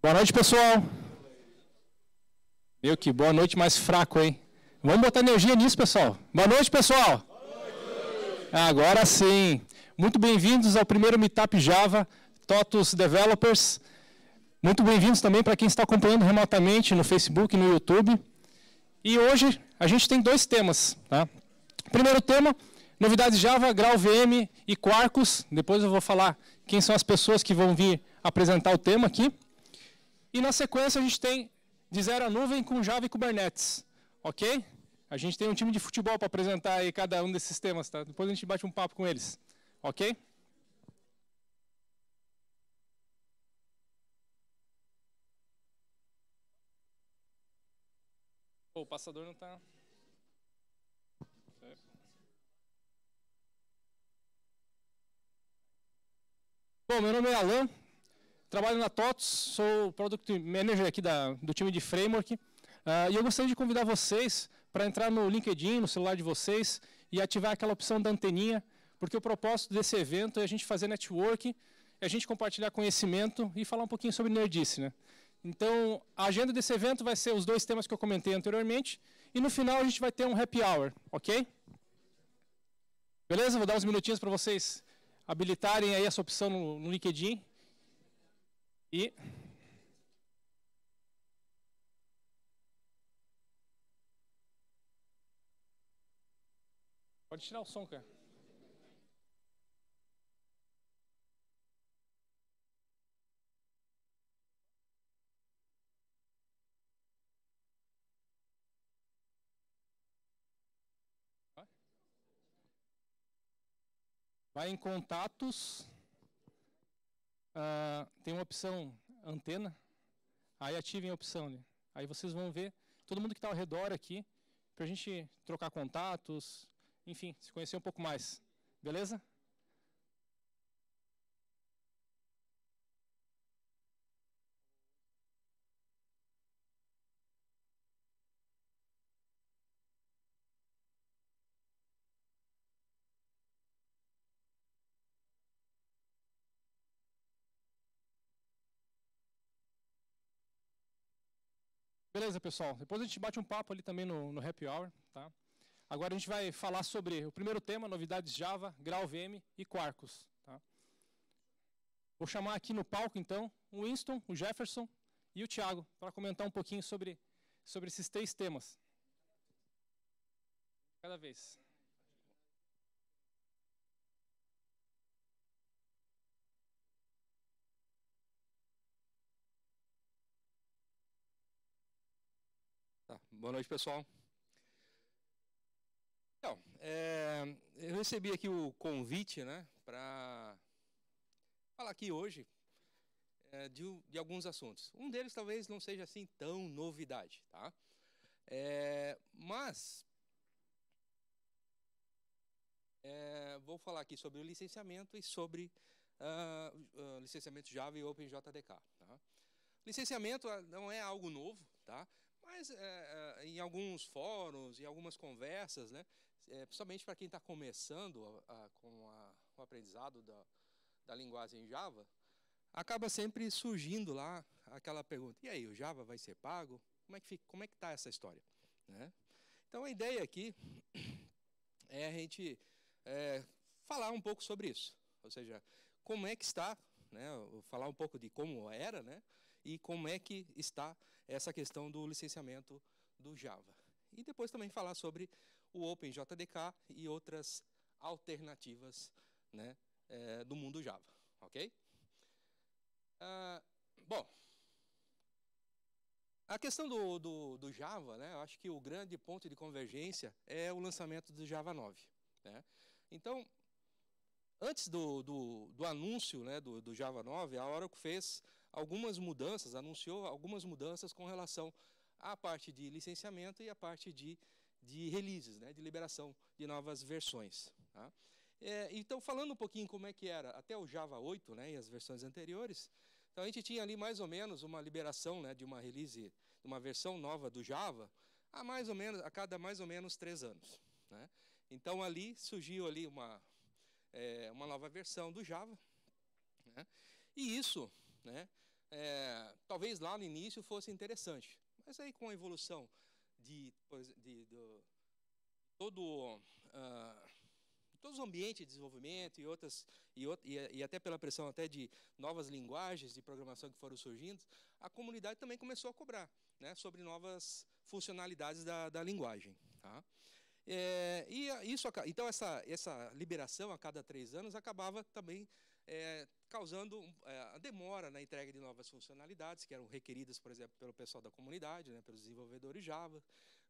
Boa noite, pessoal. Meu, que boa noite mais fraco, hein? Vamos botar energia nisso, pessoal. Boa noite, pessoal. Boa noite. Agora sim. Muito bem-vindos ao primeiro Meetup Java Totus Developers. Muito bem-vindos também para quem está acompanhando remotamente no Facebook e no YouTube. E hoje a gente tem dois temas. Tá? Primeiro tema, novidades Java, GraalVM e Quarkus. Depois eu vou falar quem são as pessoas que vão vir apresentar o tema aqui. E na sequência a gente tem de zero a nuvem com Java e Kubernetes, ok? A gente tem um time de futebol para apresentar aí cada um desses temas, tá? Depois a gente bate um papo com eles, ok? Oh, o passador não está... Bom, meu nome é Alan, Trabalho na TOTS, sou Product Manager aqui da, do time de Framework. Uh, e eu gostaria de convidar vocês para entrar no LinkedIn, no celular de vocês, e ativar aquela opção da anteninha, porque o propósito desse evento é a gente fazer networking, é a gente compartilhar conhecimento e falar um pouquinho sobre nerdice. Né? Então, a agenda desse evento vai ser os dois temas que eu comentei anteriormente, e no final a gente vai ter um happy hour, ok? Beleza? Vou dar uns minutinhos para vocês habilitarem aí essa opção no, no LinkedIn e Pode tirar o som, cara. Vai em contatos. Ah, tem uma opção antena, aí ativem a opção Aí vocês vão ver todo mundo que está ao redor aqui, para a gente trocar contatos, enfim, se conhecer um pouco mais. Beleza? Beleza, pessoal? Depois a gente bate um papo ali também no, no happy hour, tá? Agora a gente vai falar sobre o primeiro tema, novidades Java, GraalVM e Quarkus. Tá? Vou chamar aqui no palco, então, o Winston, o Jefferson e o Thiago, para comentar um pouquinho sobre, sobre esses três temas. Cada vez. Boa noite, pessoal. Então, é, eu recebi aqui o convite né, para falar aqui hoje é, de, de, alguns assuntos. Um deles talvez não seja assim tão novidade, tá? É, mas é, vou falar aqui sobre o licenciamento e sobre uh, uh, licenciamento Java e OpenJDK. Tá? Licenciamento ah, não é algo novo, tá? Mas é, é, em alguns fóruns, em algumas conversas, né, é, principalmente para quem está começando a, a, com a, o aprendizado da, da linguagem Java, acaba sempre surgindo lá aquela pergunta: e aí, o Java vai ser pago? Como é que é está essa história? Né? Então a ideia aqui é a gente é, falar um pouco sobre isso, ou seja, como é que está, né, falar um pouco de como era, né, e como é que está essa questão do licenciamento do Java. E depois também falar sobre o OpenJDK e outras alternativas né, é, do mundo Java. Ok? Ah, bom, a questão do, do, do, Java, né, eu acho que o grande ponto de convergência é o lançamento do Java 9. Né? Então, antes do, do, do anúncio né, do, do Java 9, a Oracle fez algumas mudanças, anunciou algumas mudanças com relação à parte de licenciamento e à parte de, de releases, né, de liberação de novas versões. Tá? É, então, falando um pouquinho como é que era até o Java 8 né, e as versões anteriores, então a gente tinha ali mais ou menos uma liberação né, de uma release, de uma versão nova do Java, a mais ou menos a cada mais ou menos três anos. Né? Então ali surgiu ali uma é, uma nova versão do Java, né? e isso, né, é, talvez lá no início fosse interessante, mas aí com a evolução de, de, de todo, uh, todos os ambientes de desenvolvimento e outras e, e, até pela pressão até de novas linguagens de programação que foram surgindo, a comunidade também começou a cobrar né, sobre novas funcionalidades da, da linguagem. Tá? É, e isso, então essa, essa liberação a cada três anos acabava também é, causando é, a demora na entrega de novas funcionalidades, que eram requeridas, por exemplo, pelo pessoal da comunidade, né, pelos desenvolvedores Java.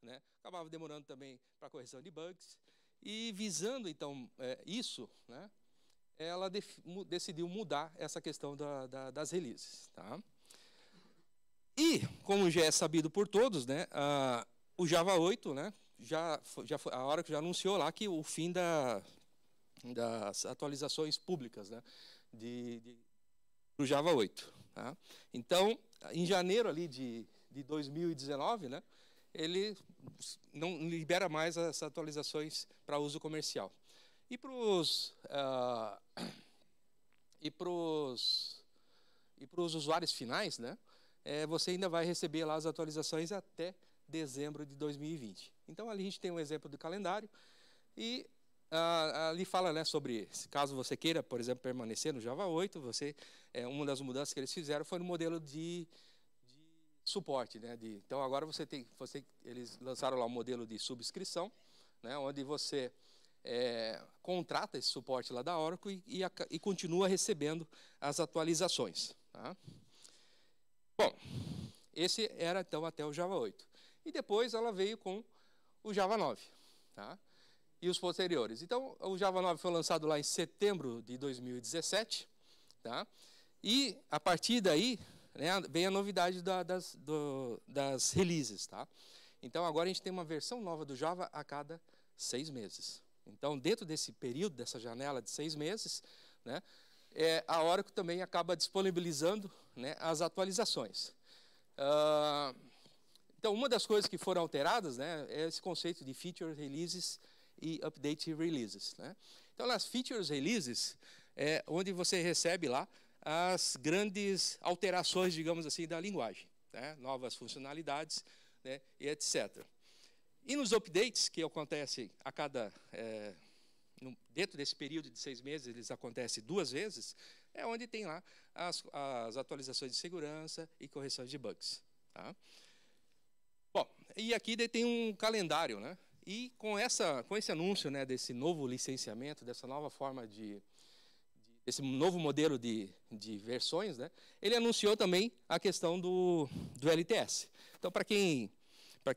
Né, acabava demorando também para correção de bugs. E visando, então, é, isso, né, ela decidiu mudar essa questão da, da, das releases. Tá? E, como já é sabido por todos, né, a, o Java 8, né, já, já foi, a hora que já anunciou lá que o fim da das atualizações públicas né, de, de, do Java 8. Tá? Então, em janeiro ali de, de 2019, né, ele não libera mais as atualizações para uso comercial. E para os uh, e os e os usuários finais, né, é, você ainda vai receber lá as atualizações até dezembro de 2020. Então, ali a gente tem um exemplo do calendário. E ah, ali ah, fala né, sobre, caso você queira, por exemplo, permanecer no Java 8, você, é, uma das mudanças que eles fizeram foi no modelo de, de suporte. Né, de, então, agora você tem, você, eles lançaram lá um modelo de subscrição, né, onde você é, contrata esse suporte lá da Oracle e, e, e continua recebendo as atualizações. Tá? Bom, esse era então até o Java 8. E depois ela veio com o Java 9. Tá? e os posteriores. Então, o Java 9 foi lançado lá em setembro de 2017, tá? e a partir daí né, vem a novidade da, das, do, das releases. Tá? Então, agora a gente tem uma versão nova do Java a cada seis meses. Então, dentro desse período, dessa janela de seis meses, né, é, a Oracle também acaba disponibilizando né, as atualizações. Uh, então, uma das coisas que foram alteradas né, é esse conceito de feature releases e update releases. Né? Então, nas features releases, é onde você recebe lá as grandes alterações, digamos assim, da linguagem, né? novas funcionalidades né? e etc. E nos updates, que acontecem a cada. É, dentro desse período de seis meses, eles acontecem duas vezes, é onde tem lá as, as atualizações de segurança e correções de bugs. Tá? Bom, e aqui tem um calendário, né? E com, essa, com esse anúncio né, desse novo licenciamento, dessa nova forma de, esse novo modelo de, de versões, né, ele anunciou também a questão do, do LTS. Então, para quem,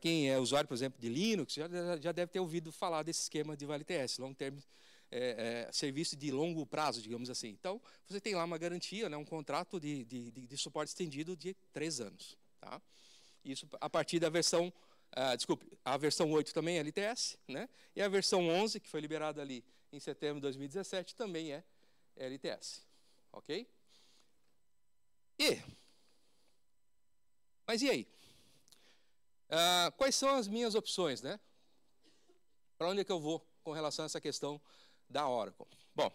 quem é usuário, por exemplo, de Linux, já, já deve ter ouvido falar desse esquema de LTS, long term, é, é, serviço de longo prazo, digamos assim. Então, você tem lá uma garantia, né, um contrato de, de, de, de suporte estendido de três anos. Tá? Isso a partir da versão ah, desculpe, a versão 8 também é LTS, né? e a versão 11, que foi liberada ali em setembro de 2017, também é LTS. Ok? E, mas e aí? Ah, quais são as minhas opções, né? Para onde é que eu vou com relação a essa questão da Oracle? Bom,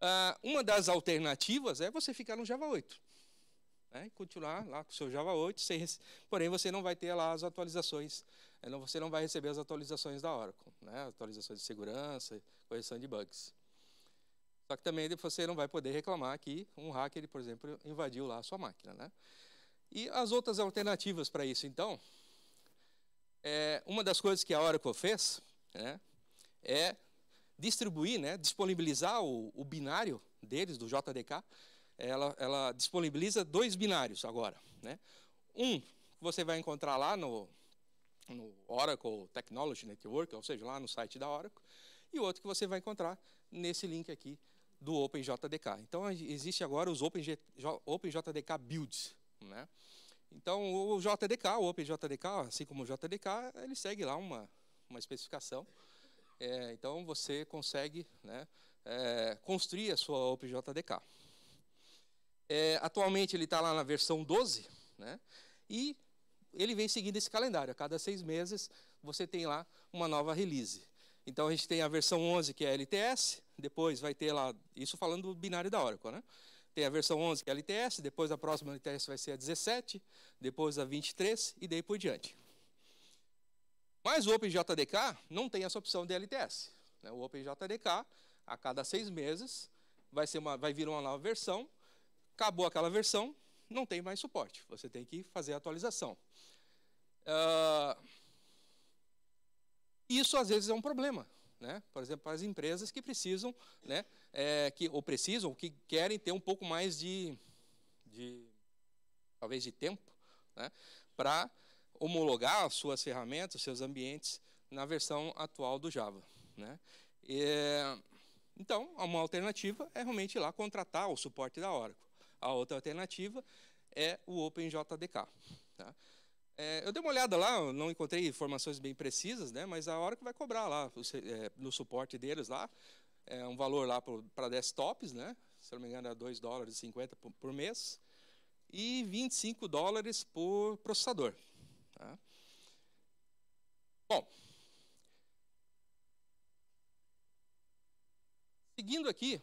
ah, uma das alternativas é você ficar no Java 8 né, e continuar lá com o seu Java 8, sem, porém você não vai ter lá as atualizações, é, você não vai receber as atualizações da Oracle, né, atualizações de segurança, correção de bugs. Só que também você não vai poder reclamar que um hacker, por exemplo, invadiu lá a sua máquina. Né? E as outras alternativas para isso, então, é, uma das coisas que a Oracle fez né, é distribuir, né, disponibilizar o, o binário deles, do JDK, ela, ela disponibiliza dois binários agora. Né? Um que você vai encontrar lá no, no Oracle Technology Network, ou seja, lá no site da Oracle, e outro que você vai encontrar nesse link aqui do OpenJDK. Então, existe agora os OpenJDK Builds. Né? Então, o JDK, o OpenJDK, assim como o JDK, ele segue lá uma, uma especificação. É, então, você consegue né, é, construir a sua OpenJDK. É, atualmente ele está lá na versão 12, né? E ele vem seguindo esse calendário. A cada seis meses você tem lá uma nova release. Então a gente tem a versão 11 que é LTS, depois vai ter lá, isso falando do binário da Oracle, né? Tem a versão 11 que é LTS, depois a próxima LTS vai ser a 17, depois a 23 e daí por diante. Mas o OpenJDK não tem essa opção de LTS. Né? O OpenJDK, a cada seis meses, vai, ser uma, vai vir uma nova versão Acabou aquela versão, não tem mais suporte. Você tem que fazer a atualização. Uh, isso às vezes é um problema. Né? Por exemplo, para as empresas que precisam, né, é, que, ou precisam, que querem ter um pouco mais de, de talvez de tempo, né, para homologar as suas ferramentas, seus ambientes na versão atual do Java. Né? E, é, então, uma alternativa é realmente ir lá contratar o suporte da Oracle. A outra alternativa é o OpenJDK. Tá? É, eu dei uma olhada lá, não encontrei informações bem precisas, né, mas a hora que vai cobrar lá, é, no suporte deles lá, é um valor lá para desktops, né, se não me engano é 2 dólares e 50 por mês, e 25 dólares por processador. Tá? Bom, seguindo aqui,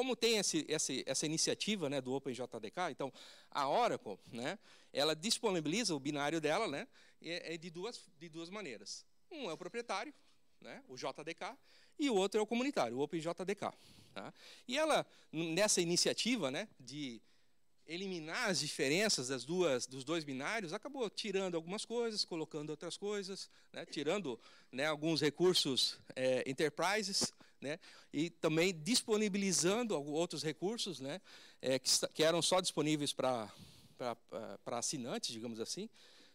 como tem esse, essa iniciativa né, do OpenJDK, então a Oracle, né, ela disponibiliza o binário dela né, é, é de, duas, de duas maneiras. Um é o proprietário, né, o JDK, e o outro é o comunitário, o OpenJDK. Tá? E ela, nessa iniciativa né, de eliminar as diferenças das duas, dos dois binários, acabou tirando algumas coisas, colocando outras coisas, né, tirando né, alguns recursos é, enterprises, né? e também disponibilizando outros recursos né? É, que, que, eram só disponíveis para assinantes, digamos assim,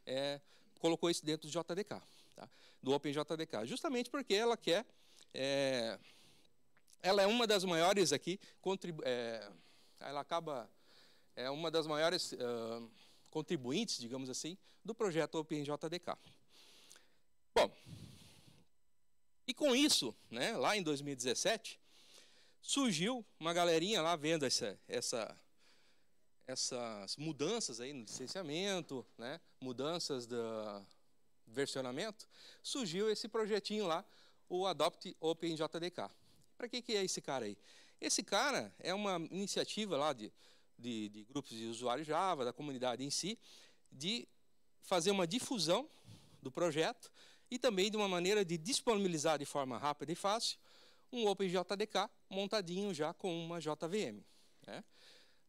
é, colocou isso dentro do JDK, tá? do OpenJDK, justamente porque ela quer... É, ela é uma das maiores aqui, é, ela acaba, é uma das maiores uh, contribuintes, digamos assim, do projeto OpenJDK. Bom, e com isso, né, lá em 2017, surgiu uma galerinha lá vendo essa, essa, essas mudanças aí no licenciamento, né, mudanças do versionamento, surgiu esse projetinho lá, o Adopt OpenJDK. Para que, que é esse cara aí? Esse cara é uma iniciativa lá de, de, de grupos de usuários Java, da comunidade em si, de fazer uma difusão do projeto e também de uma maneira de disponibilizar de forma rápida e fácil um OpenJDK montadinho já com uma JVM. Né?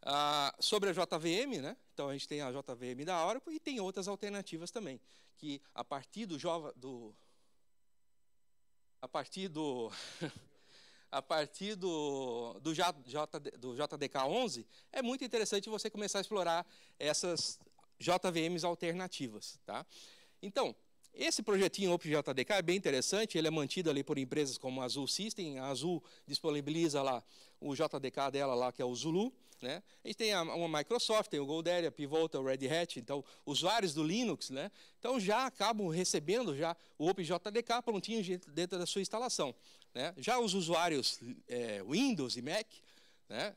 Ah, sobre a JVM, né? então a gente tem a JVM da Oracle e tem outras alternativas também, que a partir do, Java, do a partir do a partir do, do, J, do JDK11 é muito interessante você começar a explorar essas JVMs alternativas, tá? Então, esse projetinho OpenJDK é bem interessante, ele é mantido ali por empresas como a Azul System, a Azul disponibiliza lá o JDK dela lá, que é o Zulu. Né? A gente tem a, uma Microsoft, tem o Golderia, o Red Hat, então usuários do Linux, né? então já acabam recebendo já o OpenJDK prontinho dentro da sua instalação. Né? Já os usuários é, Windows e Mac, né?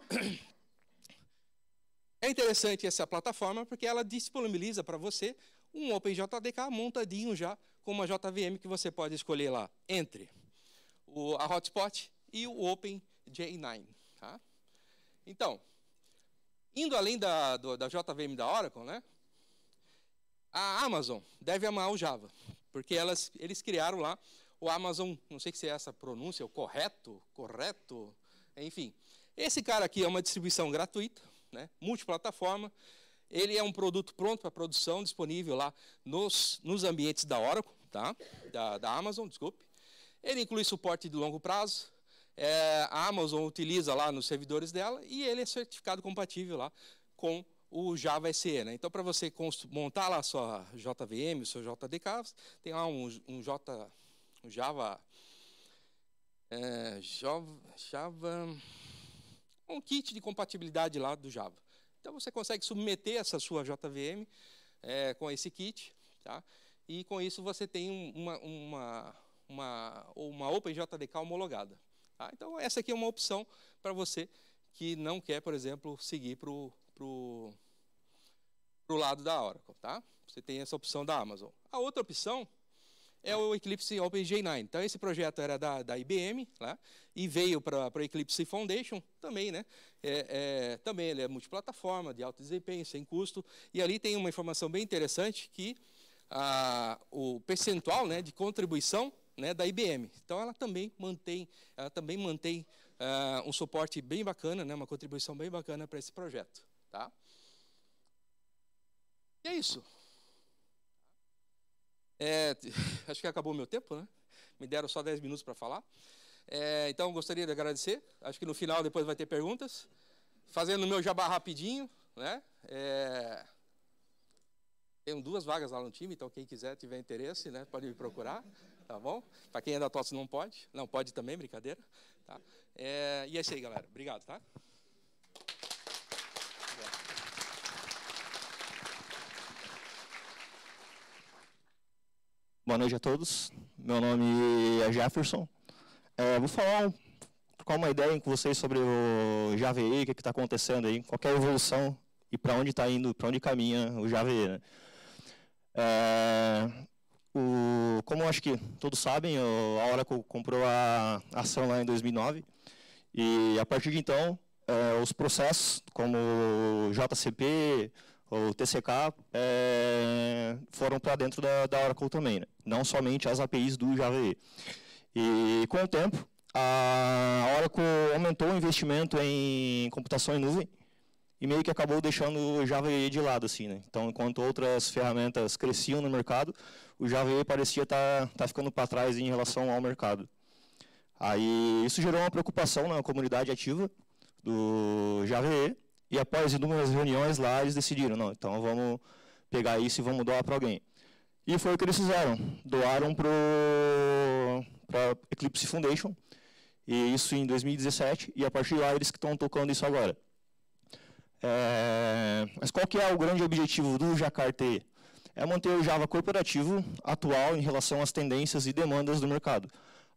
é interessante essa plataforma porque ela disponibiliza para você um OpenJDK montadinho já, com uma JVM que você pode escolher lá entre o, a Hotspot e o OpenJ9. Tá? Então, indo além da, do, da JVM da Oracle, né, a Amazon deve amar o Java, porque elas, eles criaram lá o Amazon, não sei se é essa pronúncia, o correto, correto, enfim. Esse cara aqui é uma distribuição gratuita, né, multiplataforma, ele é um produto pronto para produção, disponível lá nos, nos ambientes da Oracle, tá? da, da Amazon, desculpe. Ele inclui suporte de longo prazo, é, a Amazon utiliza lá nos servidores dela e ele é certificado compatível lá com o Java SE. Né? Então, para você montar lá a sua JVM, o seu JDK, tem lá um, um, J, um Java, é, Java, Java, um kit de compatibilidade lá do Java. Então você consegue submeter essa sua JVM é, com esse kit, tá? e com isso você tem uma, uma, uma, uma OpenJDK homologada. Tá? Então essa aqui é uma opção para você que não quer, por exemplo, seguir para o pro, pro lado da Oracle. Tá? Você tem essa opção da Amazon. A outra opção é o Eclipse OpenJ9. Então, esse projeto era da, da IBM lá, e veio para o Eclipse Foundation também. Né? É, é, também ele é multiplataforma, de alto desempenho, sem custo. E ali tem uma informação bem interessante que o percentual né, de contribuição né, da IBM. Então, ela também mantém, ela também mantém ah, um suporte bem bacana, né, uma contribuição bem bacana para esse projeto. Tá? E é isso. É, acho que acabou meu tempo, né? Me deram só 10 minutos para falar. É, então, gostaria de agradecer. Acho que no final depois vai ter perguntas. Fazendo o meu jabá rapidinho, né? É, tenho duas vagas lá no time, então quem quiser, tiver interesse, né, pode me procurar, tá bom? Para quem ainda é tosse não pode. Não, pode também, brincadeira. Tá? É, e é isso aí, galera. Obrigado, tá? Boa noite a todos. Meu nome é Jefferson. É, vou falar, trocar uma ideia com vocês sobre o JavaE, o que é está acontecendo aí, qualquer evolução e para onde está indo, para onde caminha o JavaE. Né? É, o, como acho que todos sabem, a Oracle comprou a ação lá em 2009 e a partir de então é, os processos como JCP, o TCK, é, foram para dentro da, da, Oracle também, né? não somente as APIs do EE. E com o tempo, a Oracle aumentou o investimento em computação em nuvem e meio que acabou deixando o EE de lado. Assim, né? Então, enquanto outras ferramentas cresciam no mercado, o Java EE parecia estar tá, tá ficando para trás em relação ao mercado. Aí, isso gerou uma preocupação na comunidade ativa do Java EE. E após inúmeras reuniões lá, eles decidiram, não, então vamos pegar isso e vamos doar para alguém. E foi o que eles fizeram. Doaram para a Eclipse Foundation, e isso em 2017, e a partir de lá eles que estão tocando isso agora. É, mas qual que é o grande objetivo do Jacarte? É manter o Java corporativo atual em relação às tendências e demandas do mercado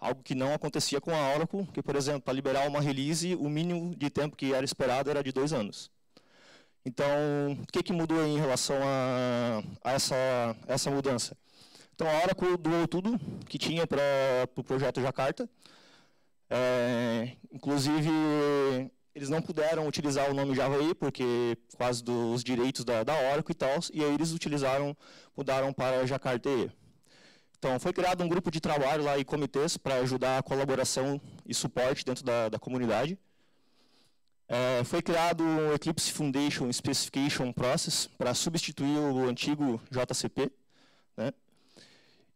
algo que não acontecia com a Oracle, que, por exemplo, para liberar uma release, o mínimo de tempo que era esperado era de dois anos. Então, o que, que mudou em relação a, a essa, essa mudança? Então, a Oracle doou tudo que tinha para o pro projeto Jakarta. É, inclusive, eles não puderam utilizar o nome aí, porque quase dos direitos da, da Oracle e tal, e aí eles utilizaram, mudaram para Jakarta. Então, foi criado um grupo de trabalho lá e comitês para ajudar a colaboração e suporte dentro da, da comunidade. É, foi criado o Eclipse Foundation Specification Process para substituir o antigo JCP. Né?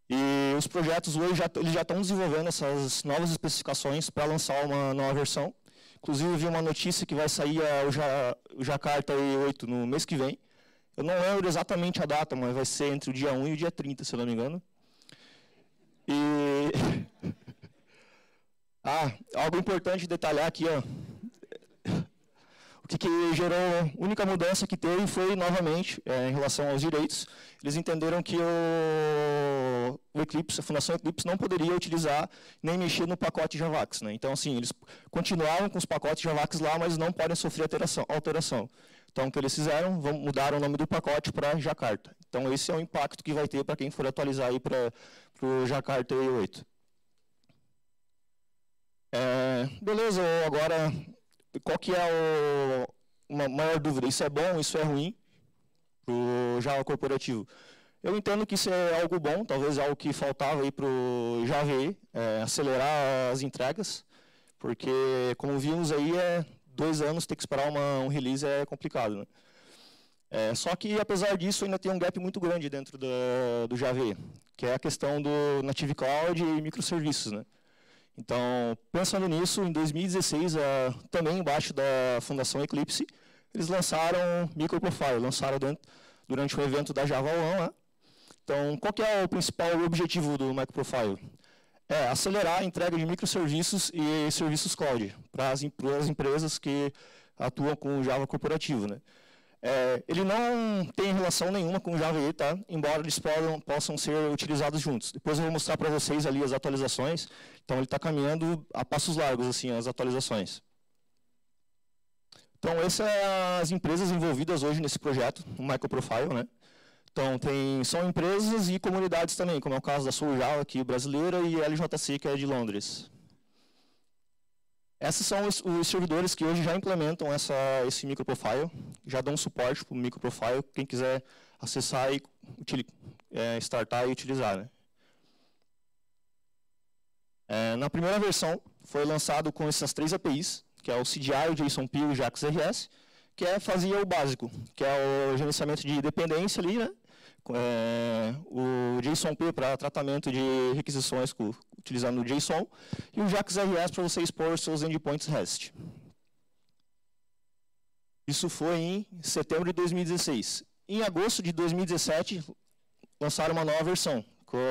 E os projetos hoje já, eles já estão desenvolvendo essas novas especificações para lançar uma nova versão. Inclusive, vi uma notícia que vai sair é, o, ja, o Jakarta E8 no mês que vem. Eu não lembro exatamente a data, mas vai ser entre o dia 1 e o dia 30, se não me engano. E. Ah, algo importante detalhar aqui, ó. O que, que gerou a única mudança que teve foi, novamente, é, em relação aos direitos, eles entenderam que o, o, Eclipse, a Fundação Eclipse, não poderia utilizar nem mexer no pacote Javax. Né? Então, assim, eles continuaram com os pacotes Javax lá, mas não podem sofrer alteração. alteração. Então, o que eles fizeram? Vão mudar o nome do pacote para Jakarta. Então, esse é o impacto que vai ter para quem for atualizar aí para o Jakarta E8. É, beleza, agora, qual que é o, uma maior dúvida? Isso é bom, isso é ruim para o Java corporativo? Eu entendo que isso é algo bom, talvez algo que faltava aí para o Java, é, acelerar as entregas, porque, como vimos aí, é, dois anos ter que esperar uma, um release é complicado. Né? É, só que, apesar disso, ainda tem um gap muito grande dentro do Java, que é a questão do Native Cloud e microserviços. Né? Então, pensando nisso, em 2016, também embaixo da Fundação Eclipse, eles lançaram MicroProfile, lançaram dentro, durante o evento da Java One. Né? Então, qual é o principal objetivo do MicroProfile? É, acelerar a entrega de microserviços e serviços cloud para as empresas que atuam com Java corporativo. Né? É, ele não tem relação nenhuma com o Java, tá? embora eles podam, possam ser utilizados juntos. Depois eu vou mostrar para vocês ali as atualizações. Então ele está caminhando a passos largos assim as atualizações. Então essas são é as empresas envolvidas hoje nesse projeto, o Microprofile, né? Então, tem, são empresas e comunidades também, como é o caso da Souljaw aqui brasileira e LJC, que é de Londres. Esses são os, os servidores que hoje já implementam essa, esse microprofile, já dão suporte para o microprofile, quem quiser acessar e é, startar e utilizar. Né? É, na primeira versão, foi lançado com essas três APIs, que é o CDI, o JSONP e o JAX-RS, que é, fazia o básico, que é o gerenciamento de dependência ali, né? é, o JSONP para tratamento de requisições utilizando o JSON, e o JAX-RS para você expor seus endpoints REST. Isso foi em setembro de 2016. Em agosto de 2017, lançaram uma nova versão.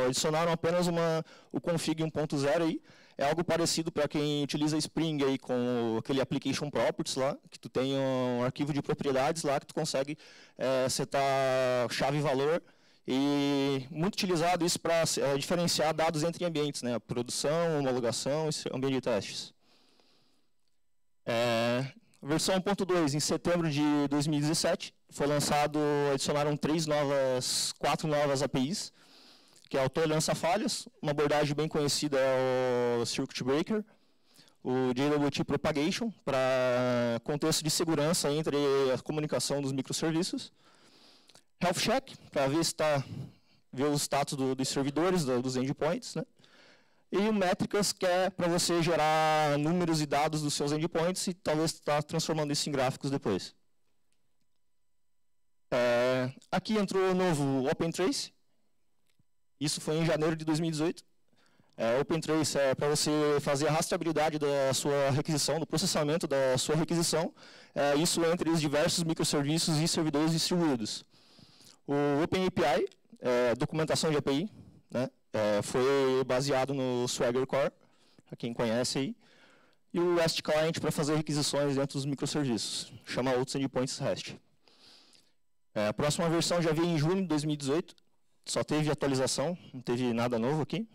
Adicionaram apenas uma, o config 1.0 aí, é algo parecido para quem utiliza Spring aí com aquele application properties lá, que tu tem um arquivo de propriedades lá que tu consegue é, setar chave e valor e muito utilizado isso para é, diferenciar dados entre ambientes, né? Produção, homologação, ambiente de testes. É, versão 1.2, em setembro de 2017, foi lançado, adicionaram três novas, quatro novas APIs que é a tolerância falhas. Uma abordagem bem conhecida é o Circuit Breaker, o JWT Propagation, para contexto de segurança entre a comunicação dos microserviços. Health Check, para ver, se tá, ver o status do, dos servidores, do, dos endpoints. Né? E o métricas, que é para você gerar números e dados dos seus endpoints e talvez estar tá transformando isso em gráficos depois. É, aqui entrou o novo OpenTrace, isso foi em janeiro de 2018. É, OpenTrace é para você fazer a rastreabilidade da sua requisição, do processamento da sua requisição, é, isso entre os diversos microserviços e servidores distribuídos. O OpenAPI, é, documentação de API, né, é, foi baseado no Swagger Core, para quem conhece aí, e o REST Client para fazer requisições dentro dos microserviços, chama outros endpoints REST. É, a próxima versão já veio em junho de 2018, só teve atualização, não teve nada novo aqui.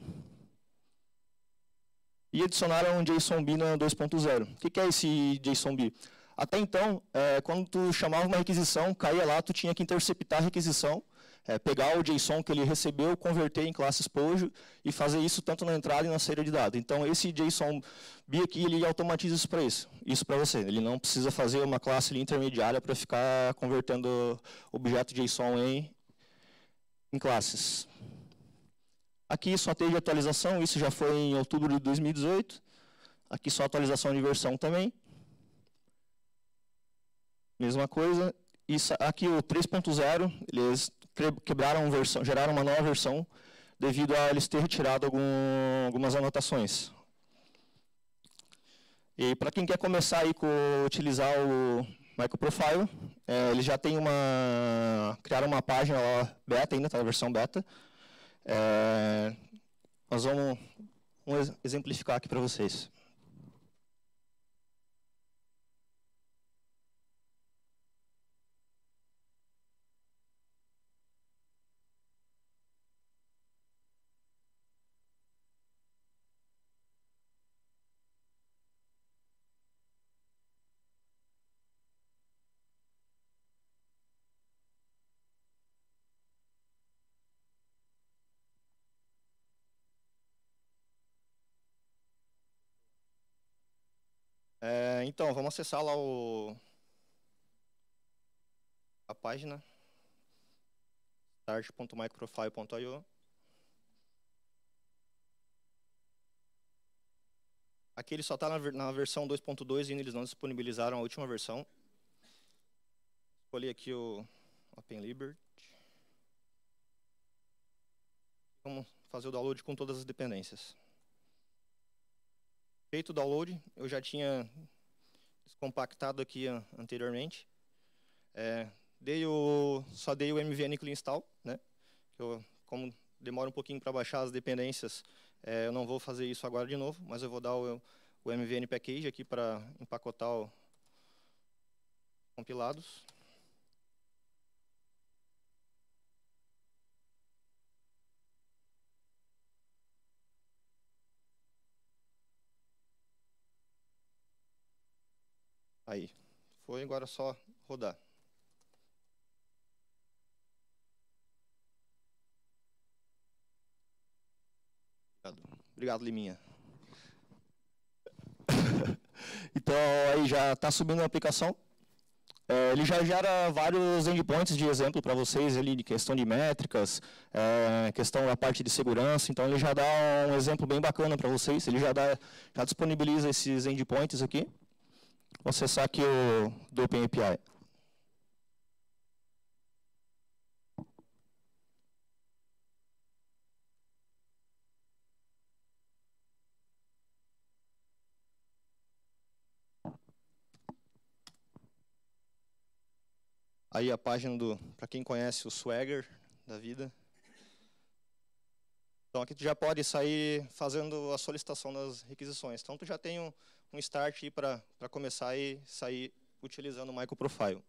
E adicionaram um JSONB 2.0. O que é esse JSONB? Até então, é, quando tu chamava uma requisição, caía lá, tu tinha que interceptar a requisição, é, pegar o JSON que ele recebeu, converter em classe POJO e fazer isso tanto na entrada e na saída de dados. Então, esse JSON aqui, ele automatiza isso para isso, isso para você. Ele não precisa fazer uma classe intermediária para ficar convertendo objeto JSON em em classes. Aqui só teve atualização, isso já foi em outubro de 2018. Aqui só atualização de versão também. Mesma coisa. Isso, aqui o 3.0, eles quebraram versão, geraram uma nova versão devido a eles terem retirado algum, algumas anotações. E para quem quer começar aí com utilizar o Microprofile. É, ele já tem uma. criaram uma página lá, beta ainda, está na versão beta. É, nós vamos, vamos exemplificar aqui para vocês. É, então, vamos acessar lá o... a página start.microfile.io Aqui ele só está na, na, versão 2.2 e eles não disponibilizaram a última versão. Escolhi aqui o OpenLibert. Vamos fazer o download com todas as dependências feito o download, eu já tinha descompactado aqui anteriormente. É, dei o, só dei o MVN Clean Install, né? eu, como demora um pouquinho para baixar as dependências, é, eu não vou fazer isso agora de novo, mas eu vou dar o, o MVN Package aqui para empacotar o compilados. Aí, foi agora só rodar. Obrigado, Obrigado Liminha. então, aí já está subindo a aplicação. É, ele já gera vários endpoints de exemplo para vocês ali de questão de métricas, é, questão da parte de segurança. Então ele já dá um exemplo bem bacana para vocês. Ele já dá, já disponibiliza esses endpoints aqui. Vou acessar aqui o do OpenAPI. Aí a página do, para quem conhece o Swagger da vida. Então aqui tu já pode sair fazendo a solicitação das requisições. Então tu já tem um, um start para começar e sair utilizando o microprofile.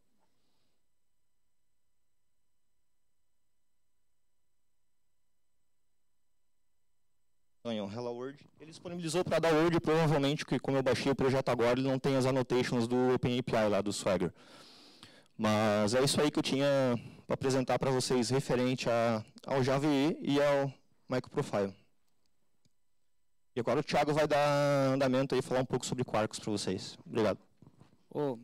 Hello World. Ele disponibilizou para download, provavelmente, que como eu baixei o projeto agora, ele não tem as annotations do OpenAPI lá, do Swagger. Mas é isso aí que eu tinha para apresentar para vocês referente a, ao Java e ao MicroProfile. E agora o Thiago vai dar andamento e falar um pouco sobre quarks para vocês. Obrigado. Oh.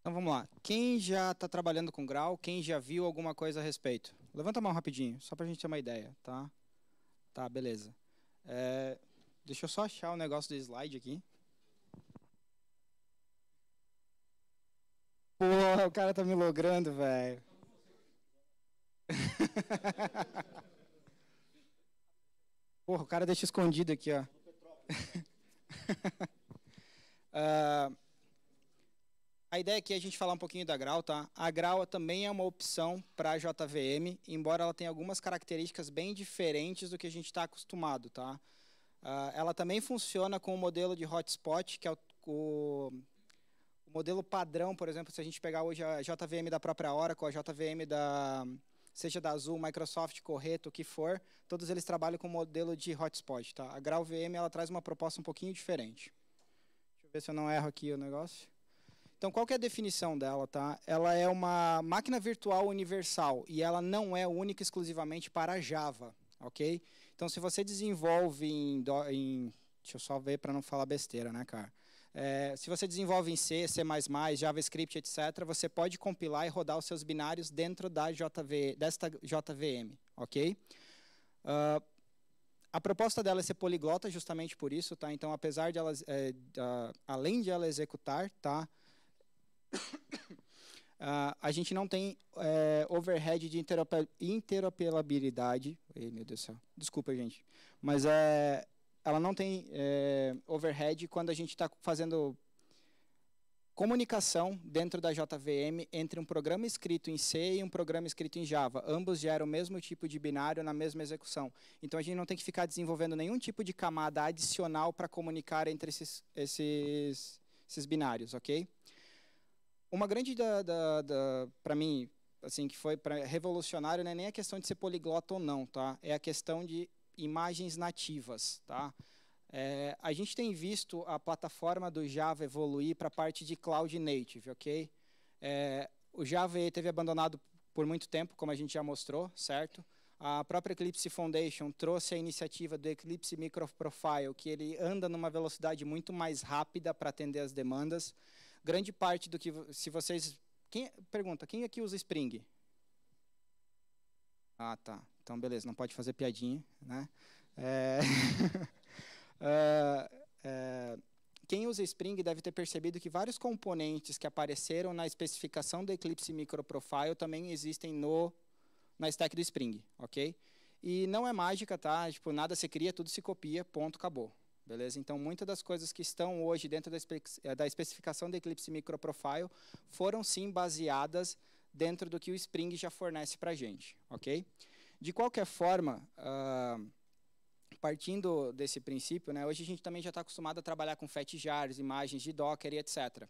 Então vamos lá. Quem já está trabalhando com grau, quem já viu alguma coisa a respeito? Levanta a mão rapidinho, só para a gente ter uma ideia, tá? Tá, beleza. É, deixa eu só achar o negócio do slide aqui. Porra, o cara tá me logrando, velho. Porra, o cara deixa escondido aqui, ó. uh, a ideia aqui é a gente falar um pouquinho da Grau, tá? A Grau também é uma opção para a JVM, embora ela tenha algumas características bem diferentes do que a gente está acostumado, tá? Uh, ela também funciona com o modelo de hotspot, que é o, o modelo padrão, por exemplo, se a gente pegar hoje a JVM da própria Oracle, a JVM da seja da Azul, Microsoft, Correto, o que for, todos eles trabalham com o modelo de hotspot. Tá? A GraalVM ela traz uma proposta um pouquinho diferente. Deixa eu ver se eu não erro aqui o negócio. Então, qual é a definição dela? Tá? Ela é uma máquina virtual universal e ela não é única exclusivamente para Java. ok? Então, se você desenvolve em, em deixa eu só ver para não falar besteira, né, cara? É, se você desenvolve em C, C++, JavaScript, etc., você pode compilar e rodar os seus binários dentro da JV, desta JVM, ok? Uh, a proposta dela é ser poliglota justamente por isso, tá? Então, apesar de ela, é, uh, além de ela executar, tá? Uh, a gente não tem é, overhead de interoperabilidade. Ei, meu Deus do céu. Desculpa, gente. Mas é, ela não tem é, overhead quando a gente está fazendo comunicação dentro da JVM entre um programa escrito em C e um programa escrito em Java. Ambos geram o mesmo tipo de binário na mesma execução. Então a gente não tem que ficar desenvolvendo nenhum tipo de camada adicional para comunicar entre esses, esses, esses, binários, ok? Uma grande da, da, da para mim, assim que foi pra, revolucionário, não é nem a questão de ser poliglota ou não, tá? É a questão de imagens nativas. Tá? É, a gente tem visto a plataforma do Java evoluir para a parte de cloud native, ok? É, o Java teve abandonado por muito tempo, como a gente já mostrou, certo? A própria Eclipse Foundation trouxe a iniciativa do Eclipse Micro Profile, que ele anda numa velocidade muito mais rápida para atender as demandas. Grande parte do que, se vocês... Quem, pergunta, quem aqui usa Spring? Ah, tá. Então, beleza, não pode fazer piadinha, né? É, é... é... Quem usa Spring deve ter percebido que vários componentes que apareceram na especificação do Eclipse Microprofile também existem no na stack do Spring, ok? E não é mágica, tá? Tipo, nada se cria, tudo se copia, ponto, acabou. Beleza? Então, muitas das coisas que estão hoje dentro da, espe é, da especificação do Eclipse Microprofile foram sim baseadas dentro do que o Spring já fornece para a gente, ok? De qualquer forma, uh, partindo desse princípio, né, hoje a gente também já está acostumado a trabalhar com fat jars, imagens de Docker e etc.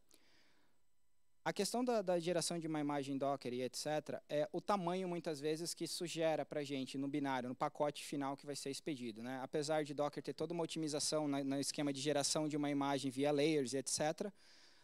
A questão da, da, geração de uma imagem Docker e etc. é o tamanho, muitas vezes, que isso gera para a gente no binário, no pacote final que vai ser expedido. Né? Apesar de Docker ter toda uma otimização no esquema de geração de uma imagem via layers e etc.,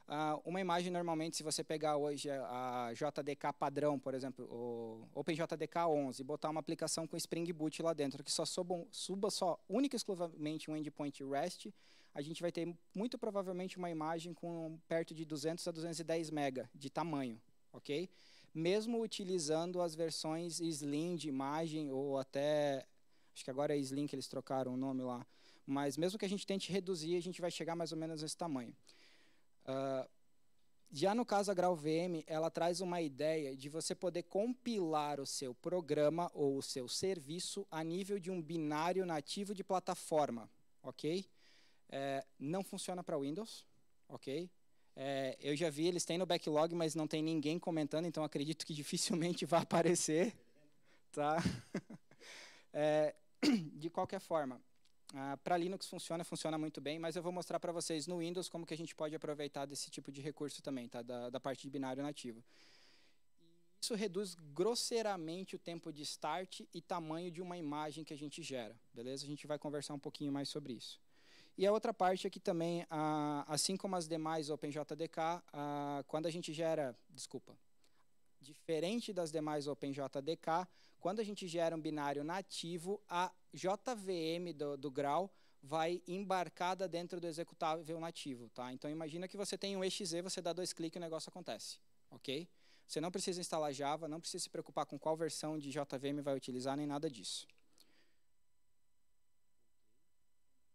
Uh, uma imagem, normalmente, se você pegar hoje a JDK padrão, por exemplo, o OpenJDK 11, e botar uma aplicação com Spring Boot lá dentro, que só suba, suba só, única e exclusivamente um endpoint REST, a gente vai ter, muito provavelmente, uma imagem com perto de 200 a 210 mega de tamanho ok? Mesmo utilizando as versões Slim de imagem ou até acho que agora é Slim que eles trocaram o nome lá, mas mesmo que a gente tente reduzir, a gente vai chegar mais ou menos nesse tamanho. Ah, já no caso a Grau VM, ela traz uma ideia de você poder compilar o seu programa ou o seu serviço a nível de um binário nativo de plataforma, ok? É, não funciona para Windows, ok? É, eu já vi, eles têm no backlog, mas não tem ninguém comentando, então acredito que dificilmente vai aparecer, tá? É, de qualquer forma, ah, para Linux funciona, funciona muito bem, mas eu vou mostrar para vocês no Windows como que a gente pode aproveitar desse tipo de recurso também, tá? da, da parte de binário nativo. Isso reduz grosseiramente o tempo de start e tamanho de uma imagem que a gente gera, beleza? A gente vai conversar um pouquinho mais sobre isso. E a outra parte é que também, ah, assim como as demais OpenJDK, ah, quando a gente gera, desculpa, diferente das demais OpenJDK, quando a gente gera um binário nativo, a JVM do, do grau vai embarcada dentro do executável nativo. Tá? Então, imagina que você tem um exe, você dá dois cliques e o negócio acontece. ok? Você não precisa instalar Java, não precisa se preocupar com qual versão de JVM vai utilizar, nem nada disso.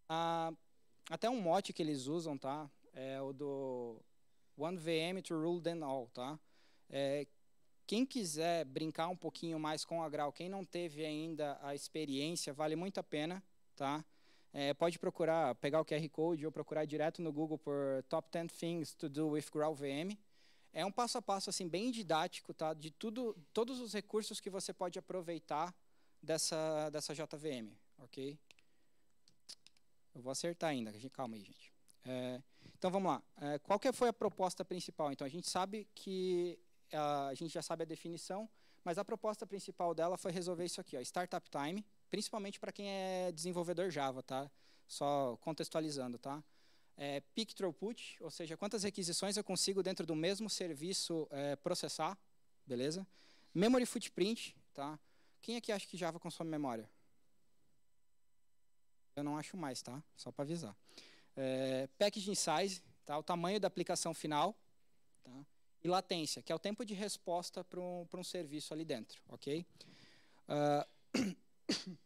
Ah, até um mote que eles usam, tá? É o do OneVM to rule them all, tá? É, quem quiser brincar um pouquinho mais com a Grau, quem não teve ainda a experiência, vale muito a pena, tá? É, pode procurar, pegar o QR Code ou procurar direto no Google por Top 10 Things to Do with Grau VM. É um passo a passo assim bem didático, tá? De tudo, todos os recursos que você pode aproveitar dessa dessa JVM, ok? Eu vou acertar ainda, calma aí, gente. É, então vamos lá. É, qual que foi a proposta principal? Então a gente sabe que a gente já sabe a definição, mas a proposta principal dela foi resolver isso aqui, ó, startup time, principalmente para quem é desenvolvedor Java, tá? Só contextualizando, tá? É, peak throughput, ou seja, quantas requisições eu consigo dentro do mesmo serviço é, processar, beleza? Memory footprint, tá? Quem aqui é acha que Java consome memória? Eu não acho mais, tá? Só para avisar. É, packaging size, tá? O tamanho da aplicação final, tá? e latência, que é o tempo de resposta para um, um serviço ali dentro, ok? Uh,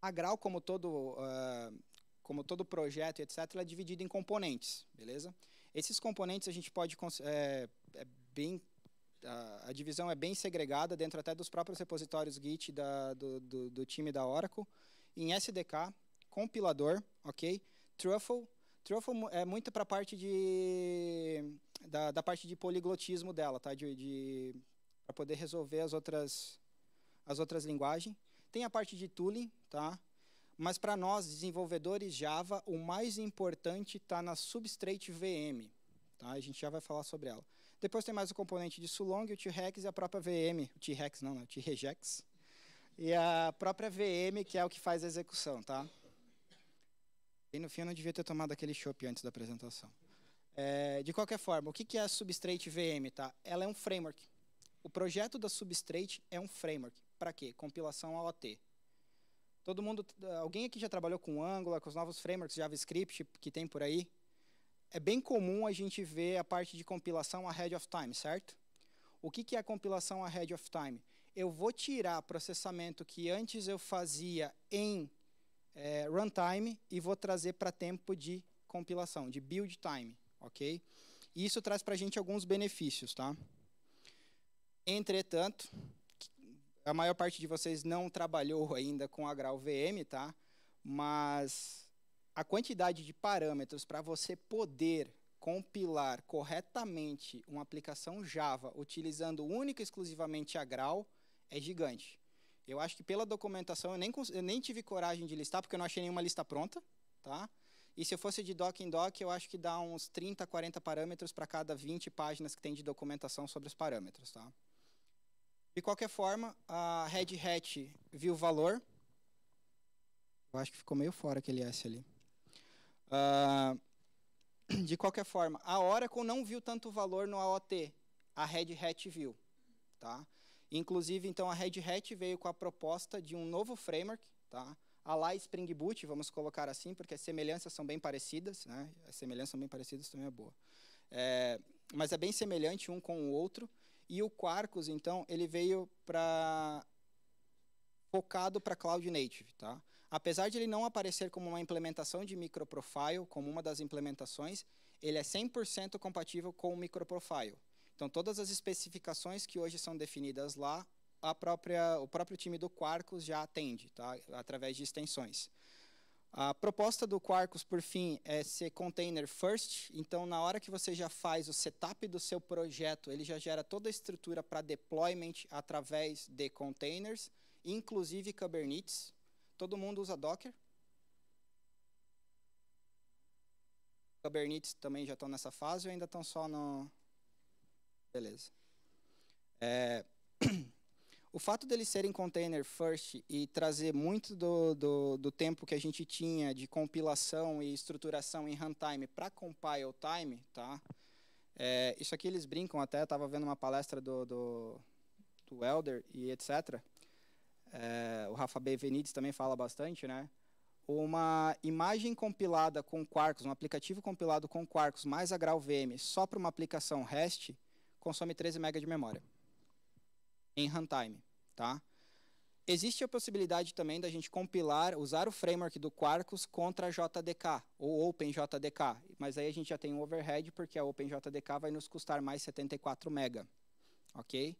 a Grau, como todo, uh, como todo projeto, etc., ela é dividida em componentes, beleza? Esses componentes a gente pode... É, é bem, a, a, divisão é bem segregada dentro até dos próprios repositórios Git da, do, do, do time da Oracle. Em SDK, compilador, ok? Truffle, Truffle é muito para a parte de da, da, parte de poliglotismo dela, tá? De, de para poder resolver as outras as outras linguagens. Tem a parte de tooling, tá? Mas para nós desenvolvedores Java, o mais importante está na Substrate VM, tá? A gente já vai falar sobre ela. Depois tem mais o componente de Sulong, o T-Rex e a própria VM, o T-Rex não, não, né? o T-Regex. E a própria VM, que é o que faz a execução, tá? E no fim eu não devia ter tomado aquele chopp antes da apresentação. É, de qualquer forma, o que é a Substrate VM? Tá? Ela é um framework. O projeto da Substrate é um framework. Para quê? Compilação AOT. Todo mundo, alguém aqui já trabalhou com Angular, com os novos frameworks JavaScript que tem por aí? É bem comum a gente ver a parte de compilação ahead of time, certo? O que é a compilação ahead of time? Eu vou tirar processamento que antes eu fazia em é, runtime e vou trazer para tempo de compilação, de build time, ok? E isso traz para a gente alguns benefícios, tá? Entretanto, a maior parte de vocês não trabalhou ainda com a GraalVM, VM, tá? Mas a quantidade de parâmetros para você poder compilar corretamente uma aplicação Java utilizando única e exclusivamente a Graal é gigante. Eu acho que pela documentação eu nem, eu nem tive coragem de listar, porque eu não achei nenhuma lista pronta. Tá? E se eu fosse de doc em doc, eu acho que dá uns 30, 40 parâmetros para cada 20 páginas que tem de documentação sobre os parâmetros. Tá? De qualquer forma, a Red Hat viu o valor. Eu acho que ficou meio fora aquele S ali. Uh, de qualquer forma, a Oracle não viu tanto valor no AOT. A Red Hat viu. Tá? Inclusive, então, a Red Hat veio com a proposta de um novo framework, tá? a lá Spring Boot, vamos colocar assim, porque as semelhanças são bem parecidas, né? as semelhanças são bem parecidas também é boa. É, mas é bem semelhante um com o outro. E o Quarkus, então, ele veio para focado para Cloud Native. Tá? Apesar de ele não aparecer como uma implementação de microprofile, como uma das implementações, ele é 100% compatível com o microprofile. Então, todas as especificações que hoje são definidas lá, a própria, o próprio time do Quarkus já atende, tá? através de extensões. A proposta do Quarkus, por fim, é ser container first. Então, na hora que você já faz o setup do seu projeto, ele já gera toda a estrutura para deployment através de containers, inclusive Kubernetes. Todo mundo usa Docker? Kubernetes também já estão nessa fase ou ainda estão só no, Beleza. É, o fato deles serem container first e trazer muito do, do, do, tempo que a gente tinha de compilação e estruturação em runtime para compile time, tá? É, isso aqui eles brincam até, estava vendo uma palestra do, do, do Elder e etc. É, o Rafa Venides também fala bastante, né? Uma imagem compilada com Quarkus, um aplicativo compilado com Quarkus mais a GraalVM só para uma aplicação REST, consome 13 MB de memória em runtime, tá? Existe a possibilidade também da gente compilar, usar o framework do Quarkus contra JDK ou OpenJDK, mas aí a gente já tem um overhead porque a OpenJDK vai nos custar mais 74 mega, ok?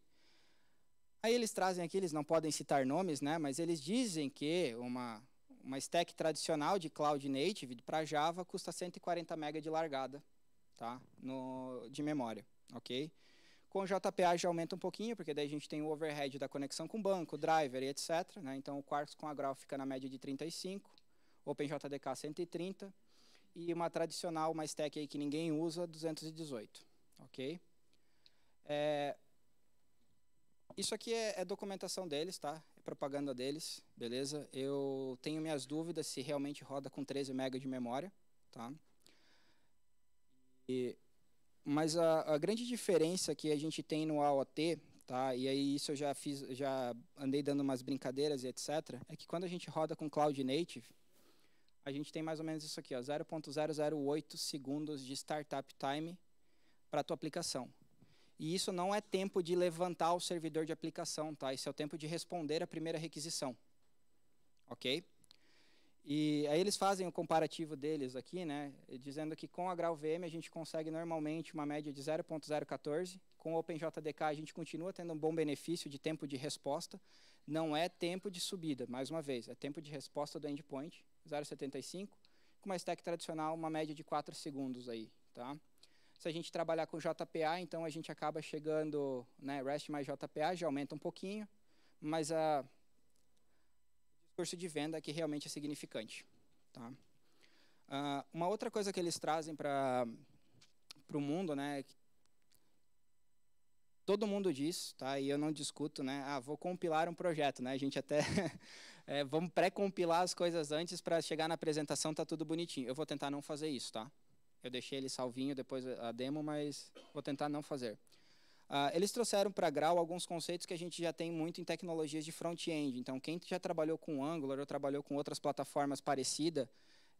Aí eles trazem aqui, eles não podem citar nomes, né? Mas eles dizem que uma uma stack tradicional de cloud native para Java custa 140 mega de largada, tá? No, de memória, ok? Com o JPA já aumenta um pouquinho, porque daí a gente tem o overhead da conexão com o banco, driver e etc. Né? Então o Quarks com a Grau fica na média de 35, OpenJDK 130 e uma tradicional, uma stack aí que ninguém usa, 218. Ok? É, isso aqui é, é, documentação deles, tá? É propaganda deles, beleza? Eu tenho minhas dúvidas se realmente roda com 13 MB de memória, tá? E mas a, a, grande diferença que a gente tem no AOT, tá? E aí isso eu já fiz, já andei dando umas brincadeiras e etc. É que quando a gente roda com cloud native, a gente tem mais ou menos isso aqui, 0.008 segundos de startup time para a tua aplicação. E isso não é tempo de levantar o servidor de aplicação, tá? Isso é o tempo de responder a primeira requisição. OK? E aí eles fazem o comparativo deles aqui, né, dizendo que com a GraalVM a gente consegue normalmente uma média de 0.014, com o OpenJDK a gente continua tendo um bom benefício de tempo de resposta, não é tempo de subida, mais uma vez, é tempo de resposta do endpoint, 0.75, com uma stack tradicional uma média de 4 segundos aí, tá? Se a gente trabalhar com JPA, então a gente acaba chegando, né, REST mais JPA já aumenta um pouquinho, mas a curso de venda que realmente é significante. Tá? Uh, uma outra coisa que eles trazem para o mundo, né? Todo mundo diz, tá? E eu não discuto, né? Ah, vou compilar um projeto, né? A gente até é, vamos pré-compilar as coisas antes para chegar na apresentação tá tudo bonitinho. Eu vou tentar não fazer isso, tá? Eu deixei ele salvinho depois a demo, mas vou tentar não fazer. Uh, eles trouxeram para Grau alguns conceitos que a gente já tem muito em tecnologias de front-end. Então, quem já trabalhou com Angular ou trabalhou com outras plataformas parecidas,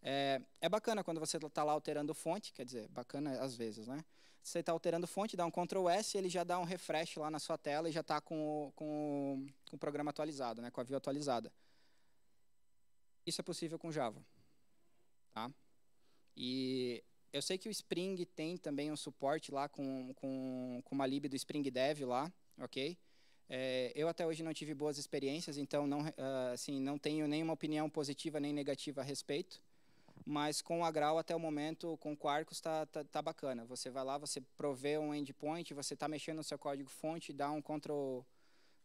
é, é, bacana quando você está lá alterando fonte, quer dizer, bacana às vezes, né? Você está alterando fonte, dá um Ctrl S, ele já dá um refresh lá na sua tela e já está com, com, com, o programa atualizado, né? com a view atualizada. Isso é possível com Java. Tá? E eu sei que o Spring tem também um suporte lá com, com, com uma lib do Spring Dev lá, ok? É, eu até hoje não tive boas experiências, então não, ah, assim, não tenho nenhuma opinião positiva nem negativa a respeito. Mas com a Grau até o momento, com o Quarkus, está tá, tá, bacana. Você vai lá, você provê um endpoint, você está mexendo no seu código fonte, dá um Ctrl,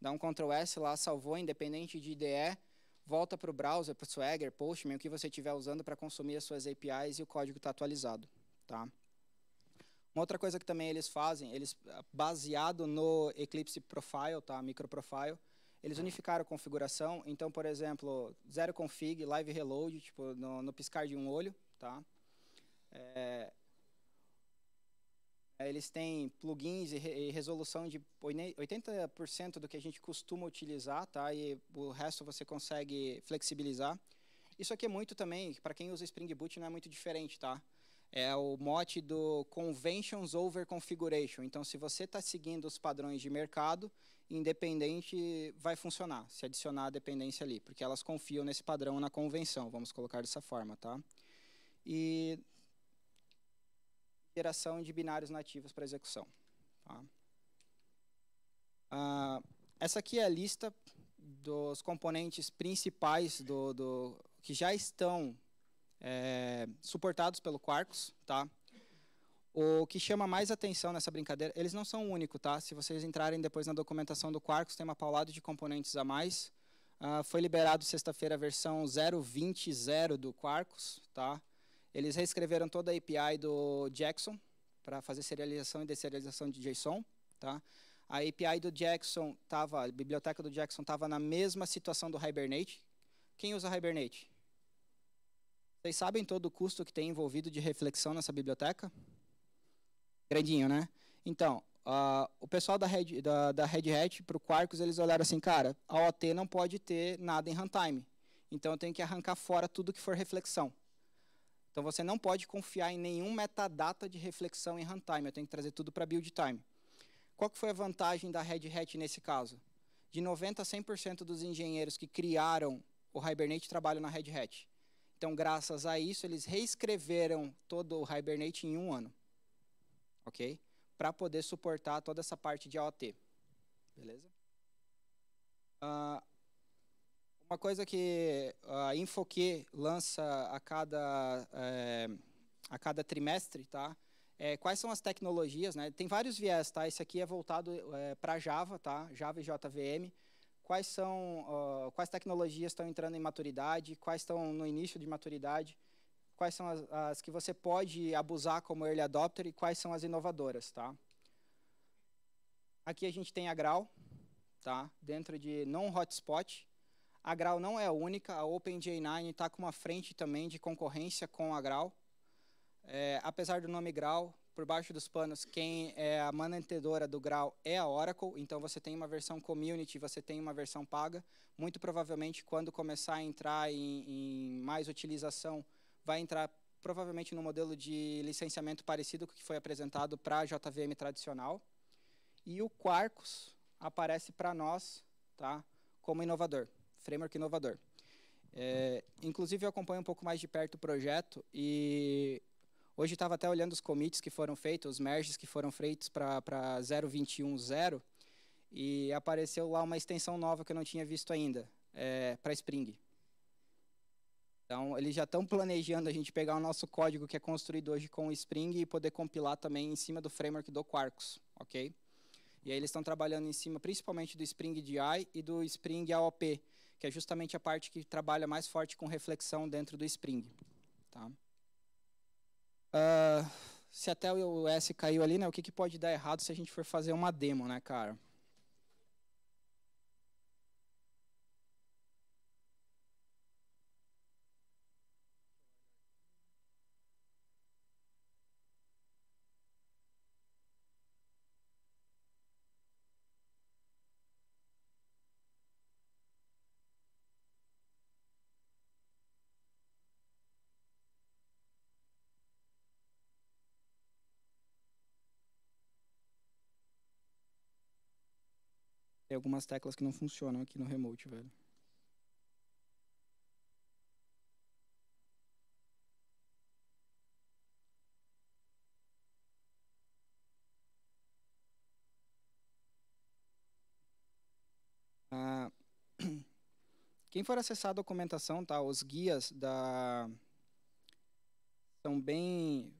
dá um Ctrl S lá, salvou, independente de IDE, volta para o browser, para o Swagger, Postman, o que você estiver usando para consumir as suas APIs e o código está atualizado. Tá? Uma outra coisa que também eles fazem, eles ah, baseado no Eclipse Profile, tá, Micro Profile, eles unificaram a configuração. Então, por exemplo, zero config, live reload, tipo no, no piscar de um olho, tá? É, é eles têm plugins e, re, e resolução de 80% do que a gente costuma utilizar, tá? E o resto você consegue flexibilizar. Isso aqui é muito também, para quem usa Spring Boot não é muito diferente, tá? é o mote do Conventions over Configuration. Então, se você está seguindo os padrões de mercado, independente vai funcionar, se adicionar a dependência ali, porque elas confiam nesse padrão na convenção, vamos colocar dessa forma, tá? E geração de binários nativos para execução. Tá? Ah, essa aqui é a lista dos componentes principais do, do que já estão é, suportados pelo Quarkus, tá? O que chama mais atenção nessa brincadeira, eles não são o único, tá? Se vocês entrarem depois na documentação do Quarkus, tem uma paulada de componentes a mais. Uh, foi liberado sexta-feira a versão 0.20.0 do Quarkus, tá? Eles reescreveram toda a API do Jackson para fazer serialização e deserialização de JSON, tá? A API do Jackson tava, a biblioteca do Jackson estava na mesma situação do Hibernate. Quem usa Hibernate? Vocês sabem todo o custo que tem envolvido de reflexão nessa biblioteca? Grandinho, né? Então, uh, o pessoal da Red, da, da Red Hat para o Quarkus, eles olharam assim, cara, a OT não pode ter nada em runtime. Então, eu tenho que arrancar fora tudo que for reflexão. Então, você não pode confiar em nenhum metadata de reflexão em runtime. Eu tenho que trazer tudo para build time. Qual que foi a vantagem da Red Hat nesse caso? De 90% a 100% dos engenheiros que criaram o Hibernate trabalham na Red Hat. Então, graças a isso, eles reescreveram todo o Hibernate em um ano. Ok? Para poder suportar toda essa parte de AOT. Beleza? Uh, uma coisa que a InfoQ lança a cada, é, a cada trimestre, tá? É, quais são as tecnologias, né? Tem vários viés, tá? Esse aqui é voltado é, eh, para Java, tá? Java e JVM quais são uh, quais tecnologias estão entrando em maturidade, quais estão no início de maturidade, quais são as, as, que você pode abusar como early adopter e quais são as inovadoras, tá? Aqui a gente tem a Grau, tá? Dentro de não hotspot. A Grau não é a única, a OpenJ9 está com uma frente também de concorrência com a Grau. É, apesar do nome Grau, por baixo dos panos, quem é a mantenedora do grau é a Oracle, então você tem uma versão community, você tem uma versão paga. Muito provavelmente, quando começar a entrar em, em mais utilização, vai entrar provavelmente no modelo de licenciamento parecido com o que foi apresentado para a JVM tradicional. E o Quarkus aparece para nós tá, como inovador, framework inovador. É, inclusive, eu acompanho um pouco mais de perto o projeto e Hoje estava até olhando os commits que foram feitos, os merges que foram feitos para 0.21.0 e apareceu lá uma extensão nova que eu não tinha visto ainda, é, para Spring. Então, eles já estão planejando a gente pegar o nosso código que é construído hoje com o Spring e poder compilar também em cima do framework do Quarkus, ok? E aí eles estão trabalhando em cima principalmente do Spring DI e do Spring AOP, que é justamente a parte que trabalha mais forte com reflexão dentro do Spring. Tá? Uh, se até o iOS caiu ali, né? O que, que pode dar errado se a gente for fazer uma demo, né, cara? Tem algumas teclas que não funcionam aqui no remote, velho. Ah, quem for acessar a documentação, tá? Os guias da são bem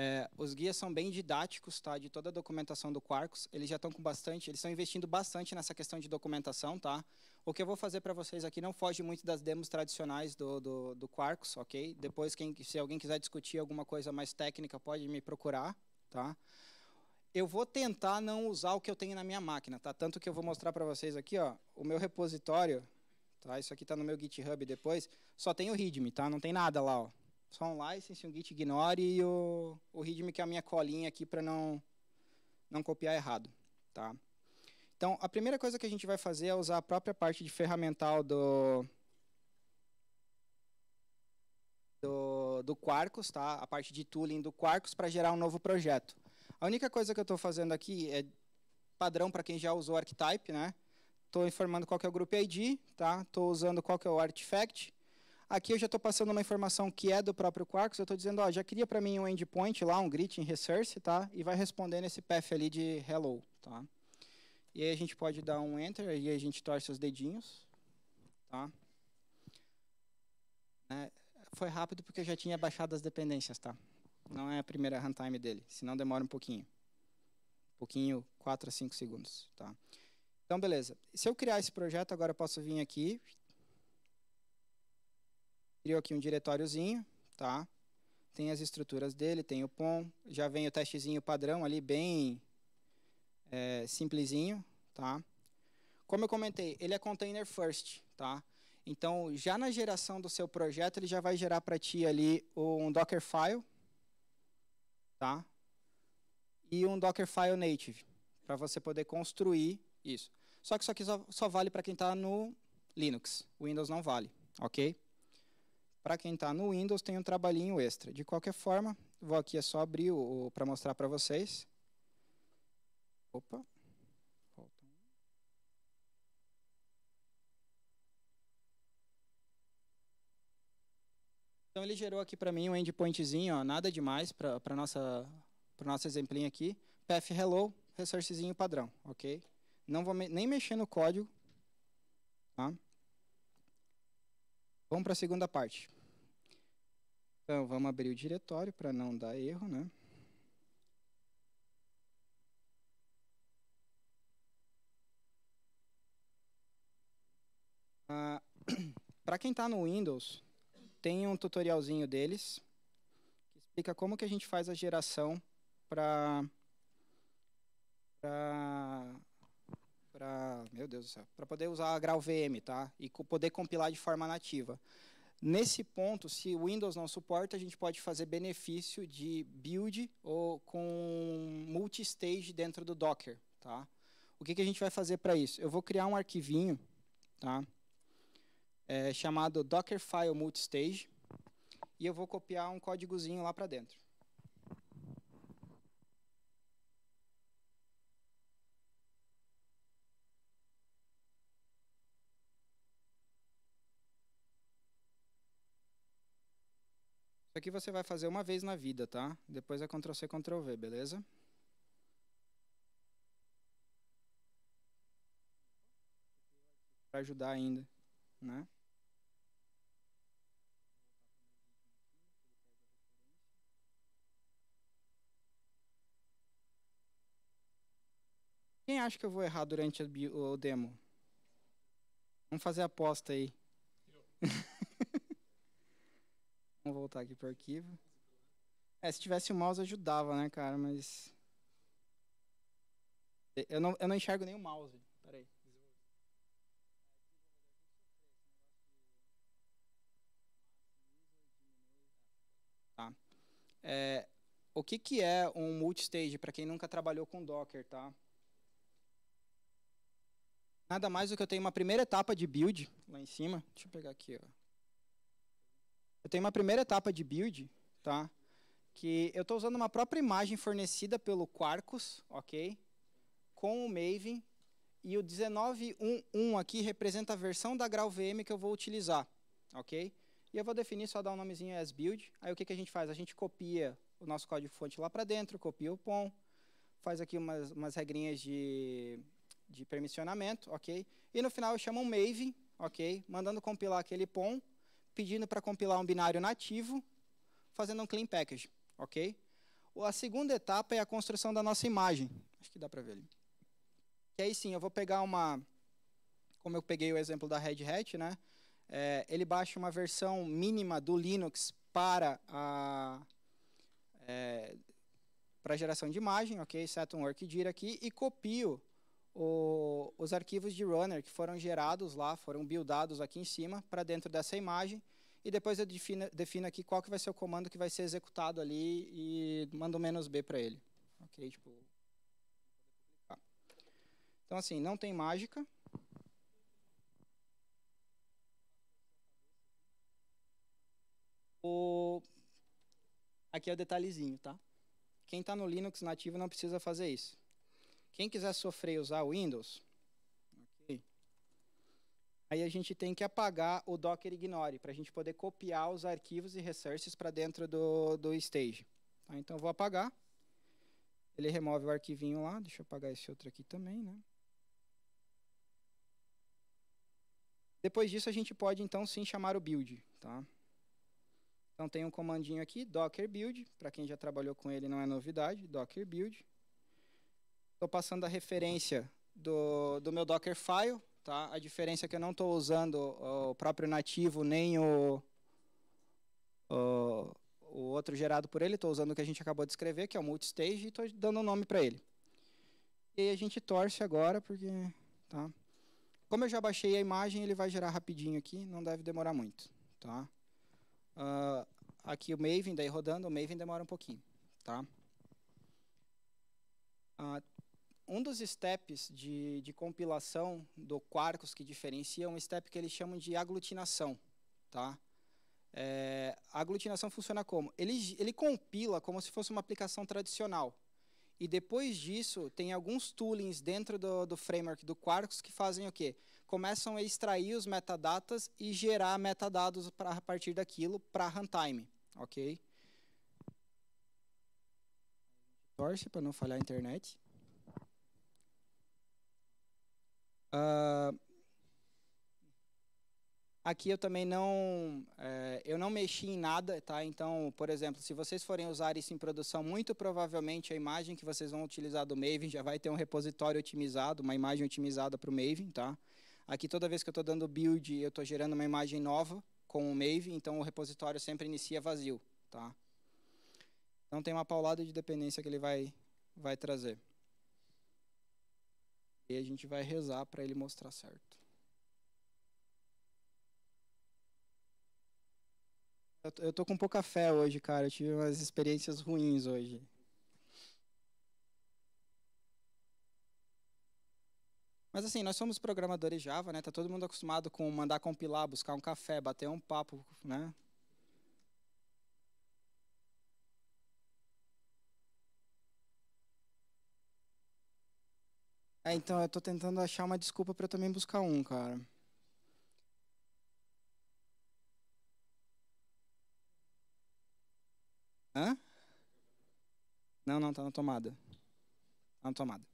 é, os guias são bem didáticos, tá? De toda a documentação do Quarkus. Eles já estão com bastante, eles estão investindo bastante nessa questão de documentação, tá? O que eu vou fazer para vocês aqui não foge muito das demos tradicionais do, do, do Quarkus, ok? Depois, quem, se alguém quiser discutir alguma coisa mais técnica, pode me procurar, tá? Eu vou tentar não usar o que eu tenho na minha máquina, tá? Tanto que eu vou mostrar para vocês aqui, ó, o meu repositório, tá? Isso aqui está no meu GitHub depois. Só tem o README, tá? Não tem nada lá, ó. Só um license, um git ignore e o, o readme que é a minha colinha aqui para não, não copiar errado. Tá? Então, a primeira coisa que a gente vai fazer é usar a própria parte de ferramental do, do, do Quarkus, tá? a parte de tooling do Quarkus, para gerar um novo projeto. A única coisa que eu estou fazendo aqui é padrão para quem já usou Archetype, né? Estou informando qual que é o grupo ID, tá? Estou usando qual que é o artifact Aqui eu já estou passando uma informação que é do próprio Quarkus, eu estou dizendo, ó, já cria para mim um endpoint lá, um grit em resource, tá? E vai respondendo esse path ali de hello, tá? E aí a gente pode dar um enter, e aí a gente torce os dedinhos, tá? É, foi rápido porque eu já tinha baixado as dependências, tá? Não é a primeira runtime dele, senão demora um pouquinho. Um pouquinho, 4 a 5 segundos, tá? Então, beleza. Se eu criar esse projeto, agora eu posso vir aqui, Criou aqui um diretóriozinho, tá? Tem as estruturas dele, tem o POM, já vem o testezinho padrão ali, bem é, simplesinho, tá? Como eu comentei, ele é container first, tá? Então, já na geração do seu projeto, ele já vai gerar para ti ali um Dockerfile, tá? E um Dockerfile native, para você poder construir isso. Só que isso aqui só, só vale para quem está no Linux. Windows não vale, ok? Para quem está no Windows, tem um trabalhinho extra. De qualquer forma, vou aqui é só abrir para mostrar para vocês. Opa. Então ele gerou aqui para mim um endpointzinho, ó, nada demais para para nossa para nosso exemplinho aqui, path hello, resourcezinho padrão, ok? Não vou me nem mexer no código, tá? Vamos para a segunda parte. Então, vamos abrir o diretório para não dar erro, né? Ah, para quem está no Windows, tem um tutorialzinho deles que explica como que a gente faz a geração para para meu Deus do céu para poder usar a GraalVM, tá? E poder compilar de forma nativa. Nesse ponto, se o Windows não suporta, a gente pode fazer benefício de build ou com multistage dentro do Docker. Tá? O que, que a gente vai fazer para isso? Eu vou criar um arquivinho tá? É, chamado Dockerfile Multistage e eu vou copiar um códigozinho lá para dentro. Isso aqui você vai fazer uma vez na vida, tá? Depois é Ctrl+C, Ctrl+V, beleza? Para ajudar ainda, né? Quem acha que eu vou errar durante o demo? Vamos fazer a aposta aí. Eu. Vamos voltar aqui pro arquivo. É, se tivesse o mouse ajudava, né, cara, mas... Eu não, eu não enxergo nem o mouse. Peraí. Tá. É, o que, que é um multistage, para quem nunca trabalhou com Docker, tá? Nada mais do que eu tenho uma primeira etapa de build lá em cima. Deixa eu pegar aqui, ó. Eu tenho uma primeira etapa de build, tá? Que eu estou usando uma própria imagem fornecida pelo Quarkus, ok? Com o Maven. E o 19.1.1 aqui representa a versão da GraalVM que eu vou utilizar, ok? E eu vou definir, só dar um nomezinho as build. Aí o que, que a gente faz? A gente copia o nosso código-fonte lá para dentro, copia o POM, faz aqui umas, umas regrinhas de, de permissionamento, ok? E no final eu chamo um Maven, ok? Mandando compilar aquele POM pedindo para compilar um binário nativo, fazendo um clean package, ok? A segunda etapa é a construção da nossa imagem. Acho que dá para ver ali. E aí sim, eu vou pegar uma... Como eu peguei o exemplo da Red Hat, né? É, ele baixa uma versão mínima do Linux para a... É, para geração de imagem, ok? Seto um workdir aqui e copio o, os arquivos de runner que foram gerados lá, foram buildados aqui em cima para dentro dessa imagem e depois eu defino, defino aqui qual que vai ser o comando que vai ser executado ali e mando menos "-b", para ele. Ok, tipo... Então, assim, não tem mágica. O... Aqui é o detalhezinho, tá? Quem está no Linux nativo não precisa fazer isso. Quem quiser sofrer e usar o Windows, okay, aí a gente tem que apagar o Docker Ignore para a gente poder copiar os arquivos e resources para dentro do, do stage. Tá, então eu vou apagar. Ele remove o arquivinho lá. Deixa eu apagar esse outro aqui também, né? Depois disso, a gente pode, então, sim, chamar o build. Tá? Então, tem um comandinho aqui, docker build. Para quem já trabalhou com ele, não é novidade. Docker build. Estou passando a referência do, do meu Dockerfile. Tá? A diferença é que eu não estou usando o próprio nativo nem o, o, o outro gerado por ele. Estou usando o que a gente acabou de escrever, que é o multistage, e estou dando o um nome para ele. E a gente torce agora, porque... Tá? Como eu já baixei a imagem, ele vai gerar rapidinho aqui, não deve demorar muito. Tá? Uh, aqui o Maven, daí rodando, o Maven demora um pouquinho. Tá? Uh, um dos steps de, de compilação do Quarkus que diferencia é um step que eles chamam de aglutinação. Tá? É, a aglutinação funciona como? Ele, ele compila como se fosse uma aplicação tradicional. E depois disso, tem alguns toolings dentro do, do framework do Quarkus que fazem o quê? Começam a extrair os metadatas e gerar metadados pra, a partir daquilo para runtime. Ok? Torce para não falhar a internet. Uh, aqui eu também não, é, eu não mexi em nada, tá? Então, por exemplo, se vocês forem usar isso em produção, muito provavelmente a imagem que vocês vão utilizar do Maven já vai ter um repositório otimizado, uma imagem otimizada para o Maven, tá? Aqui toda vez que eu estou dando build, eu estou gerando uma imagem nova com o Maven, então o repositório sempre inicia vazio, tá? Então tem uma paulada de dependência que ele vai, vai trazer. E a gente vai rezar para ele mostrar certo. Eu tô com pouca fé hoje, cara. Eu tive umas experiências ruins hoje. Mas assim, nós somos programadores Java, né? Tá todo mundo acostumado com mandar compilar, buscar um café, bater um papo, né? É, então eu tô tentando achar uma desculpa para eu também buscar um, cara. Hã? Não, não, tá na tomada. Tá na tomada.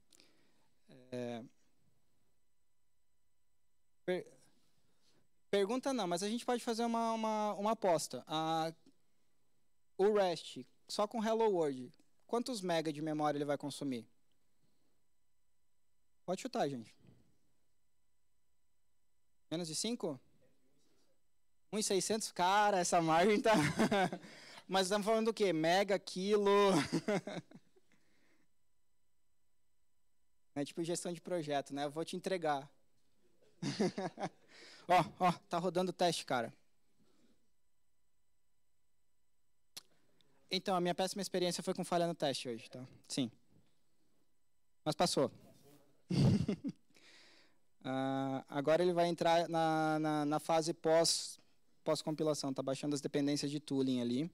É... Per... Pergunta não, mas a gente pode fazer uma, uma, uma aposta. O REST, só com Hello World, quantos mega de memória ele vai consumir? Pode chutar, gente. Menos de 5? 1,600? Cara, essa margem tá... Mas estamos falando do quê? Mega, quilo... É tipo gestão de projeto, né? Eu vou te entregar. ó, ó, tá rodando o teste, cara. Então, a minha péssima experiência foi com falha no teste hoje, tá? Sim. Mas passou uh, agora ele vai entrar na, na, na fase pós, pós-compilação, está baixando as dependências de tooling ali.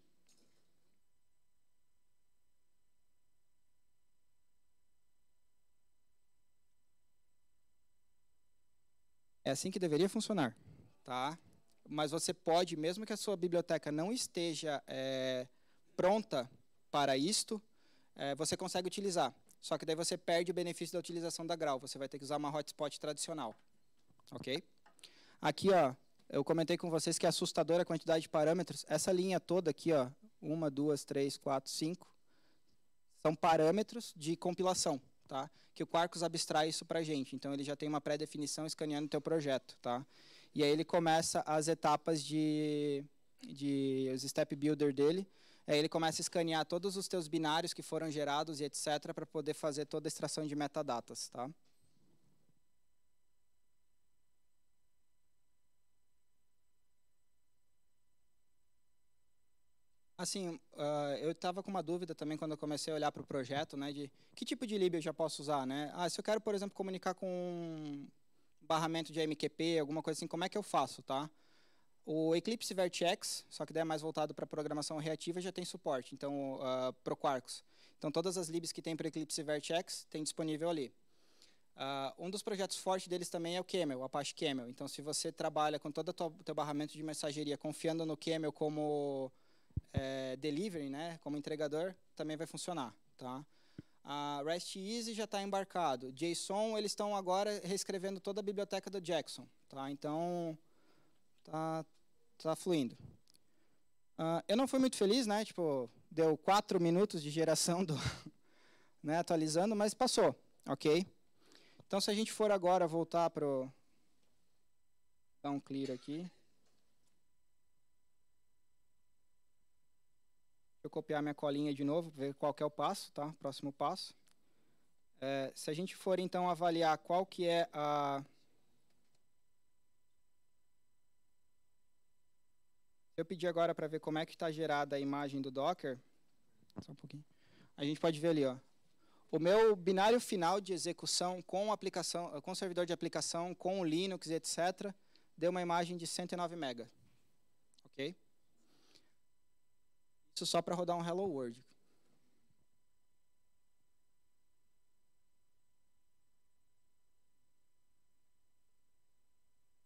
É assim que deveria funcionar, tá? Mas você pode, mesmo que a sua biblioteca não esteja é, pronta para isto, é, você consegue utilizar. Só que daí você perde o benefício da utilização da grau, você vai ter que usar uma hotspot tradicional. Ok? Aqui, ó, eu comentei com vocês que é assustadora a quantidade de parâmetros. Essa linha toda aqui, ó, uma, duas, três, quatro, cinco, são parâmetros de compilação, tá? Que o Quarkus abstrai isso para a gente. Então ele já tem uma pré-definição escaneando o teu projeto, tá? E aí ele começa as etapas de, de os step builder dele, é, ele começa a escanear todos os teus binários que foram gerados e etc. para poder fazer toda a extração de metadatas. Tá? Assim, uh, eu estava com uma dúvida também quando eu comecei a olhar para o projeto, né, de que tipo de lib eu já posso usar, né? Ah, se eu quero, por exemplo, comunicar com um barramento de MQP, alguma coisa assim, como é que eu faço, tá? O Eclipse Vertex, só que daí é mais voltado para programação reativa, já tem suporte, então, uh, ah, para o Quarkus. Então, todas as libs que tem para o Eclipse Vertex tem disponível ali. Uh, um dos projetos fortes deles também é o Camel, o Apache Camel. Então, se você trabalha com todo o seu barramento de mensageria confiando no Camel como é, delivery, né, como entregador, também vai funcionar. Tá? A ah, REST Easy já está embarcado. JSON, eles estão agora reescrevendo toda a biblioteca do Jackson. Tá? Então, Tá, tá fluindo. Uh, eu não fui muito feliz, né? Tipo, deu quatro minutos de geração do, né, atualizando, mas passou, ok? Então, se a gente for agora voltar para dar um clear aqui. eu copiar minha colinha de novo, ver qual é o passo, tá? Próximo passo. É, se a gente for, então, avaliar qual que é a Eu pedi agora para ver como é que está gerada a imagem do Docker. Só um pouquinho. A gente pode ver ali, ó. O meu binário final de execução com aplicação, com servidor de aplicação, com o Linux, etc, deu uma imagem de 109 MB. OK? Isso só para rodar um Hello World.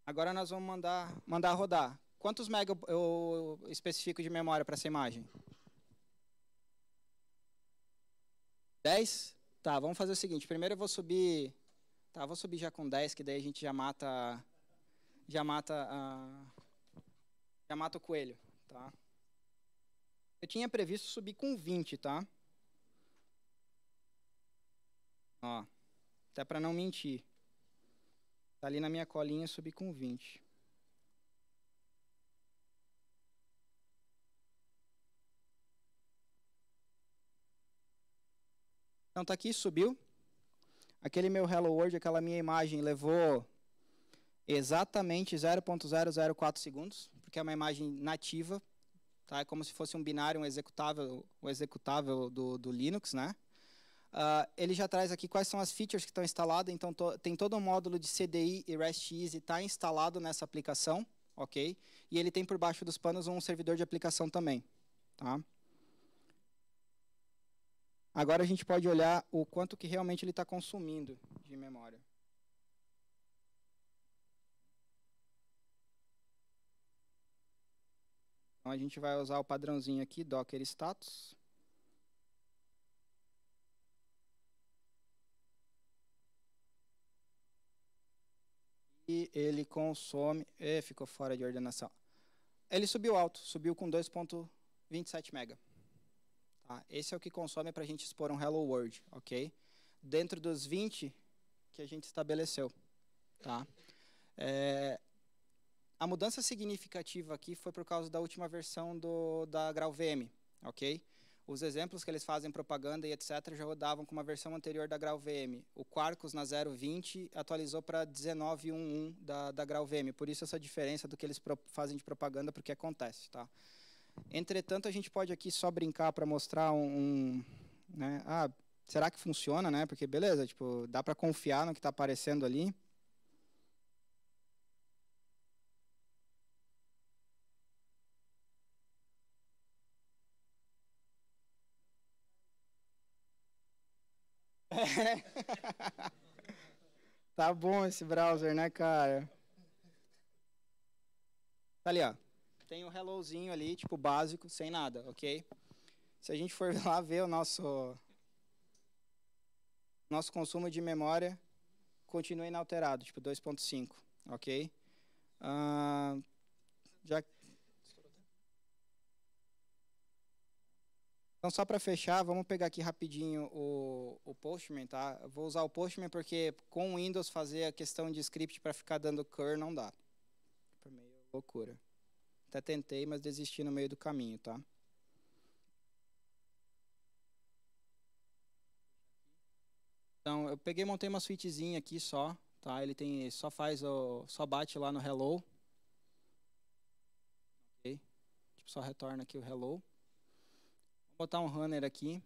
Agora nós vamos mandar, mandar rodar. Quantos mega eu especifico de memória para essa imagem? 10? Tá, vamos fazer o seguinte. Primeiro eu vou subir... Tá, vou subir já com 10, que daí a gente já mata... Já mata Já mata o coelho, tá? Eu tinha previsto subir com 20, tá? Ó, até para não mentir. Tá ali na minha colinha, subir com 20. Então está aqui, subiu. Aquele meu Hello World, aquela minha imagem, levou exatamente 0.004 segundos, porque é uma imagem nativa, tá? É como se fosse um binário, um executável, um executável do, do, Linux, né? Uh, ele já traz aqui quais são as features que estão instaladas, então to, tem todo um módulo de CDI e REST Easy está instalado nessa aplicação, ok? E ele tem por baixo dos panos um servidor de aplicação também, tá? Agora a gente pode olhar o quanto que realmente ele está consumindo de memória. Então a gente vai usar o padrãozinho aqui, docker status. E ele consome... Eh, ficou fora de ordenação. Ele subiu alto, subiu com 2.27 mega. Tá? Esse é o que consome para a gente expor um Hello World, ok? Dentro dos 20 que a gente estabeleceu. Tá? É, a mudança significativa aqui foi por causa da última versão do, da GraalVM, ok? Os exemplos que eles fazem propaganda e etc. já rodavam com uma versão anterior da GraalVM. O Quarkus na 0.20 atualizou para 19.1.1 da, da GraalVM. Por isso essa diferença do que eles fazem de propaganda, porque acontece, tá? Entretanto, a gente pode aqui só brincar para mostrar um, um né? ah, será que funciona, né? Porque beleza, tipo, dá para confiar no que está aparecendo ali. tá bom esse browser, né, cara? Tá ali, ó tem o um hellozinho ali, tipo básico, sem nada, ok? Se a gente for lá ver o nosso nosso consumo de memória continua inalterado, tipo 2.5, ok? Uh, já... Então, só para fechar, vamos pegar aqui rapidinho o, o Postman, tá? Eu vou usar o Postman porque com o Windows fazer a questão de script para ficar dando cur não dá. Por meio loucura. Até tentei, mas desisti no meio do caminho, tá? Então, eu peguei, montei uma suítezinha aqui só, tá? Ele tem, só faz, o, só bate lá no hello. Ok? Tipo, só retorna aqui o hello. Vou botar um runner aqui.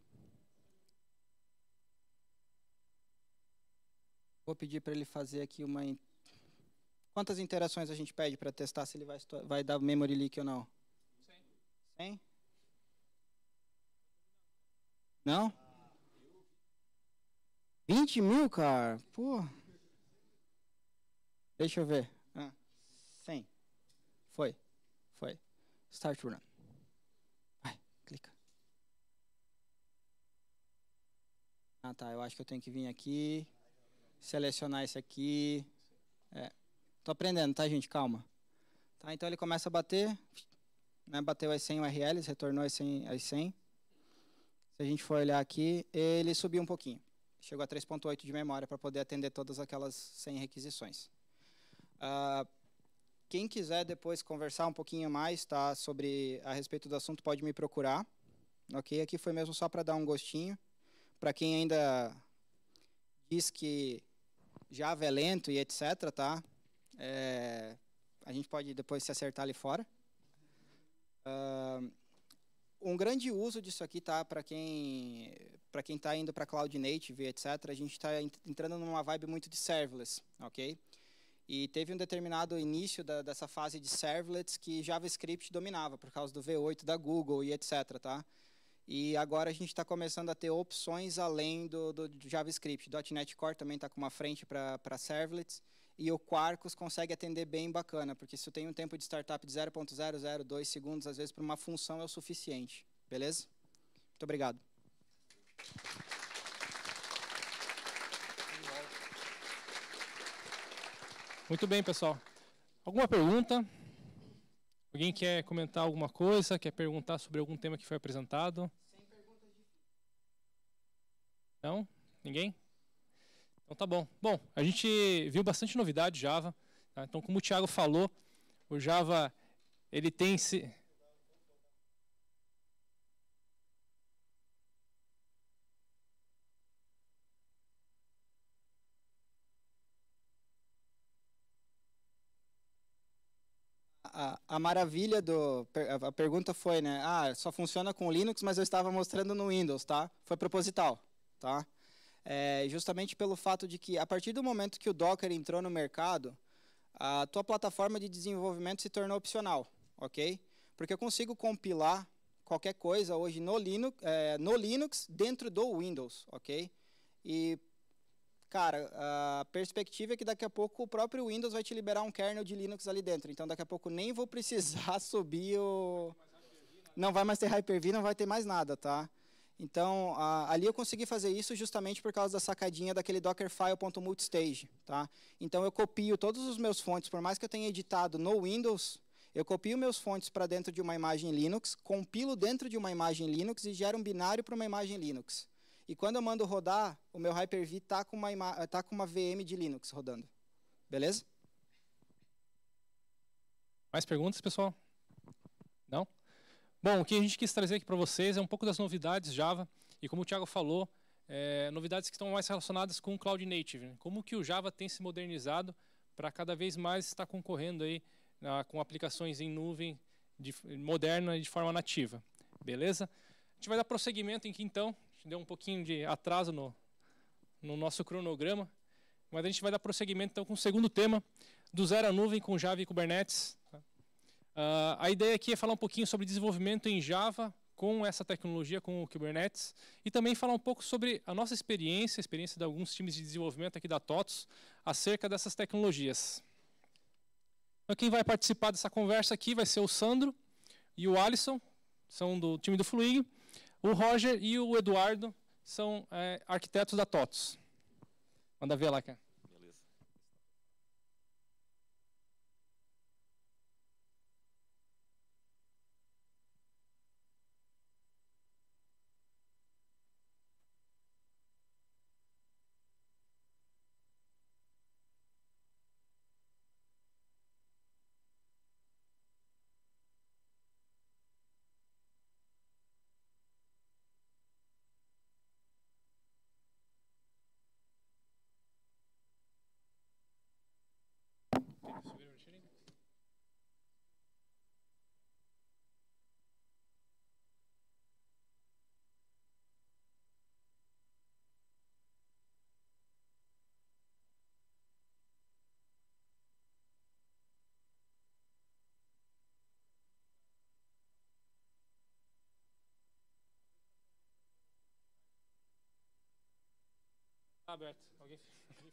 Vou pedir para ele fazer aqui uma Quantas interações a gente pede para testar se ele vai, vai dar memory leak ou não? 100. 100? Não? 20 mil, cara? Pô. Deixa eu ver. 100. Ah, Foi. Foi. Start run. Vai, clica. Ah, tá. Eu acho que eu tenho que vir aqui, selecionar esse aqui. É. Tô aprendendo, tá, gente? Calma. Tá, então ele começa a bater, né, bateu as 100 URLs, retornou as 100, as 100. Se a gente for olhar aqui, ele subiu um pouquinho. Chegou a 3.8 de memória para poder atender todas aquelas 100 requisições. Uh, quem quiser depois conversar um pouquinho mais tá, sobre a respeito do assunto, pode me procurar. Ok? Aqui foi mesmo só para dar um gostinho. Para quem ainda diz que Java é lento e etc., tá? É, a gente pode depois se acertar ali fora. Uh, um grande uso disso aqui tá para quem para quem está indo para cloud native, etc. A gente está entrando numa vibe muito de serverless, ok? E teve um determinado início da, dessa fase de servlets que JavaScript dominava por causa do V8 da Google e etc. Tá? E agora a gente está começando a ter opções além do, do JavaScript. .NET Core também está com uma frente para servlets e o Quarkus consegue atender bem bacana, porque se eu tenho um tempo de startup de 0.002 segundos, às vezes para uma função é o suficiente. Beleza? Muito obrigado. Muito bem, pessoal. Alguma pergunta? Alguém quer comentar alguma coisa? Quer perguntar sobre algum tema que foi apresentado? Sem perguntas de... Não? Ninguém? Então tá bom. Bom, a gente viu bastante novidade Java. Tá? Então, como o Thiago falou, o Java ele tem se A, a maravilha do. A pergunta foi, né? Ah, só funciona com Linux, mas eu estava mostrando no Windows, tá? Foi proposital, tá? é, justamente pelo fato de que, a partir do momento que o Docker entrou no mercado, a tua plataforma de desenvolvimento se tornou opcional, ok? Porque eu consigo compilar qualquer coisa hoje no Linux, é, no Linux dentro do Windows, ok? E, cara, a perspectiva é que daqui a pouco o próprio Windows vai te liberar um kernel de Linux ali dentro. Então, daqui a pouco nem vou precisar subir o... Não vai mais ter Hyper-V, não vai ter mais nada, tá? Então, a, ali eu consegui fazer isso justamente por causa da sacadinha daquele dockerfile.multistage. Tá? Então, eu copio todos os meus fontes, por mais que eu tenha editado no Windows, eu copio meus fontes para dentro de uma imagem Linux, compilo dentro de uma imagem Linux e gero um binário para uma imagem Linux. E quando eu mando rodar, o meu Hyper-V está com, uma tá com uma VM tá de Linux rodando. Beleza? Mais perguntas, pessoal? Não? Bom, o que a gente quis trazer aqui para vocês é um pouco das novidades Java e como o Thiago falou, é, novidades que estão mais relacionadas com o Cloud Native. Né? Como que o Java tem se modernizado para cada vez mais estar concorrendo aí na, com aplicações em nuvem de, moderna e de forma nativa. Beleza? A gente vai dar prosseguimento em que então, a gente deu um pouquinho de atraso no, no nosso cronograma, mas a gente vai dar prosseguimento então com o segundo tema, do zero à nuvem com Java e Kubernetes. Tá? Uh, a ideia aqui é falar um pouquinho sobre desenvolvimento em Java com essa tecnologia, com o Kubernetes, e também falar um pouco sobre a nossa experiência, a experiência de alguns times de desenvolvimento aqui da TOTOS, acerca dessas tecnologias. Então, quem vai participar dessa conversa aqui vai ser o Sandro e o Alisson, são do time do Fluig, o Roger e o Eduardo são é, arquitetos da TOTOS. Manda ver lá, cara. Tá aberto. Alguém fechou.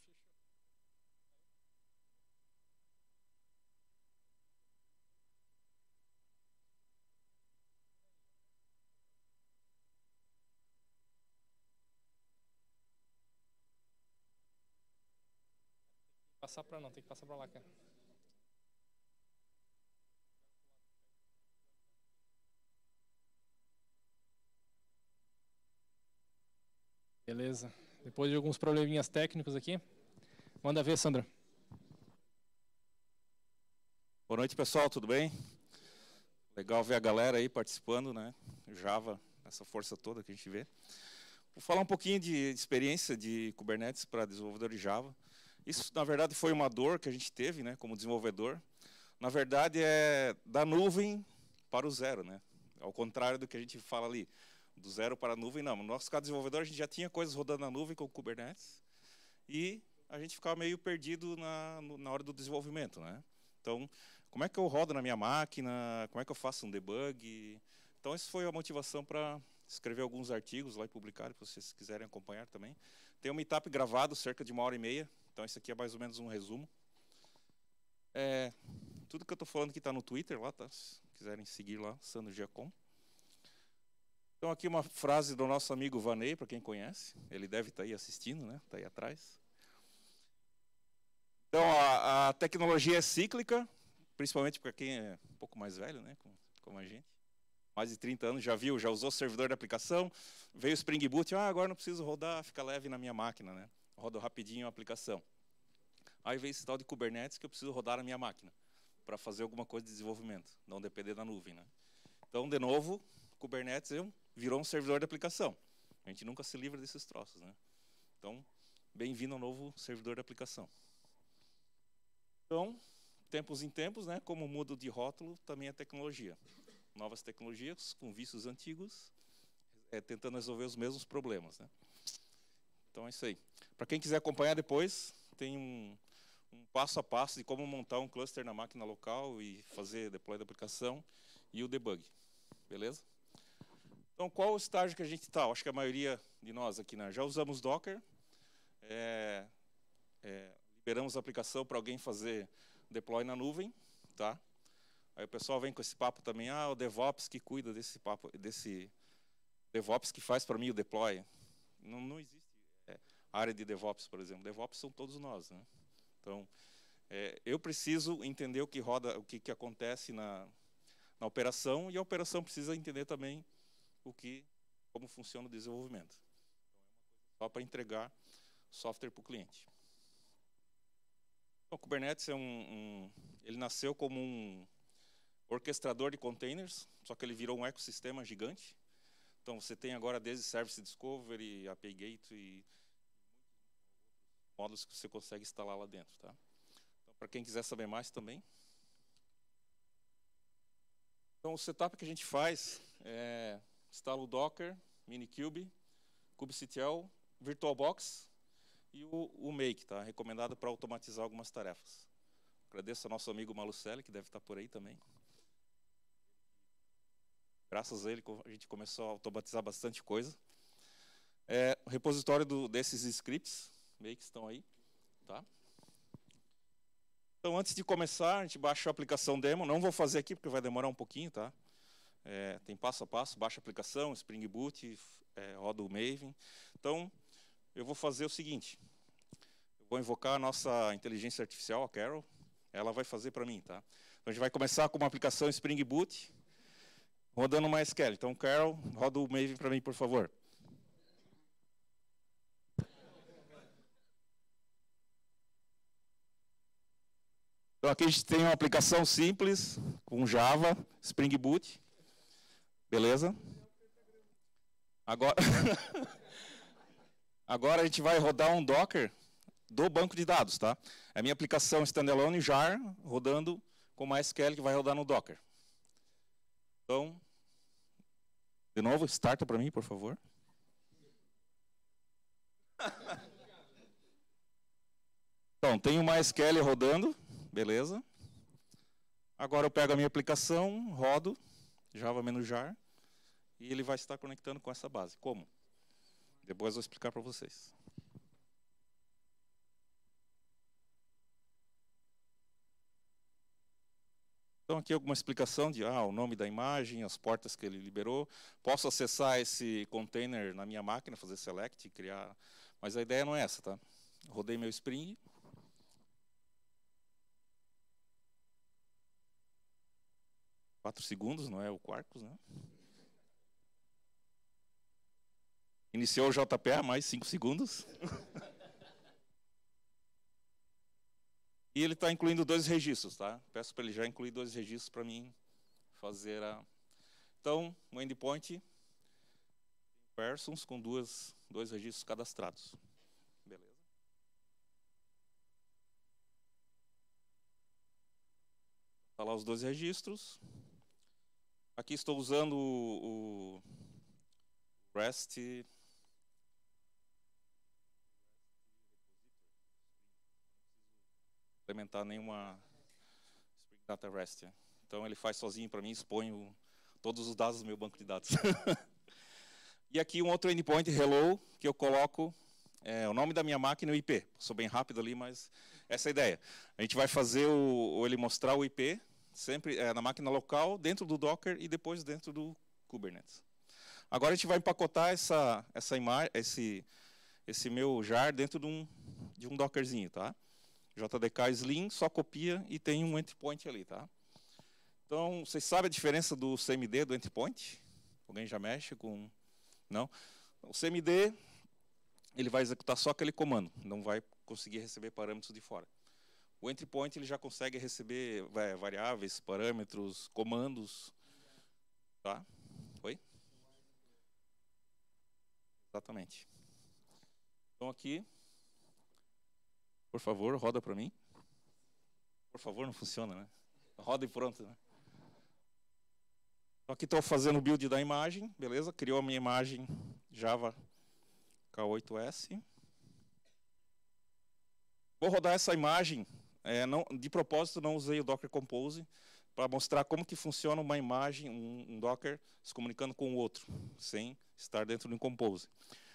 Passar para não, tem que passar para lá, cara. Beleza. Depois de alguns probleminhas técnicos aqui. Manda ver, Sandra. Boa noite, pessoal, tudo bem? Legal ver a galera aí participando, né? Java, essa força toda que a gente vê. Vou falar um pouquinho de experiência de Kubernetes para desenvolvedor de Java. Isso, na verdade, foi uma dor que a gente teve, né, como desenvolvedor. Na verdade, é da nuvem para o zero, né? Ao contrário do que a gente fala ali, do zero para a nuvem, não. No nosso caso, desenvolvedor, a gente já tinha coisas rodando na nuvem com o Kubernetes e a gente ficava meio perdido na, na hora do desenvolvimento, né? Então, como é que eu rodo na minha máquina? Como é que eu faço um debug? Então, essa foi a motivação para escrever alguns artigos lá e publicar, se vocês quiserem acompanhar também. Tem um meetup gravado, cerca de uma hora e meia. Então, isso aqui é mais ou menos um resumo. É, tudo que eu estou falando aqui está no Twitter, lá, tá? Se quiserem seguir lá, Sandro Giacom. Então, aqui uma frase do nosso amigo Vanei, para quem conhece. Ele deve estar tá aí assistindo, né? Está aí atrás. Então, a, a, tecnologia é cíclica, principalmente para quem é um pouco mais velho, né? Como, como a gente. Mais de 30 anos, já viu, já usou servidor de aplicação. Veio o Spring Boot, ah, agora não preciso rodar, fica leve na minha máquina, né? Rodo rapidinho a aplicação. Aí veio esse tal de Kubernetes que eu preciso rodar na minha máquina para fazer alguma coisa de desenvolvimento, não depender da nuvem, né? Então, de novo, Kubernetes virou um servidor de aplicação. A gente nunca se livra desses troços, né? Então, bem-vindo ao novo servidor de aplicação. Então, tempos em tempos, né, como mudo de rótulo, também a é tecnologia. Novas tecnologias com vícios antigos, é, tentando resolver os mesmos problemas. Né? Então é isso aí. Para quem quiser acompanhar depois, tem um, um, passo a passo de como montar um cluster na máquina local e fazer deploy da aplicação e o debug. Beleza? Então, qual o estágio que a gente está? Acho que a maioria de nós aqui né, já usamos Docker, é, é, liberamos a aplicação para alguém fazer deploy na nuvem, tá? Aí o pessoal vem com esse papo também, ah, o DevOps que cuida desse papo, desse DevOps que faz para mim o deploy. Não, não existe é, área de DevOps, por exemplo. DevOps são todos nós, né? Então, é, eu preciso entender o que roda, o que, que acontece na, na operação e a operação precisa entender também o que, como funciona o desenvolvimento. Então, é só para entregar software para o cliente. O Kubernetes é um, um, ele nasceu como um orquestrador de containers, só que ele virou um ecossistema gigante. Então você tem agora desde Service Discovery, API Gate e módulos que você consegue instalar lá dentro, tá? Então para quem quiser saber mais também. Então o setup que a gente faz é instalo o Docker, Minikube, kubectl, VirtualBox e o, o Make, tá? recomendado para automatizar algumas tarefas. Agradeço ao nosso amigo Malucelli, que deve estar tá por aí também. Graças a ele, a gente começou a automatizar bastante coisa. É, o repositório do, desses scripts, meio que estão aí. Tá? Então, antes de começar, a gente baixa a aplicação demo. Não vou fazer aqui, porque vai demorar um pouquinho. Tá? É, tem passo a passo, baixa aplicação, Spring Boot, é, roda o Maven. Então, eu vou fazer o seguinte. Eu vou invocar a nossa inteligência artificial, a Carol. Ela vai fazer para mim, tá? Então, a gente vai começar com uma aplicação Spring Boot, rodando uma SQL. Então, Carol, roda o Maven para mim, por favor. Então, aqui a gente tem uma aplicação simples, com Java, Spring Boot, Beleza? Agora, agora a gente vai rodar um Docker do banco de dados, tá? É a minha aplicação standalone jar rodando com MySQL que vai rodar no Docker. Então, de novo, starta para mim, por favor. Então, tenho MySQL rodando, beleza? Agora eu pego a minha aplicação, rodo. Java menos jar, e ele vai estar conectando com essa base. Como? Depois eu vou explicar para vocês. Então aqui alguma explicação de ah, o nome da imagem, as portas que ele liberou. Posso acessar esse container na minha máquina, fazer select e criar. Mas a ideia não é essa, tá? Rodei meu Spring, Quatro segundos, não é o Quarkus, né? Iniciou o JPA, mais cinco segundos. e ele está incluindo dois registros, tá? Peço para ele já incluir dois registros para mim fazer a... Então, um endpoint persons com duas, dois registros cadastrados. Beleza. Está lá os dois registros. Aqui estou usando o, REST implementar nenhuma Spring Data REST. Então ele faz sozinho para mim, expõe todos os dados do meu banco de dados. e aqui um outro endpoint, hello, que eu coloco é, o nome da minha máquina e o IP. Sou bem rápido ali, mas essa é a ideia. A gente vai fazer o, ele mostrar o IP Sempre é, na máquina local, dentro do Docker e depois dentro do Kubernetes. Agora a gente vai empacotar essa, essa imagem, esse, esse meu jar dentro de um, de um Dockerzinho, tá? JDK Slim só copia e tem um endpoint ali, tá? Então, vocês sabem a diferença do CMD do endpoint? Alguém já mexe com... Não? O CMD, ele vai executar só aquele comando, não vai conseguir receber parâmetros de fora. O entry point ele já consegue receber é, variáveis, parâmetros, comandos. Tá? Oi? Exatamente. Então aqui, por favor, roda para mim. Por favor, não funciona, né? Roda e pronto, né? Então aqui estou fazendo o build da imagem, beleza? Criou a minha imagem Java K8S. Vou rodar essa imagem é, não, de propósito, não usei o Docker Compose para mostrar como que funciona uma imagem, um, um, Docker se comunicando com o outro, sem estar dentro de um Compose.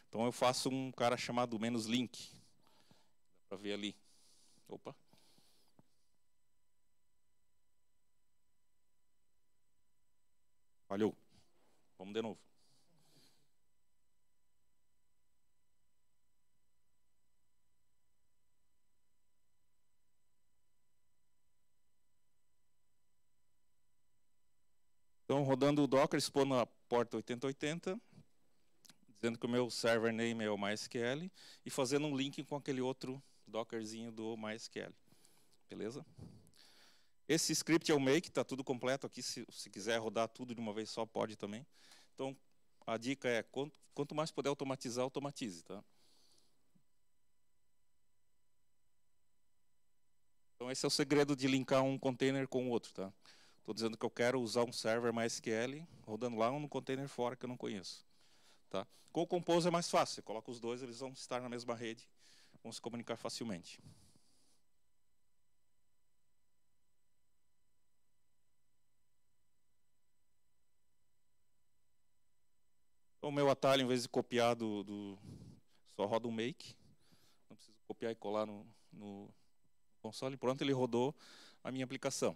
Então eu faço um cara chamado menos link. Dá para ver ali. Opa. Valeu. Vamos de novo. Então, rodando o Docker, expondo a porta 8080, dizendo que o meu server name é o MySQL e fazendo um link com aquele outro Dockerzinho do MySQL. Beleza? Esse script é o make, está tudo completo aqui. Se, se quiser rodar tudo de uma vez só, pode também. Então, a dica é, quanto, quanto mais puder automatizar, automatize. Tá? Então, esse é o segredo de linkar um container com o outro. Tá? Estou dizendo que eu quero usar um server MySQL rodando lá um container fora que eu não conheço. Tá? Com o Compose é mais fácil, coloca os dois, eles vão estar na mesma rede, vão se comunicar facilmente. Então, o meu atalho, em vez de copiar do, do só roda um make, não preciso copiar e colar no, no console, pronto, ele rodou a minha aplicação.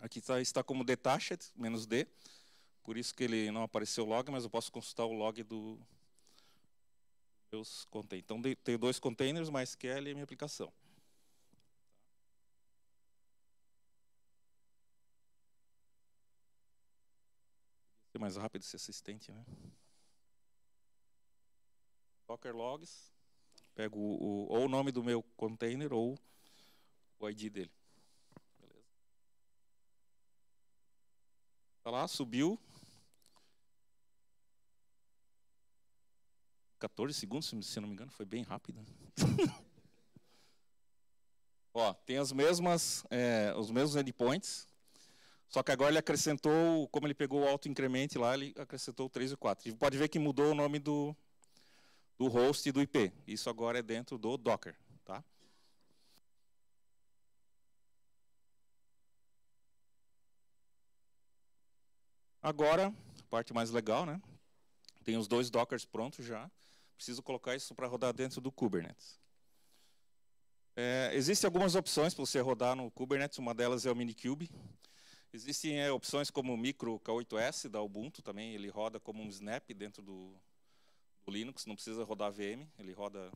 Aqui tá, está como detached, menos D. Por isso que ele não apareceu log, mas eu posso consultar o log do meus containers. Então, tem dois containers, mais SQL e minha aplicação. Podia ser mais rápido esse assistente, né? Docker logs, pego o, ou o nome do meu container ou o ID dele. Está lá, subiu. 14 segundos, se não me engano, foi bem rápido. Ó, tem as mesmas, é, os mesmos endpoints, só que agora ele acrescentou, como ele pegou o auto-incremente lá, ele acrescentou 3 e 4. E pode ver que mudou o nome do, do host e do IP. Isso agora é dentro do Docker. Agora, parte mais legal, né? Tem os dois Dockers prontos já. Preciso colocar isso para rodar dentro do Kubernetes. É, existem algumas opções para você rodar no Kubernetes, uma delas é o Minikube. Existem é, opções como o Micro K8S da Ubuntu também, ele roda como um snap dentro do, do Linux, não precisa rodar VM, ele roda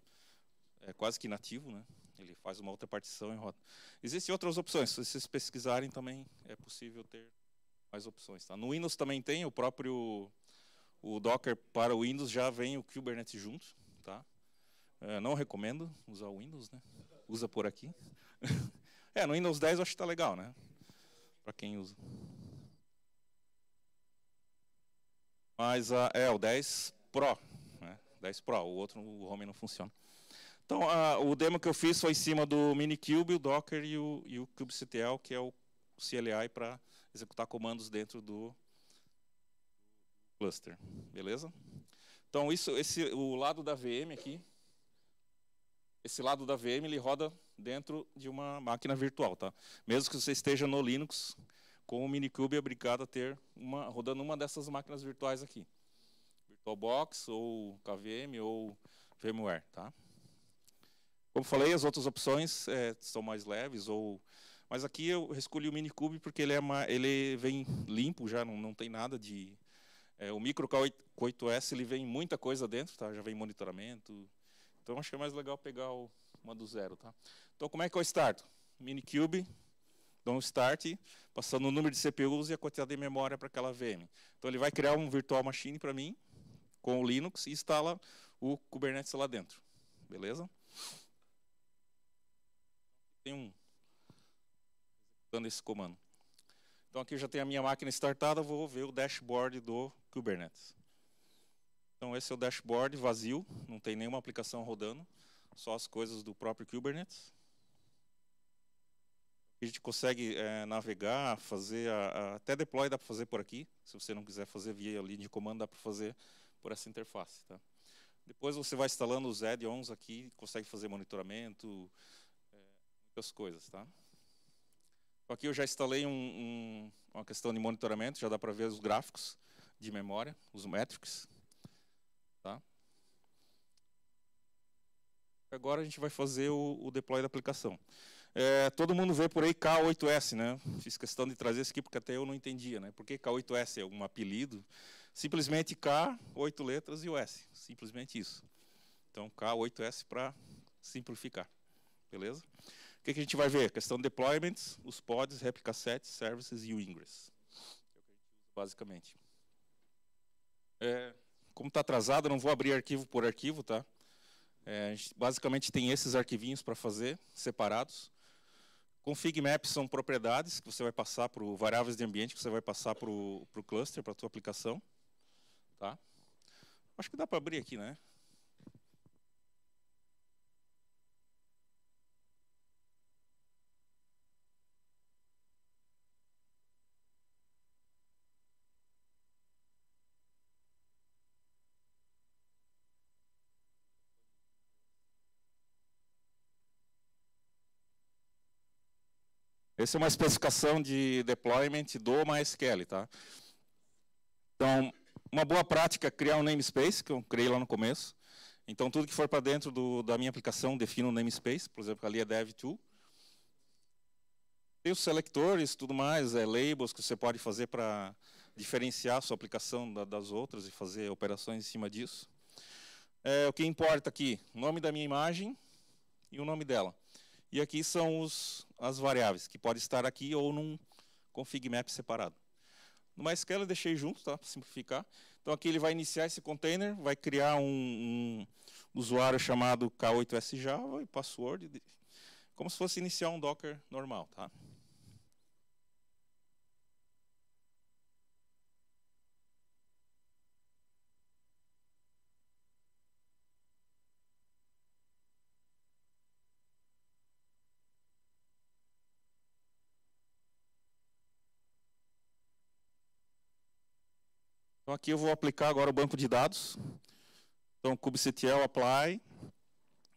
é, quase que nativo, né? ele faz uma outra partição e roda. Existem outras opções, se vocês pesquisarem também é possível ter mais opções. Tá? No Windows também tem o próprio o Docker para o Windows já vem o Kubernetes junto, tá? É, não recomendo usar o Windows, né? Usa por aqui. é, no Windows 10 eu acho que está legal, né? Para quem usa. Mas ah, é o 10 Pro, né? 10 Pro, o outro o Home não funciona. Então, a, ah, o demo que eu fiz foi em cima do Minikube, o Docker e o, e o kubectl, que é o CLI para executar comandos dentro do cluster, beleza? Então isso, esse, o lado da VM aqui, esse lado da VM ele roda dentro de uma máquina virtual, tá? Mesmo que você esteja no Linux, com o Minikube é obrigado a ter uma rodando uma dessas máquinas virtuais aqui, VirtualBox ou KVM ou VMware, tá? Como falei, as outras opções é, são mais leves ou mas aqui eu escolhi o Mini Cube porque ele, é uma, ele vem limpo já, não, não tem nada de... É, o Micro K8S ele vem muita coisa dentro, tá? já vem monitoramento. Então acho que é mais legal pegar o, uma do zero. Tá? Então como é que eu starto? Mini Cube, dou um start, passando o número de CPUs e a quantidade de memória para aquela VM. Então ele vai criar um virtual machine para mim, com o Linux, e instala o Kubernetes lá dentro. Beleza? Tem um executando esse comando. Então aqui eu já tenho a minha máquina startada, vou ver o dashboard do Kubernetes. Então esse é o dashboard vazio, não tem nenhuma aplicação rodando, só as coisas do próprio Kubernetes. A gente consegue é, navegar, fazer a, a, até deploy dá para fazer por aqui. Se você não quiser fazer via linha de comando, dá para fazer por essa interface. Tá? Depois você vai instalando os add-ons aqui, consegue fazer monitoramento, é, muitas coisas. Tá? Aqui eu já instalei um, um, uma questão de monitoramento, já dá para ver os gráficos de memória, os métricos. Tá? Agora a gente vai fazer o, o deploy da aplicação. É, todo mundo vê por aí K8S, né? Fiz questão de trazer isso aqui porque até eu não entendia, né? Por que K8S é um apelido? Simplesmente K, oito letras e o S. Simplesmente isso. Então K8S para simplificar. Beleza? O que, que a gente vai ver? Questão de deployments, os pods, replica sets, services e o ingress. É basicamente. É, como está atrasado, não vou abrir arquivo por arquivo, tá? É, a gente basicamente tem esses arquivinhos para fazer, separados. Config maps são propriedades que você vai passar para o variáveis de ambiente que você vai passar para o cluster, para a tua aplicação. Tá? Acho que dá para abrir aqui, né? Essa é uma especificação de deployment do MySQL. Tá? Então, uma boa prática é criar um namespace, que eu criei lá no começo. Então, tudo que for para dentro do, da minha aplicação, defino um namespace. Por exemplo, ali é dev2. Tem os selectores e tudo mais, é, labels que você pode fazer para diferenciar a sua aplicação da, das outras e fazer operações em cima disso. É, o que importa aqui, o nome da minha imagem e o nome dela. E aqui são os, as variáveis, que pode estar aqui ou num config map separado. No MySQL eu deixei junto, tá? para simplificar. Então aqui ele vai iniciar esse container, vai criar um, um usuário chamado k8sjava e password, como se fosse iniciar um Docker normal. Tá? Então aqui eu vou aplicar agora o banco de dados. Então kubectl apply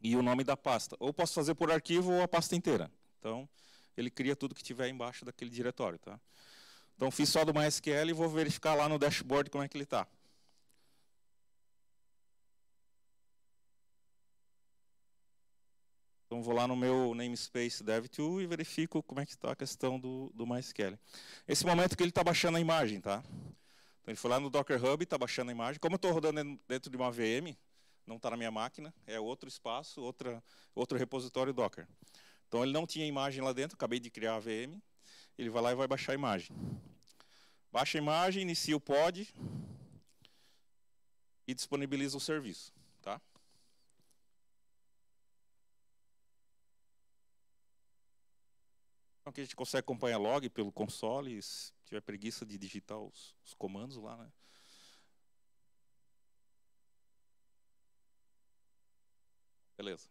e o nome da pasta. Ou posso fazer por arquivo ou a pasta inteira. Então ele cria tudo que tiver embaixo daquele diretório, tá? Então fiz só do MySQL e vou verificar lá no dashboard como é que ele está. Então vou lá no meu namespace dev e verifico como é que está a questão do, do MySQL. Esse momento que ele está baixando a imagem, tá? Então ele foi lá no Docker Hub, está baixando a imagem. Como eu estou rodando dentro de uma VM, não está na minha máquina, é outro espaço, outra, outro repositório Docker. Então ele não tinha imagem lá dentro, acabei de criar a VM, ele vai lá e vai baixar a imagem. Baixa a imagem, inicia o pod e disponibiliza o serviço. Tá? Então aqui a gente consegue acompanhar log pelo console, tiver preguiça de digitar os, os comandos lá, né? Beleza.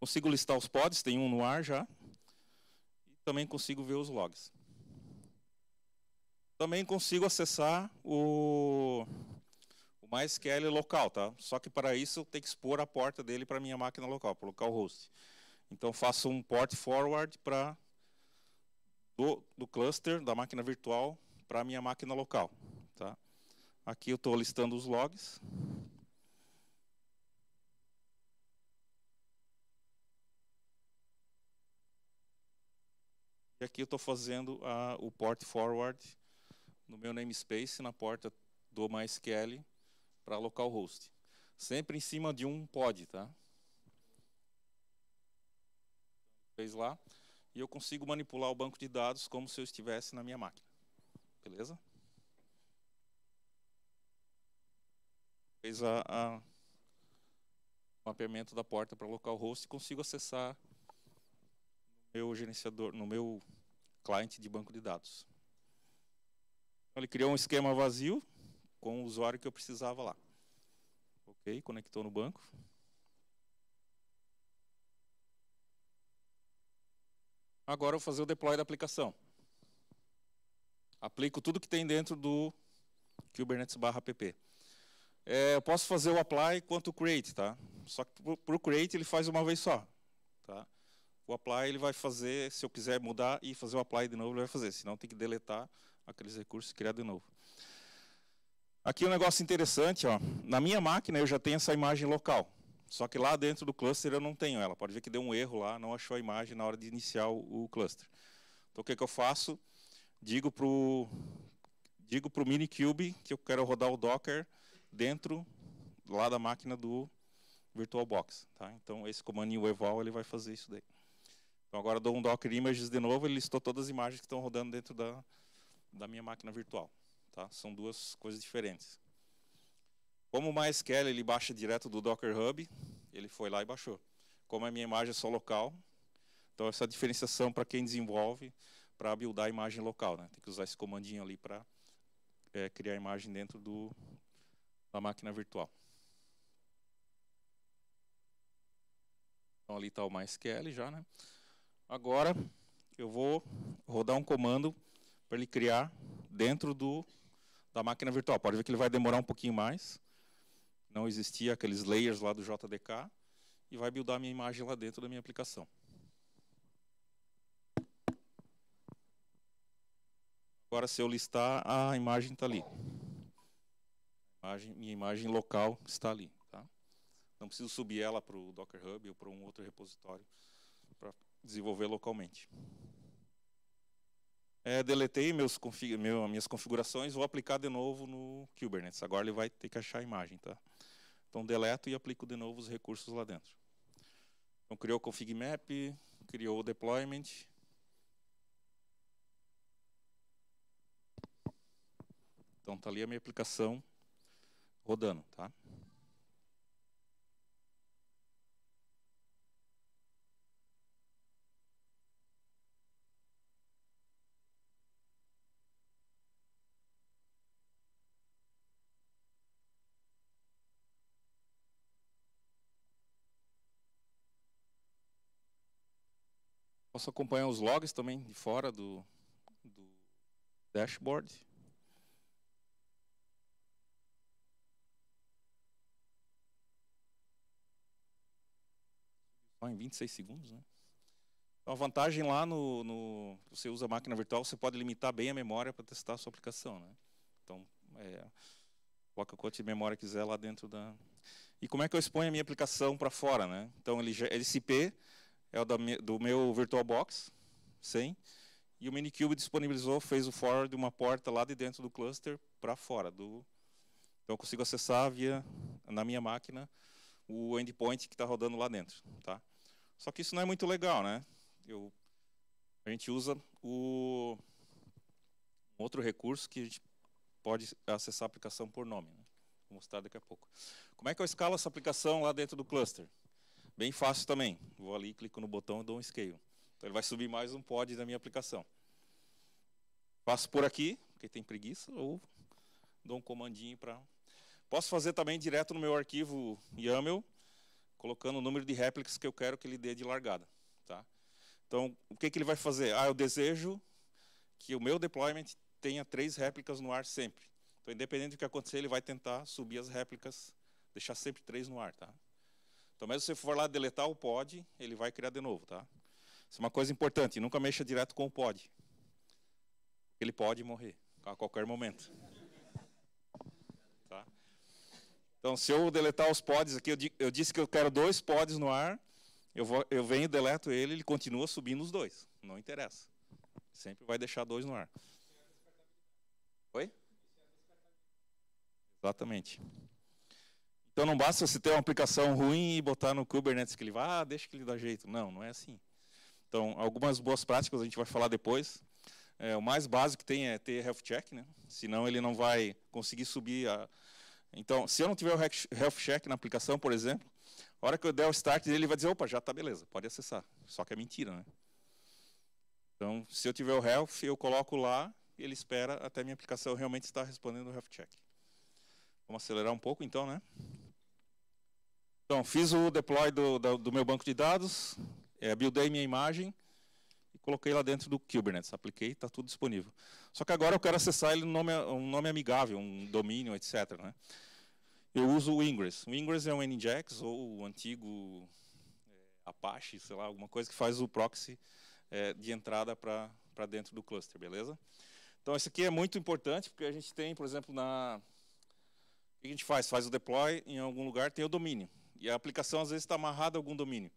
Consigo listar os pods, tem um no ar já. E também consigo ver os logs. Também consigo acessar o, o MySQL local, tá? Só que para isso eu tenho que expor a porta dele para minha máquina local, para o localhost. Então faço um port forward para do, do cluster da máquina virtual para a minha máquina local. Tá? Aqui eu estou listando os logs. E aqui eu estou fazendo a, o port forward no meu namespace na porta do MySQL para localhost. Sempre em cima de um pod, tá? Fez lá e eu consigo manipular o banco de dados como se eu estivesse na minha máquina. Beleza? Fez a, a o mapeamento da porta para localhost e consigo acessar no meu gerenciador, no meu cliente de banco de dados. Então, ele criou um esquema vazio com o usuário que eu precisava lá. Ok, conectou no banco. agora eu vou fazer o deploy da aplicação. Aplico tudo que tem dentro do Kubernetes barra app. É, eu posso fazer o apply quanto o create, tá? Só que para o create ele faz uma vez só, tá? O apply ele vai fazer, se eu quiser mudar e fazer o apply de novo, ele vai fazer. Senão tem que deletar aqueles recursos e criar de novo. Aqui um negócio interessante, ó. Na minha máquina eu já tenho essa imagem local. Só que lá dentro do cluster eu não tenho ela. Pode ver que deu um erro lá, não achou a imagem na hora de iniciar o, cluster. Então o que, que eu faço? Digo para o digo pro Minikube que eu quero rodar o Docker dentro lá da máquina do VirtualBox. Tá? Então esse comandinho eval ele vai fazer isso daí. Então agora dou um Docker Images de novo, ele listou todas as imagens que estão rodando dentro da, da minha máquina virtual. Tá? São duas coisas diferentes. Como o MySQL ele baixa direto do Docker Hub, ele foi lá e baixou. Como a é minha imagem é só local, então essa diferenciação para quem desenvolve para buildar a imagem local, né? Tem que usar esse comandinho ali para é, criar a imagem dentro do, da máquina virtual. Então ali está o MySQL já, né? Agora eu vou rodar um comando para ele criar dentro do, da máquina virtual. Pode ver que ele vai demorar um pouquinho mais, não existia aqueles layers lá do JDK, e vai buildar minha imagem lá dentro da minha aplicação. Agora, se eu listar, a imagem está ali. Imagem, minha imagem local está ali. Tá? Não preciso subir ela para o Docker Hub ou para um outro repositório para desenvolver localmente. É, deletei meus config, meu, minhas configurações, vou aplicar de novo no Kubernetes. Agora ele vai ter que achar a imagem. Tá? Então deleto e aplico de novo os recursos lá dentro. Então criou o config map, criou o deployment. Então tá ali a minha aplicação rodando, tá? posso acompanhar os logs também de fora do, do dashboard. Só em 26 segundos, né? Então, a vantagem lá no, no você usa a máquina virtual, você pode limitar bem a memória para testar a sua aplicação, né? Então, é, coloca quanto de memória quiser lá dentro da. E como é que eu exponho a minha aplicação para fora, né? Então, ele já, esse IP é o do meu VirtualBox sim, e o Minikube disponibilizou, fez o forward de uma porta lá de dentro do cluster para fora. Do... Então eu consigo acessar via, na minha máquina, o endpoint que está rodando lá dentro. Tá? Só que isso não é muito legal, né? Eu, a gente usa o um outro recurso que a gente pode acessar a aplicação por nome. Né? Vou mostrar daqui a pouco. Como é que eu escalo essa aplicação lá dentro do cluster? Bem fácil também. Vou ali, clico no botão e dou um scale. Então ele vai subir mais um pod da minha aplicação. Passo por aqui, porque tem preguiça, ou dou um comandinho para... Posso fazer também direto no meu arquivo YAML, colocando o número de réplicas que eu quero que ele dê de largada. Tá? Então, o que, que ele vai fazer? Ah, eu desejo que o meu deployment tenha três réplicas no ar sempre. Então, independente do que acontecer, ele vai tentar subir as réplicas, deixar sempre três no ar. Tá? Então, mesmo se você for lá deletar o pod, ele vai criar de novo, tá? Isso é uma coisa importante, nunca mexa direto com o pod. Ele pode morrer a qualquer momento. Tá? Então, se eu deletar os pods aqui, eu, eu disse que eu quero dois pods no ar, eu, vou, eu venho, deleto ele, ele continua subindo os dois. Não interessa. Sempre vai deixar dois no ar. Oi? Exatamente. Então não basta você ter uma aplicação ruim e botar no Kubernetes que ele vai, ah, deixa que ele dá jeito. Não, não é assim. Então, algumas boas práticas a gente vai falar depois. É, o mais básico que tem é ter health check, né? senão ele não vai conseguir subir. A... Então, se eu não tiver o health check na aplicação, por exemplo, a hora que eu der o start ele vai dizer, opa, já está beleza, pode acessar. Só que é mentira, né? Então, se eu tiver o health, eu coloco lá, ele espera até minha aplicação realmente estar respondendo o health check. Vamos acelerar um pouco então, né? Então, fiz o deploy do, do, do meu banco de dados, é, buildei minha imagem e coloquei lá dentro do Kubernetes. Apliquei, está tudo disponível. Só que agora eu quero acessar ele um nome, um nome amigável, um domínio, etc. Né? Eu uso o Ingress. O Ingress é um Nginx, ou o antigo é, Apache, sei lá, alguma coisa que faz o proxy é, de entrada para dentro do cluster, beleza? Então, isso aqui é muito importante, porque a gente tem, por exemplo, na... O que a gente faz? Faz o deploy em algum lugar, tem o domínio. E a aplicação, às vezes, está amarrada a algum domínio.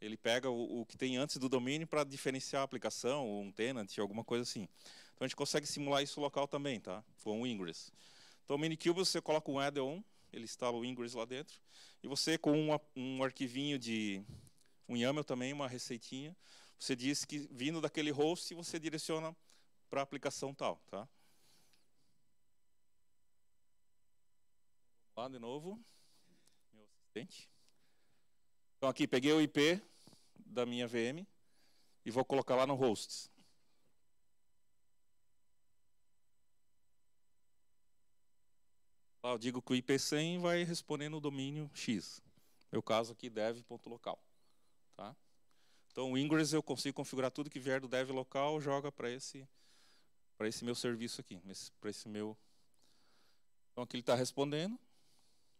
Ele pega o, o que tem antes do domínio para diferenciar a aplicação, ou um tenant, alguma coisa assim. Então, a gente consegue simular isso local também, tá? com o Ingress. Então, o Minikube, você coloca um add-on, ele instala o Ingress lá dentro, e você, com um arquivinho de um YAML também, uma receitinha, você diz que, vindo daquele host, você direciona para a aplicação tal. Tá? lá de novo. Então aqui peguei o IP da minha VM e vou colocar lá no hosts. Lá eu digo que o IP100 vai responder no domínio X. Meu caso aqui, dev.local. Tá? Então o ingress eu consigo configurar tudo que vier do dev local, joga para esse, esse meu serviço aqui, para esse meu... Então aqui ele está respondendo,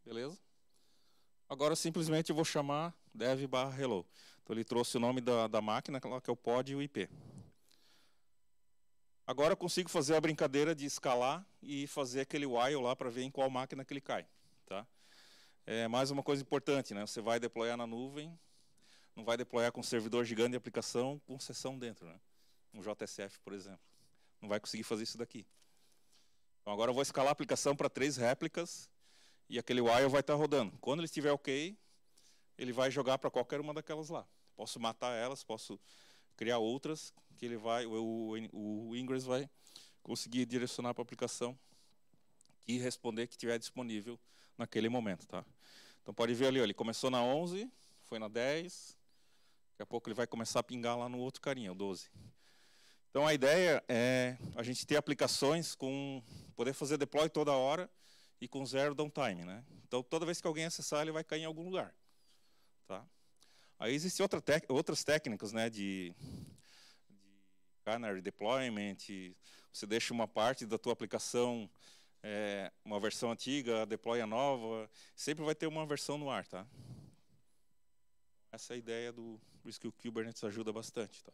beleza? Agora simplesmente eu vou chamar dev barra hello. Então ele trouxe o nome da, da máquina, que é o é pod e o IP. Agora eu consigo fazer a brincadeira de escalar e fazer aquele while lá para ver em qual máquina que ele cai. Tá? É mais uma coisa importante, né? você vai deployar na nuvem, não vai deployar com servidor gigante de aplicação com sessão dentro. Né? Um JSF, por exemplo. Não vai conseguir fazer isso daqui. Então agora eu vou escalar a aplicação para três réplicas e aquele while vai estar tá rodando. Quando ele estiver ok, ele vai jogar para qualquer uma daquelas lá. Posso matar elas, posso criar outras que ele vai, o, o, ingress vai conseguir direcionar para a aplicação e responder que tiver disponível naquele momento, tá? Então pode ver ali, ó, ele começou na 11, foi na 10, daqui a pouco ele vai começar a pingar lá no outro carinha, o 12. Então a ideia é a gente ter aplicações com poder fazer deploy toda hora e com zero downtime. Né? Então, toda vez que alguém acessar, ele vai cair em algum lugar. Tá? Aí existem outra outras técnicas né, de, de canary deployment. Você deixa uma parte da tua aplicação, é, uma versão antiga, deploy a nova. Sempre vai ter uma versão no ar. Tá? Essa é a ideia do... Por isso que o Kubernetes ajuda bastante. Tá?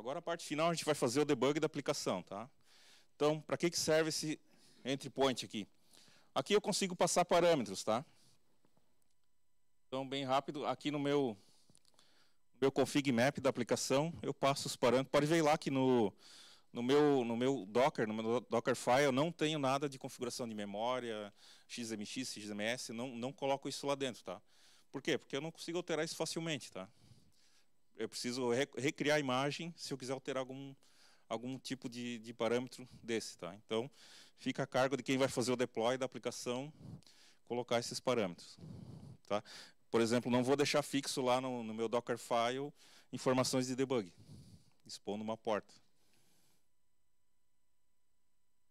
Agora a parte final a gente vai fazer o debug da aplicação, tá? Então, para que, que serve esse entry point aqui? Aqui eu consigo passar parâmetros, tá? Então, bem rápido, aqui no meu meu config map da aplicação, eu passo os parâmetros. Pode ver lá que no, no, meu, no meu Docker, no meu Dockerfile, eu não tenho nada de configuração de memória, XMX, XMS, não, não coloco isso lá dentro, tá? Por quê? Porque eu não consigo alterar isso facilmente, tá? eu preciso recriar a imagem se eu quiser alterar algum, algum tipo de, de parâmetro desse. Tá? Então, fica a cargo de quem vai fazer o deploy da aplicação colocar esses parâmetros. Tá? Por exemplo, não vou deixar fixo lá no, no meu Dockerfile informações de debug, expondo uma porta.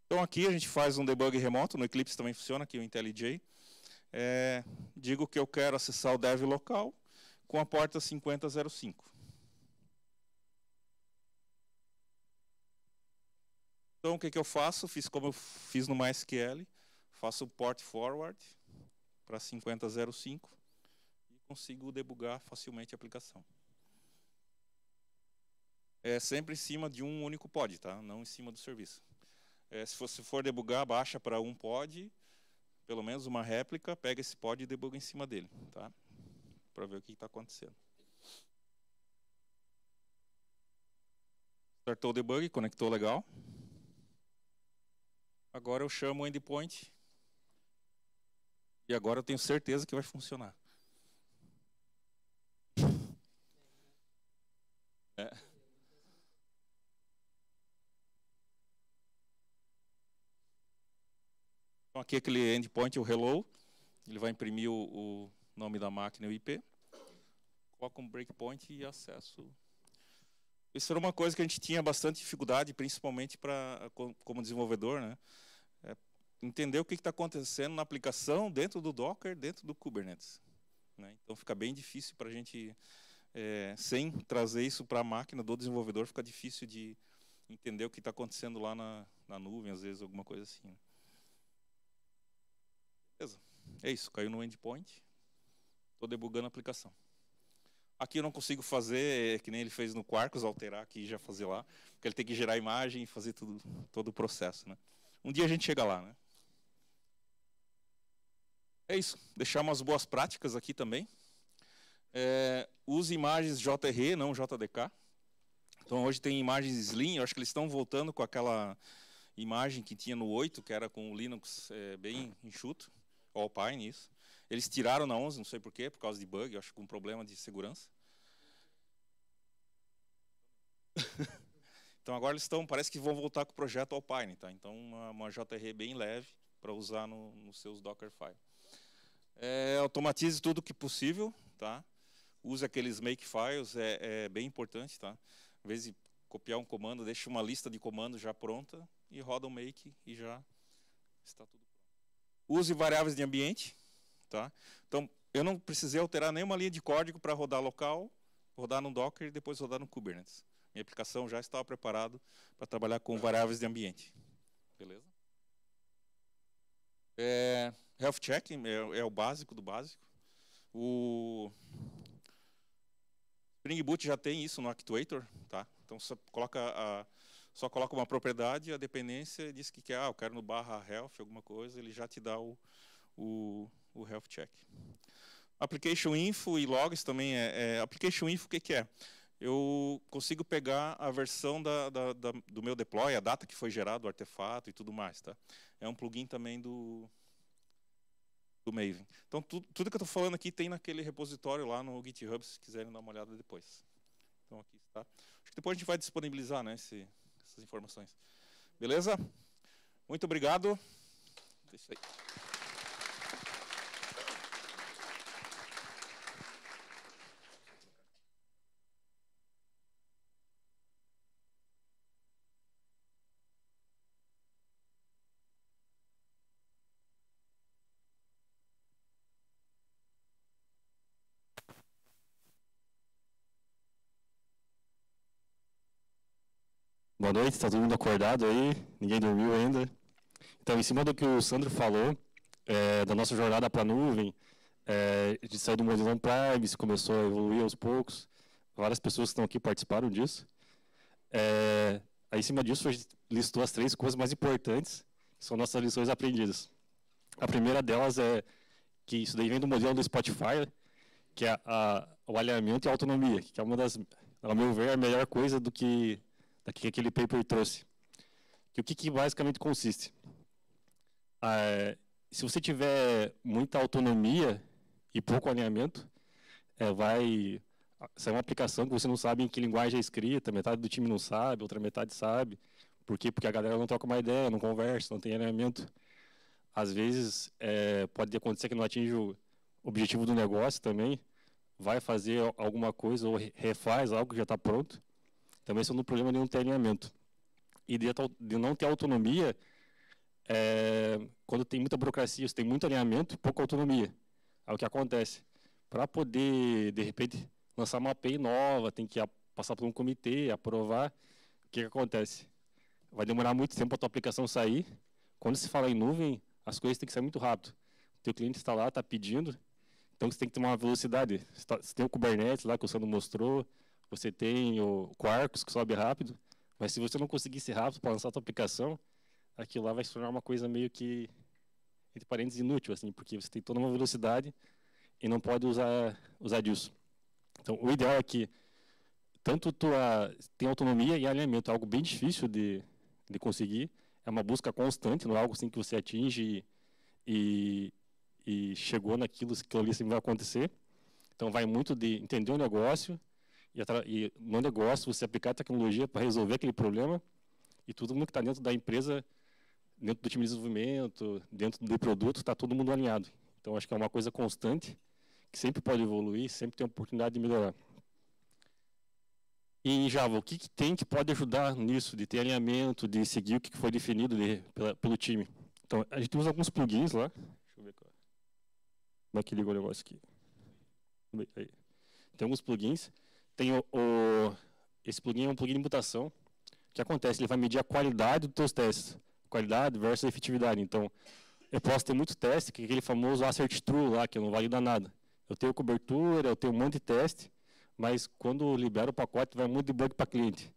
Então aqui a gente faz um debug remoto, no Eclipse também funciona, aqui o IntelliJ. É, digo que eu quero acessar o dev local com a porta 5005. Então, o que, que eu faço? Fiz como eu fiz no MySQL, faço o port forward para 5005 e consigo debugar facilmente a aplicação. É sempre em cima de um único pod, tá? não em cima do serviço. É, se você for debugar, baixa para um pod, pelo menos uma réplica, pega esse pod e debuga em cima dele, tá? para ver o que está acontecendo. Startou o debug, conectou legal. Agora eu chamo o endpoint e agora eu tenho certeza que vai funcionar. É. Então aqui é aquele endpoint, o hello, ele vai imprimir o, o nome da máquina e o IP, coloca um breakpoint e acesso isso era uma coisa que a gente tinha bastante dificuldade, principalmente para como desenvolvedor, né? É entender o que está acontecendo na aplicação dentro do Docker, dentro do Kubernetes. Né? Então fica bem difícil para a gente, é, sem trazer isso para a máquina do desenvolvedor, fica difícil de entender o que está acontecendo lá na, na, nuvem, às vezes alguma coisa assim. Né? Beleza, é isso, caiu no endpoint, estou debugando a aplicação. Aqui eu não consigo fazer, é, que nem ele fez no Quarkus, alterar aqui e já fazer lá, porque ele tem que gerar imagem e fazer tudo, todo o processo. Né? Um dia a gente chega lá. Né? É isso. Deixar umas boas práticas aqui também. É, use imagens JRE, não JDK. Então hoje tem imagens Slim, eu acho que eles estão voltando com aquela imagem que tinha no 8, que era com o Linux é, bem enxuto, Alpine isso. Eles tiraram na 11, não sei porquê, por causa de bug, eu acho que um problema de segurança. então agora eles estão, parece que vão voltar com o projeto Alpine, tá? Então uma, uma JR bem leve para usar nos no seus Dockerfile. É, automatize tudo que possível, tá? Use aqueles makefiles, é, é bem importante, tá? Vezes copiar um comando, deixa uma lista de comandos já pronta e roda o um make e já está tudo pronto. Use variáveis de ambiente, Tá? Então, eu não precisei alterar nenhuma linha de código para rodar local, rodar no Docker e depois rodar no Kubernetes. Minha aplicação já estava preparada para trabalhar com variáveis de ambiente. Beleza? É, health check é, é, o básico do básico. O Spring Boot já tem isso no Actuator, tá? Então só coloca a, só coloca uma propriedade, a dependência diz que quer, ah, eu quero no barra health alguma coisa, ele já te dá o, o o Health Check. Application Info e Logs também é, é Application Info o que, que é? Eu consigo pegar a versão da, da, da, do meu deploy, a data que foi gerado, o artefato e tudo mais, tá? É um plugin também do do Maven. Então tu, tudo que eu estou falando aqui tem naquele repositório lá no GitHub, se quiserem dar uma olhada depois. Então aqui está. Acho que depois a gente vai disponibilizar, né, esse, essas informações. Beleza? Muito obrigado. É isso aí. Boa noite, está todo mundo acordado aí? Ninguém dormiu ainda? Então, em cima do que o Sandro falou, é, da nossa jornada para a nuvem, é, a gente saiu do Mozilla Prime, se começou a evoluir aos poucos, várias pessoas que estão aqui participaram disso. É, aí, em cima disso, a gente listou as três coisas mais importantes, que são nossas lições aprendidas. A primeira delas é que isso daí vem do modelo do Spotify, que é a, o alinhamento e a autonomia, que é uma das, ao meu ver, a melhor coisa do que aqui é que aquele paper trouxe. Que o que, que basicamente consiste? Ah, é, se você tiver muita autonomia e pouco alinhamento, é, vai sair é uma aplicação que você não sabe em que linguagem é escrita, metade do time não sabe, outra metade sabe. Por quê? Porque a galera não troca uma ideia, não conversa, não tem alinhamento. Às vezes, é, pode acontecer que não atinja o objetivo do negócio também, vai fazer alguma coisa ou refaz algo que já está pronto também sendo um problema de não ter alinhamento. E de, de não ter autonomia, é, quando tem muita burocracia, você tem muito alinhamento e pouca autonomia. É o que acontece. Para poder, de repente, lançar uma API nova, tem que passar por um comitê, aprovar. O que, que acontece? Vai demorar muito tempo para a tua aplicação sair. Quando se fala em nuvem, as coisas têm que sair muito rápido. O teu cliente está lá, está pedindo, então você tem que ter uma velocidade. Você, tá, você tem o Kubernetes lá que o Sandro mostrou, você tem o Quarkus, que sobe rápido, mas se você não conseguir ser rápido para lançar a sua aplicação, aquilo lá vai se tornar uma coisa meio que, entre parênteses, inútil, assim, porque você tem toda uma velocidade e não pode usar, usar disso. Então, o ideal é que tanto tua tem autonomia e alinhamento, é algo bem difícil de, de conseguir, é uma busca constante, não é algo assim que você atinge e, e chegou naquilo que ali sempre vai acontecer. Então, vai muito de entender o negócio, e, e no negócio você aplicar tecnologia para resolver aquele problema e todo mundo que está dentro da empresa, dentro do time de desenvolvimento, dentro do produto, está todo mundo alinhado. Então acho que é uma coisa constante, que sempre pode evoluir, sempre tem oportunidade de melhorar. E em Java, o que, que tem que pode ajudar nisso, de ter alinhamento, de seguir o que foi definido de, pela, pelo time? Então, a gente usa alguns plugins lá. Deixa eu ver qual. Como é que liga o negócio aqui? Aí. Tem alguns plugins tem o, o, esse plugin é um plugin de mutação. O que acontece? Ele vai medir a qualidade dos teus testes. Qualidade versus efetividade. Então, eu posso ter muitos testes, que é aquele famoso assert true lá, que não valida nada. Eu tenho cobertura, eu tenho um monte de teste, mas quando libera o pacote, vai muito de bug para cliente.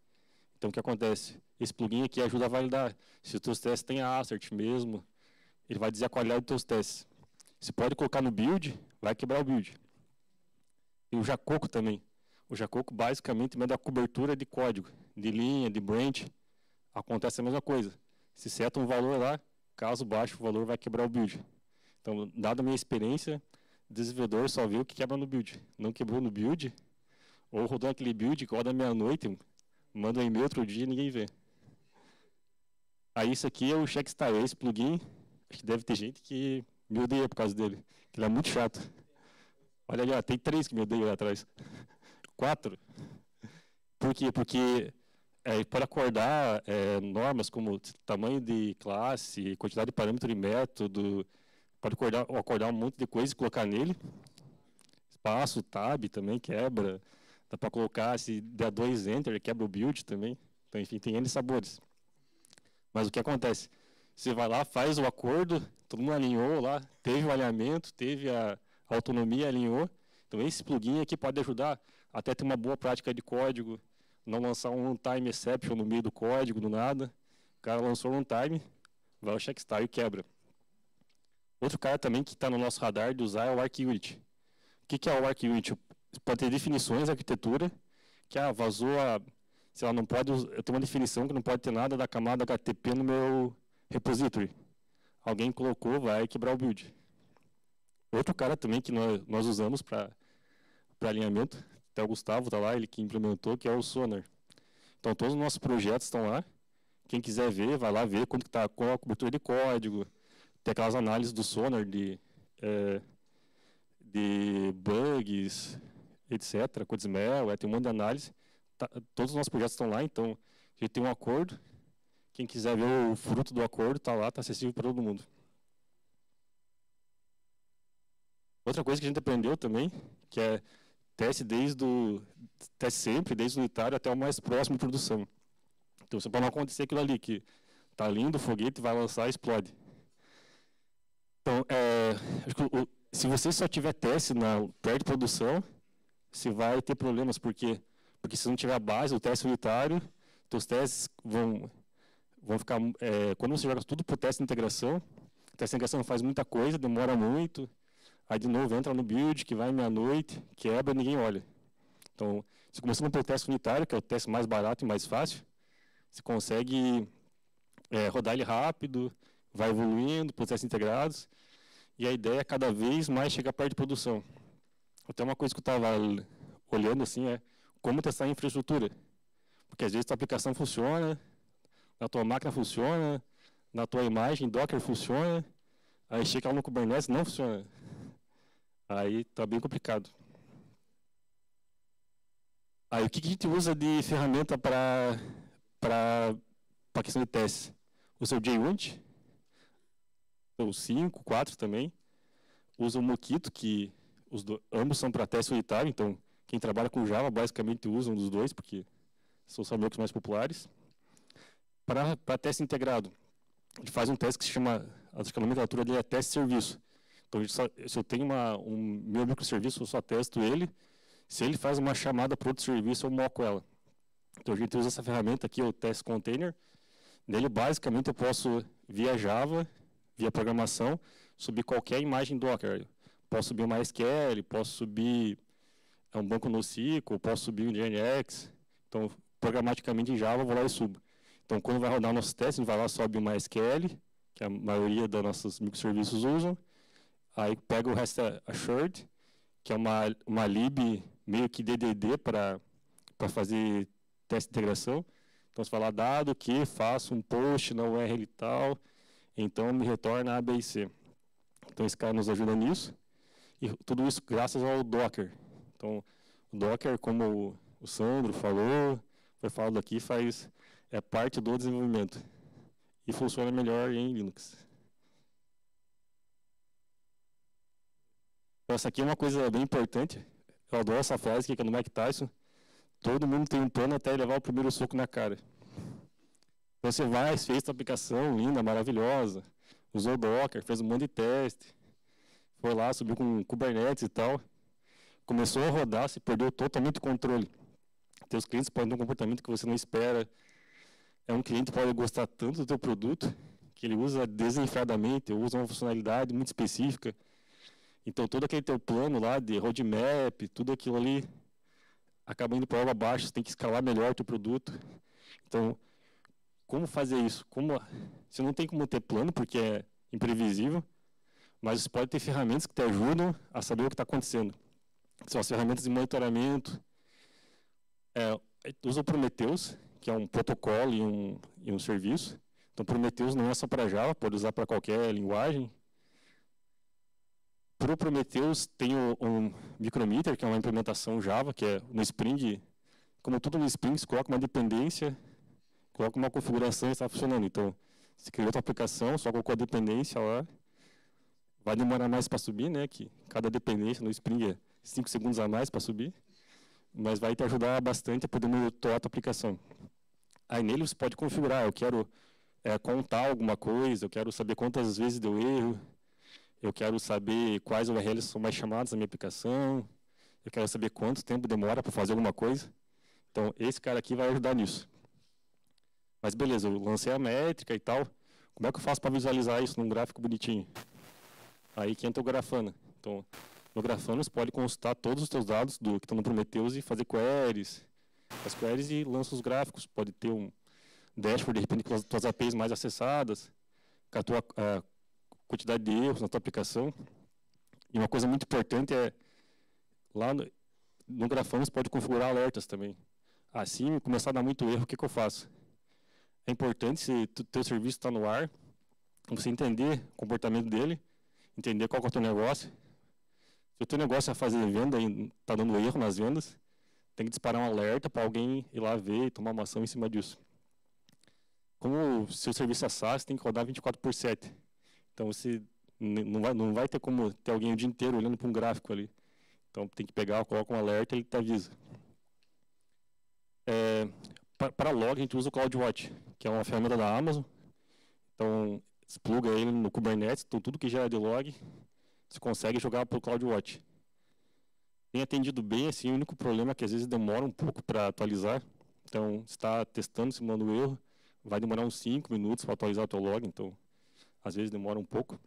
Então, o que acontece? Esse plugin aqui ajuda a validar se os teus testes têm assert mesmo. Ele vai dizer a qualidade dos teus testes. Você pode colocar no build, vai quebrar o build. E o Jacoco também. O Jacoco basicamente manda a cobertura de código, de linha, de branch. Acontece a mesma coisa. Se seta um valor lá, caso baixo o valor vai quebrar o build. Então, dada a minha experiência, desenvolvedor só viu que quebra no build. Não quebrou no build, ou rodou aquele build que roda meia-noite, manda um e-mail outro dia e ninguém vê. Aí isso aqui é o Checkstyle, é esse plugin, acho que deve ter gente que me odeia por causa dele, ele é muito chato. Olha ali, ó, tem três que me odeiam lá atrás. Quatro. Por quê? Porque é, para acordar é, normas como tamanho de classe, quantidade de parâmetro e método, pode acordar, acordar um monte de coisa e colocar nele. Espaço, tab também quebra. Dá para colocar, se der dois enter, quebra o build também. Então, enfim, tem N sabores. Mas o que acontece? Você vai lá, faz o acordo, todo mundo alinhou lá, teve o alinhamento, teve a autonomia, alinhou. Então, esse plugin aqui pode ajudar até ter uma boa prática de código, não lançar um runtime exception no meio do código, do nada. O cara lançou runtime, vai ao checkstar e quebra. Outro cara também que está no nosso radar de usar é o ArcUnit. O que, que é o ArcUnit? Pode ter definições da arquitetura, que ah, vazou a... Sei lá, não pode, eu tenho uma definição que não pode ter nada da camada HTTP no meu repository. Alguém colocou, vai quebrar o build. Outro cara também que nós, nós usamos para alinhamento até o Gustavo está lá, ele que implementou, que é o Sonar. Então todos os nossos projetos estão lá. Quem quiser ver, vai lá ver como está com é a cobertura de código, tem aquelas análises do Sonar de, é, de bugs, etc. Codesmel, é, tem um monte de análise. Tá, todos os nossos projetos estão lá, então a gente tem um acordo. Quem quiser ver o fruto do acordo está lá, está acessível para todo mundo. Outra coisa que a gente aprendeu também, que é Teste desde o, teste sempre, desde o unitário até o mais próximo de produção. Então, para não acontecer aquilo ali, que tá lindo o foguete, vai lançar explode. Então, é, se você só tiver teste na perto de produção, você vai ter problemas, porque porque se não tiver a base, o teste unitário, então os testes vão vão ficar é, quando você joga tudo para o teste de integração, o teste de integração faz muita coisa, demora muito, Aí, de novo, entra no build, que vai meia-noite, quebra, ninguém olha. Então, se começando pelo teste unitário, que é o teste mais barato e mais fácil, você consegue é, rodar ele rápido, vai evoluindo, processos integrados, e a ideia é cada vez mais chegar perto de produção. Até uma coisa que eu estava olhando assim é como testar a infraestrutura. Porque às vezes a aplicação funciona, na tua máquina funciona, na tua imagem Docker funciona, aí chega lá no Kubernetes não funciona. Aí tá bem complicado. Aí o que, que a gente usa de ferramenta para para a questão de teste? O seu JUnit, ou 5, 4 também. Usa o Mockito, que os do, ambos são para teste unitário, então quem trabalha com Java basicamente usa um dos dois, porque são os frameworks mais populares. Para teste integrado, a gente faz um teste que se chama, acho que a nomenclatura dele é teste serviço então, só, se eu tenho uma, um meu microserviço, eu só testo ele. Se ele faz uma chamada para outro serviço, eu moco ela. Então, a gente usa essa ferramenta aqui, o Test Container. Nele, basicamente, eu posso, via Java, via programação, subir qualquer imagem Docker. Posso subir uma SQL, posso subir é, um banco NoSQL, posso subir um Nginx. Então, programaticamente em Java, eu vou lá e subo. Então, quando vai rodar o nosso teste, a gente vai lá sobe uma SQL, que a maioria dos nossos microserviços usam, Aí pega o REST Assured, que é uma, uma lib meio que DDD para fazer teste de integração. Então, você fala ah, dado que faço um post na URL tal, então me retorna a B C. Então, esse cara nos ajuda nisso. E tudo isso graças ao Docker. Então, o Docker, como o Sandro falou, foi falado aqui, faz, é parte do desenvolvimento. E funciona melhor em Linux. Então, aqui é uma coisa bem importante. Eu adoro essa frase que é do Mike Tyson. Todo mundo tem um plano até levar o primeiro soco na cara. você vai, fez a aplicação linda, maravilhosa, usou Docker, fez um monte de teste, foi lá, subiu com Kubernetes e tal, começou a rodar, se perdeu totalmente o controle. Teus clientes podem ter um comportamento que você não espera. É um cliente pode gostar tanto do teu produto que ele usa desenfreadamente, ou usa uma funcionalidade muito específica então, todo aquele teu plano lá de roadmap, tudo aquilo ali, acaba indo por água abaixo, você tem que escalar melhor o teu produto. Então, como fazer isso? Como... Você não tem como ter plano, porque é imprevisível, mas você pode ter ferramentas que te ajudam a saber o que está acontecendo. São as ferramentas de monitoramento. É, usa o Prometheus, que é um protocolo e um, e um serviço. Então, Prometheus não é só para Java, pode usar para qualquer linguagem. Para o Prometheus, tem um, micrometer, que é uma implementação Java, que é no Spring. Como tudo no Spring, você coloca uma dependência, coloca uma configuração e está funcionando. Então, você criou outra aplicação, só colocou a dependência lá. Vai demorar mais para subir, né? Que cada dependência no Spring é 5 segundos a mais para subir. Mas vai te ajudar bastante a poder monitorar a tua aplicação. Aí nele você pode configurar, eu quero é, contar alguma coisa, eu quero saber quantas vezes deu erro, eu quero saber quais URLs são mais chamadas na minha aplicação, eu quero saber quanto tempo demora para fazer alguma coisa. Então, esse cara aqui vai ajudar nisso. Mas beleza, eu lancei a métrica e tal. Como é que eu faço para visualizar isso num gráfico bonitinho? Aí que entra o Grafana. Então, no Grafana você pode consultar todos os seus dados do que estão no Prometheus e fazer queries. Faz queries e lança os gráficos. Pode ter um dashboard, de repente, com as tuas APIs mais acessadas, com a tua uh, quantidade de erros na tua aplicação. E uma coisa muito importante é, lá no, no Grafana você pode configurar alertas também. Assim, começar a dar muito erro, o que, que eu faço? É importante, se o teu serviço está no ar, você entender o comportamento dele, entender qual é o teu negócio. Se o teu negócio é fazer venda e está dando erro nas vendas, tem que disparar um alerta para alguém ir lá ver e tomar uma ação em cima disso. Como o seu serviço é SaaS, tem que rodar 24 por 7. Então você não vai, não vai ter como ter alguém o dia inteiro olhando para um gráfico ali. Então tem que pegar, coloca um alerta e ele te avisa. É, para log a gente usa o CloudWatch, que é uma ferramenta da Amazon. Então pluga ele no Kubernetes, então tudo que gera de log você consegue jogar para o CloudWatch. Tem atendido bem, assim, o único problema é que às vezes demora um pouco para atualizar. Então, está testando, se manda um erro, vai demorar uns 5 minutos para atualizar o teu log, então às vezes demora um pouco.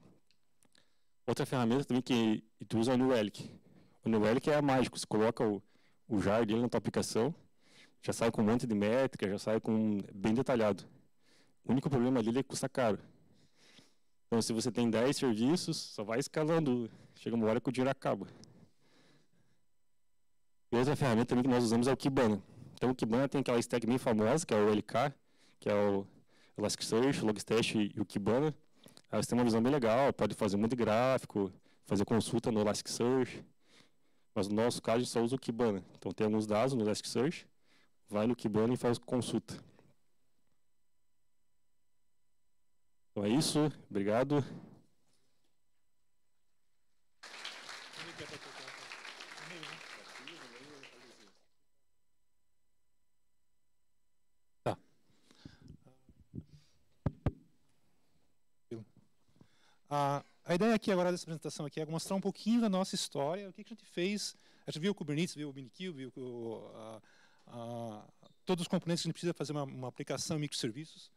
Outra ferramenta também que tu usa é o New Relic. O New Relic é mágico, você coloca o, o jar dele na tua aplicação, já sai com um monte de métrica, já sai com bem detalhado. O único problema dele é que custa caro. Então, se você tem 10 serviços, só vai escalando. Chega uma hora que o dinheiro acaba. E outra ferramenta também que nós usamos é o Kibana. Então, o Kibana tem aquela stack bem famosa, que é o LK, que é o Elasticsearch, o Logstash e o Kibana. Elas têm uma visão bem legal, pode fazer muito gráfico, fazer consulta no Elasticsearch. Mas no nosso caso, a gente só usa o Kibana. Então tem alguns dados no Elasticsearch, vai no Kibana e faz consulta. Então é isso, obrigado. A, a ideia aqui agora dessa apresentação aqui é mostrar um pouquinho da nossa história, o que, que a gente fez. A gente viu o Kubernetes, viu o Minikube, viu o, a, a, todos os componentes que a gente precisa fazer uma, uma aplicação em microserviços.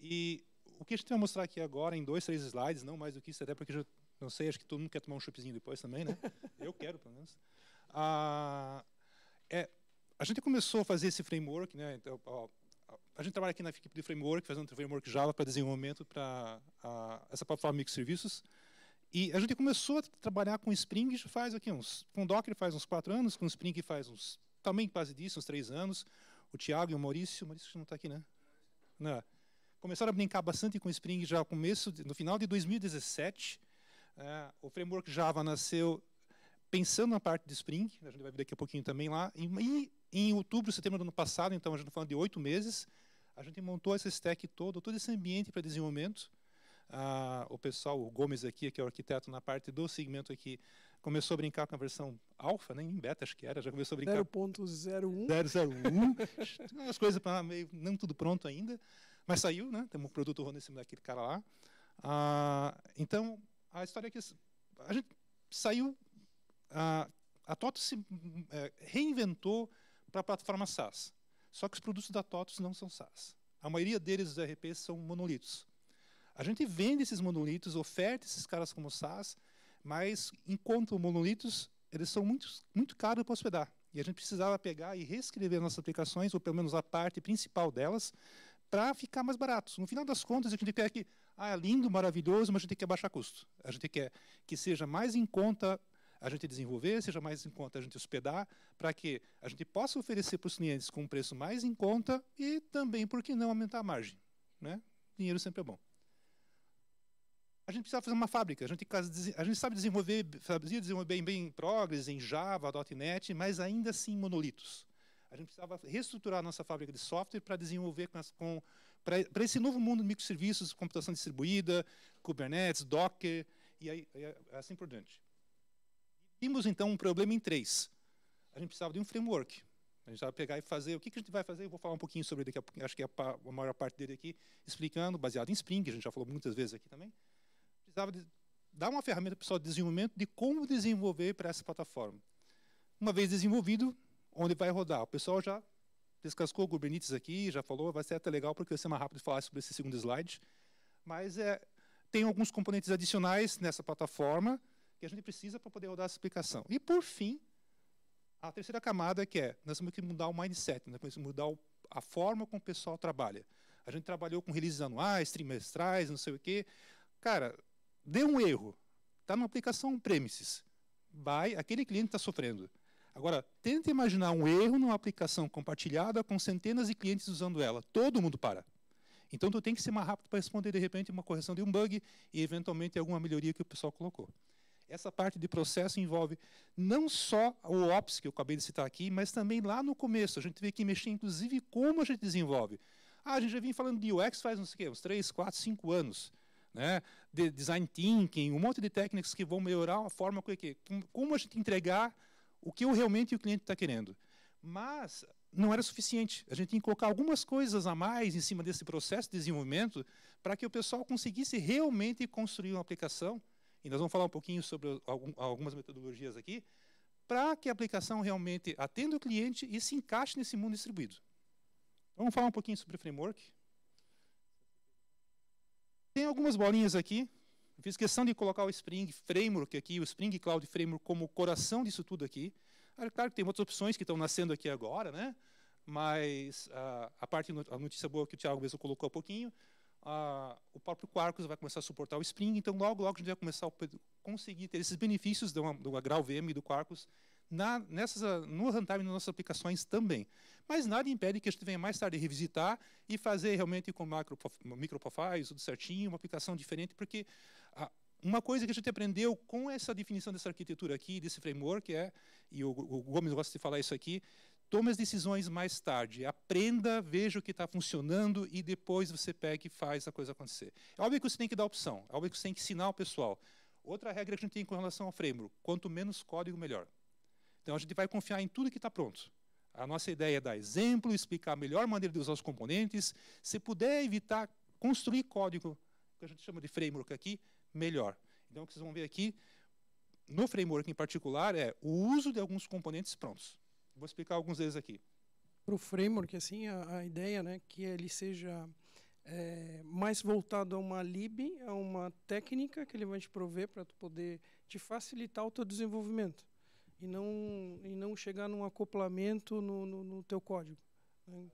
E o que a gente vai mostrar aqui agora em dois, três slides, não mais do que isso, até porque já, não sei, acho que todo mundo quer tomar um chupzinho depois também, né? Eu quero, pelo menos. Ah, é, a gente começou a fazer esse framework, né? Então, ó, a gente trabalha aqui na equipe de framework, fazendo framework Java para desenvolvimento para essa plataforma microserviços. E a gente começou a trabalhar com Spring já faz aqui uns, com Docker faz uns quatro anos, com Spring faz uns também quase disso, uns três anos. O Tiago e o Maurício, o Maurício não está aqui, né? Não. É. Começaram a brincar bastante com Spring já no começo, no final de 2017. É, o framework Java nasceu pensando na parte de Spring, a gente vai ver daqui a pouquinho também lá, e, e em outubro, setembro do ano passado, então a gente está falando de oito meses, a gente montou essa stack toda, todo esse ambiente para desenvolvimento. Ah, o pessoal, o Gomes aqui, que é o arquiteto na parte do segmento aqui, começou a brincar com a versão alfa, nem né, em beta acho que era, já começou a brincar. 0.01. 0.01. As coisas para meio, não tudo pronto ainda, mas saiu, né? Temos um produto rodando em cima daquele cara lá. Ah, então, a história é que a gente saiu, ah, a, a Toto se é, reinventou para a plataforma SaaS. Só que os produtos da TOTOS não são SaaS. A maioria deles, os ERPs, são monolitos. A gente vende esses monolitos, oferta esses caras como SaaS, mas enquanto monolitos, eles são muito, muito caros para hospedar. E a gente precisava pegar e reescrever nossas aplicações, ou pelo menos a parte principal delas, para ficar mais baratos. No final das contas, a gente quer que, ah, é lindo, maravilhoso, mas a gente quer baixar custo. A gente quer que seja mais em conta a gente desenvolver, seja mais em conta a gente hospedar, para que a gente possa oferecer para os clientes com um preço mais em conta e também, por que não, aumentar a margem. Né? Dinheiro sempre é bom. A gente precisava fazer uma fábrica. A gente, a gente sabe desenvolver, sabia desenvolver bem, bem em Progress, em Java, .NET, mas ainda assim monolitos. A gente precisava reestruturar a nossa fábrica de software para desenvolver para esse novo mundo de microserviços, computação distribuída, Kubernetes, Docker e aí, assim por diante. Vimos, então, um problema em três. A gente precisava de um framework. A gente vai pegar e fazer. O que, a gente vai fazer? Eu vou falar um pouquinho sobre daqui a, Acho que é a, a maior parte dele aqui explicando, baseado em Spring, que a gente já falou muitas vezes aqui também. Precisava de, dar uma ferramenta para o pessoal de desenvolvimento de como desenvolver para essa plataforma. Uma vez desenvolvido, onde vai rodar? O pessoal já descascou o Kubernetes aqui, já falou, vai ser até legal porque vai ser mais rápido falar sobre esse segundo slide. Mas é, tem alguns componentes adicionais nessa plataforma que a gente precisa para poder rodar essa aplicação. E, por fim, a terceira camada que é, nós temos que mudar o mindset, nós né? temos que mudar a forma como o pessoal trabalha. A gente trabalhou com releases anuais, trimestrais, não sei o quê. Cara, deu um erro, está numa aplicação premises, vai, aquele cliente está sofrendo. Agora, tenta imaginar um erro numa aplicação compartilhada com centenas de clientes usando ela. Todo mundo para. Então, tu tem que ser mais rápido para responder, de repente, uma correção de um bug e, eventualmente, alguma melhoria que o pessoal colocou. Essa parte de processo envolve não só o OPS, que eu acabei de citar aqui, mas também lá no começo. A gente teve que mexer, inclusive, como a gente desenvolve. Ah, a gente já vinha falando de UX faz uns, quê, uns 3, 4, 5 anos. Né? De design thinking, um monte de técnicas que vão melhorar a forma que, como a gente entregar o que eu realmente o cliente está querendo. Mas não era suficiente. A gente tinha que colocar algumas coisas a mais em cima desse processo de desenvolvimento para que o pessoal conseguisse realmente construir uma aplicação e nós vamos falar um pouquinho sobre algumas metodologias aqui, para que a aplicação realmente atenda o cliente e se encaixe nesse mundo distribuído. Então, vamos falar um pouquinho sobre o framework. Tem algumas bolinhas aqui. fiz questão de colocar o Spring Framework aqui, o Spring Cloud Framework como coração disso tudo aqui. Claro que tem outras opções que estão nascendo aqui agora, né? mas a, ah, a parte a notícia boa que o Tiago mesmo colocou há pouquinho a, o próprio Quarkus vai começar a suportar o Spring, então logo, logo a gente vai começar a conseguir ter esses benefícios do, do grau VM e do Quarkus na, nessas, no runtime nas nossas aplicações também. Mas nada impede que a gente venha mais tarde revisitar e fazer realmente com macro, profiles, tudo certinho, uma aplicação diferente, porque a, uma coisa que a gente aprendeu com essa definição dessa arquitetura aqui, desse framework, é, e o, o Gomes gosta de falar isso aqui, Tome as decisões mais tarde, aprenda, veja o que está funcionando e depois você pega e faz a coisa acontecer. É óbvio que você tem que dar opção, é óbvio que você tem que ensinar o pessoal. Outra regra que a gente tem com relação ao framework, quanto menos código, melhor. Então a gente vai confiar em tudo que está pronto. A nossa ideia é dar exemplo, explicar a melhor maneira de usar os componentes. Se puder evitar construir código, que a gente chama de framework aqui, melhor. Então o que vocês vão ver aqui, no framework em particular, é o uso de alguns componentes prontos. Vou explicar alguns deles aqui. Para o framework, assim, a, a ideia né, que ele seja é, mais voltado a uma lib, a uma técnica que ele vai te prover para tu poder te facilitar o teu desenvolvimento e não e não chegar num acoplamento no, no, no teu código. Né?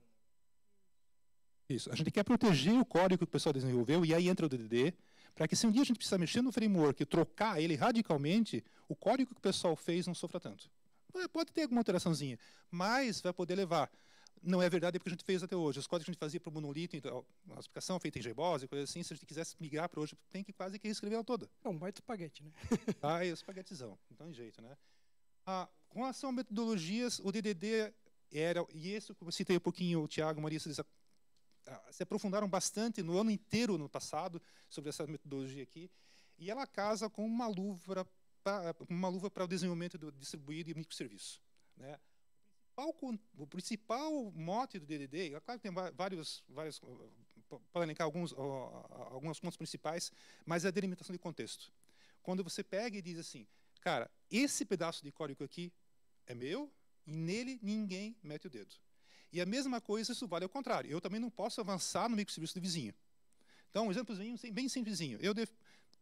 Isso. A gente quer proteger o código que o pessoal desenvolveu e aí entra o DDD para que se um dia a gente precisar mexer no framework e trocar ele radicalmente, o código que o pessoal fez não sofra tanto. É, pode ter alguma alteraçãozinha, mas vai poder levar. Não é verdade é porque a gente fez até hoje. Os códigos que a gente fazia para o monolito, então, a explicação feita em GBOS e coisas assim, se a gente quisesse migrar para hoje, tem que quase que reescrever ela toda. É um baita espaguete, né? ah, é um espaguetezão. Então, tem jeito, né? Ah, com relação a metodologias, o DDD era, e isso eu citei um pouquinho, o Tiago e o Marisa, eles se aprofundaram bastante no ano inteiro, no passado, sobre essa metodologia aqui, e ela casa com uma luva Tá, uma luva para o desenvolvimento do, distribuído e microserviço. Né? O principal mote do DDD, é claro que tem vários, vários para elencar alguns, alguns pontos principais, mas é a delimitação de contexto. Quando você pega e diz assim, cara, esse pedaço de código aqui é meu e nele ninguém mete o dedo. E a mesma coisa, isso vale ao contrário. Eu também não posso avançar no microserviço do vizinho. Então, um exemplo bem simplesinho. Eu,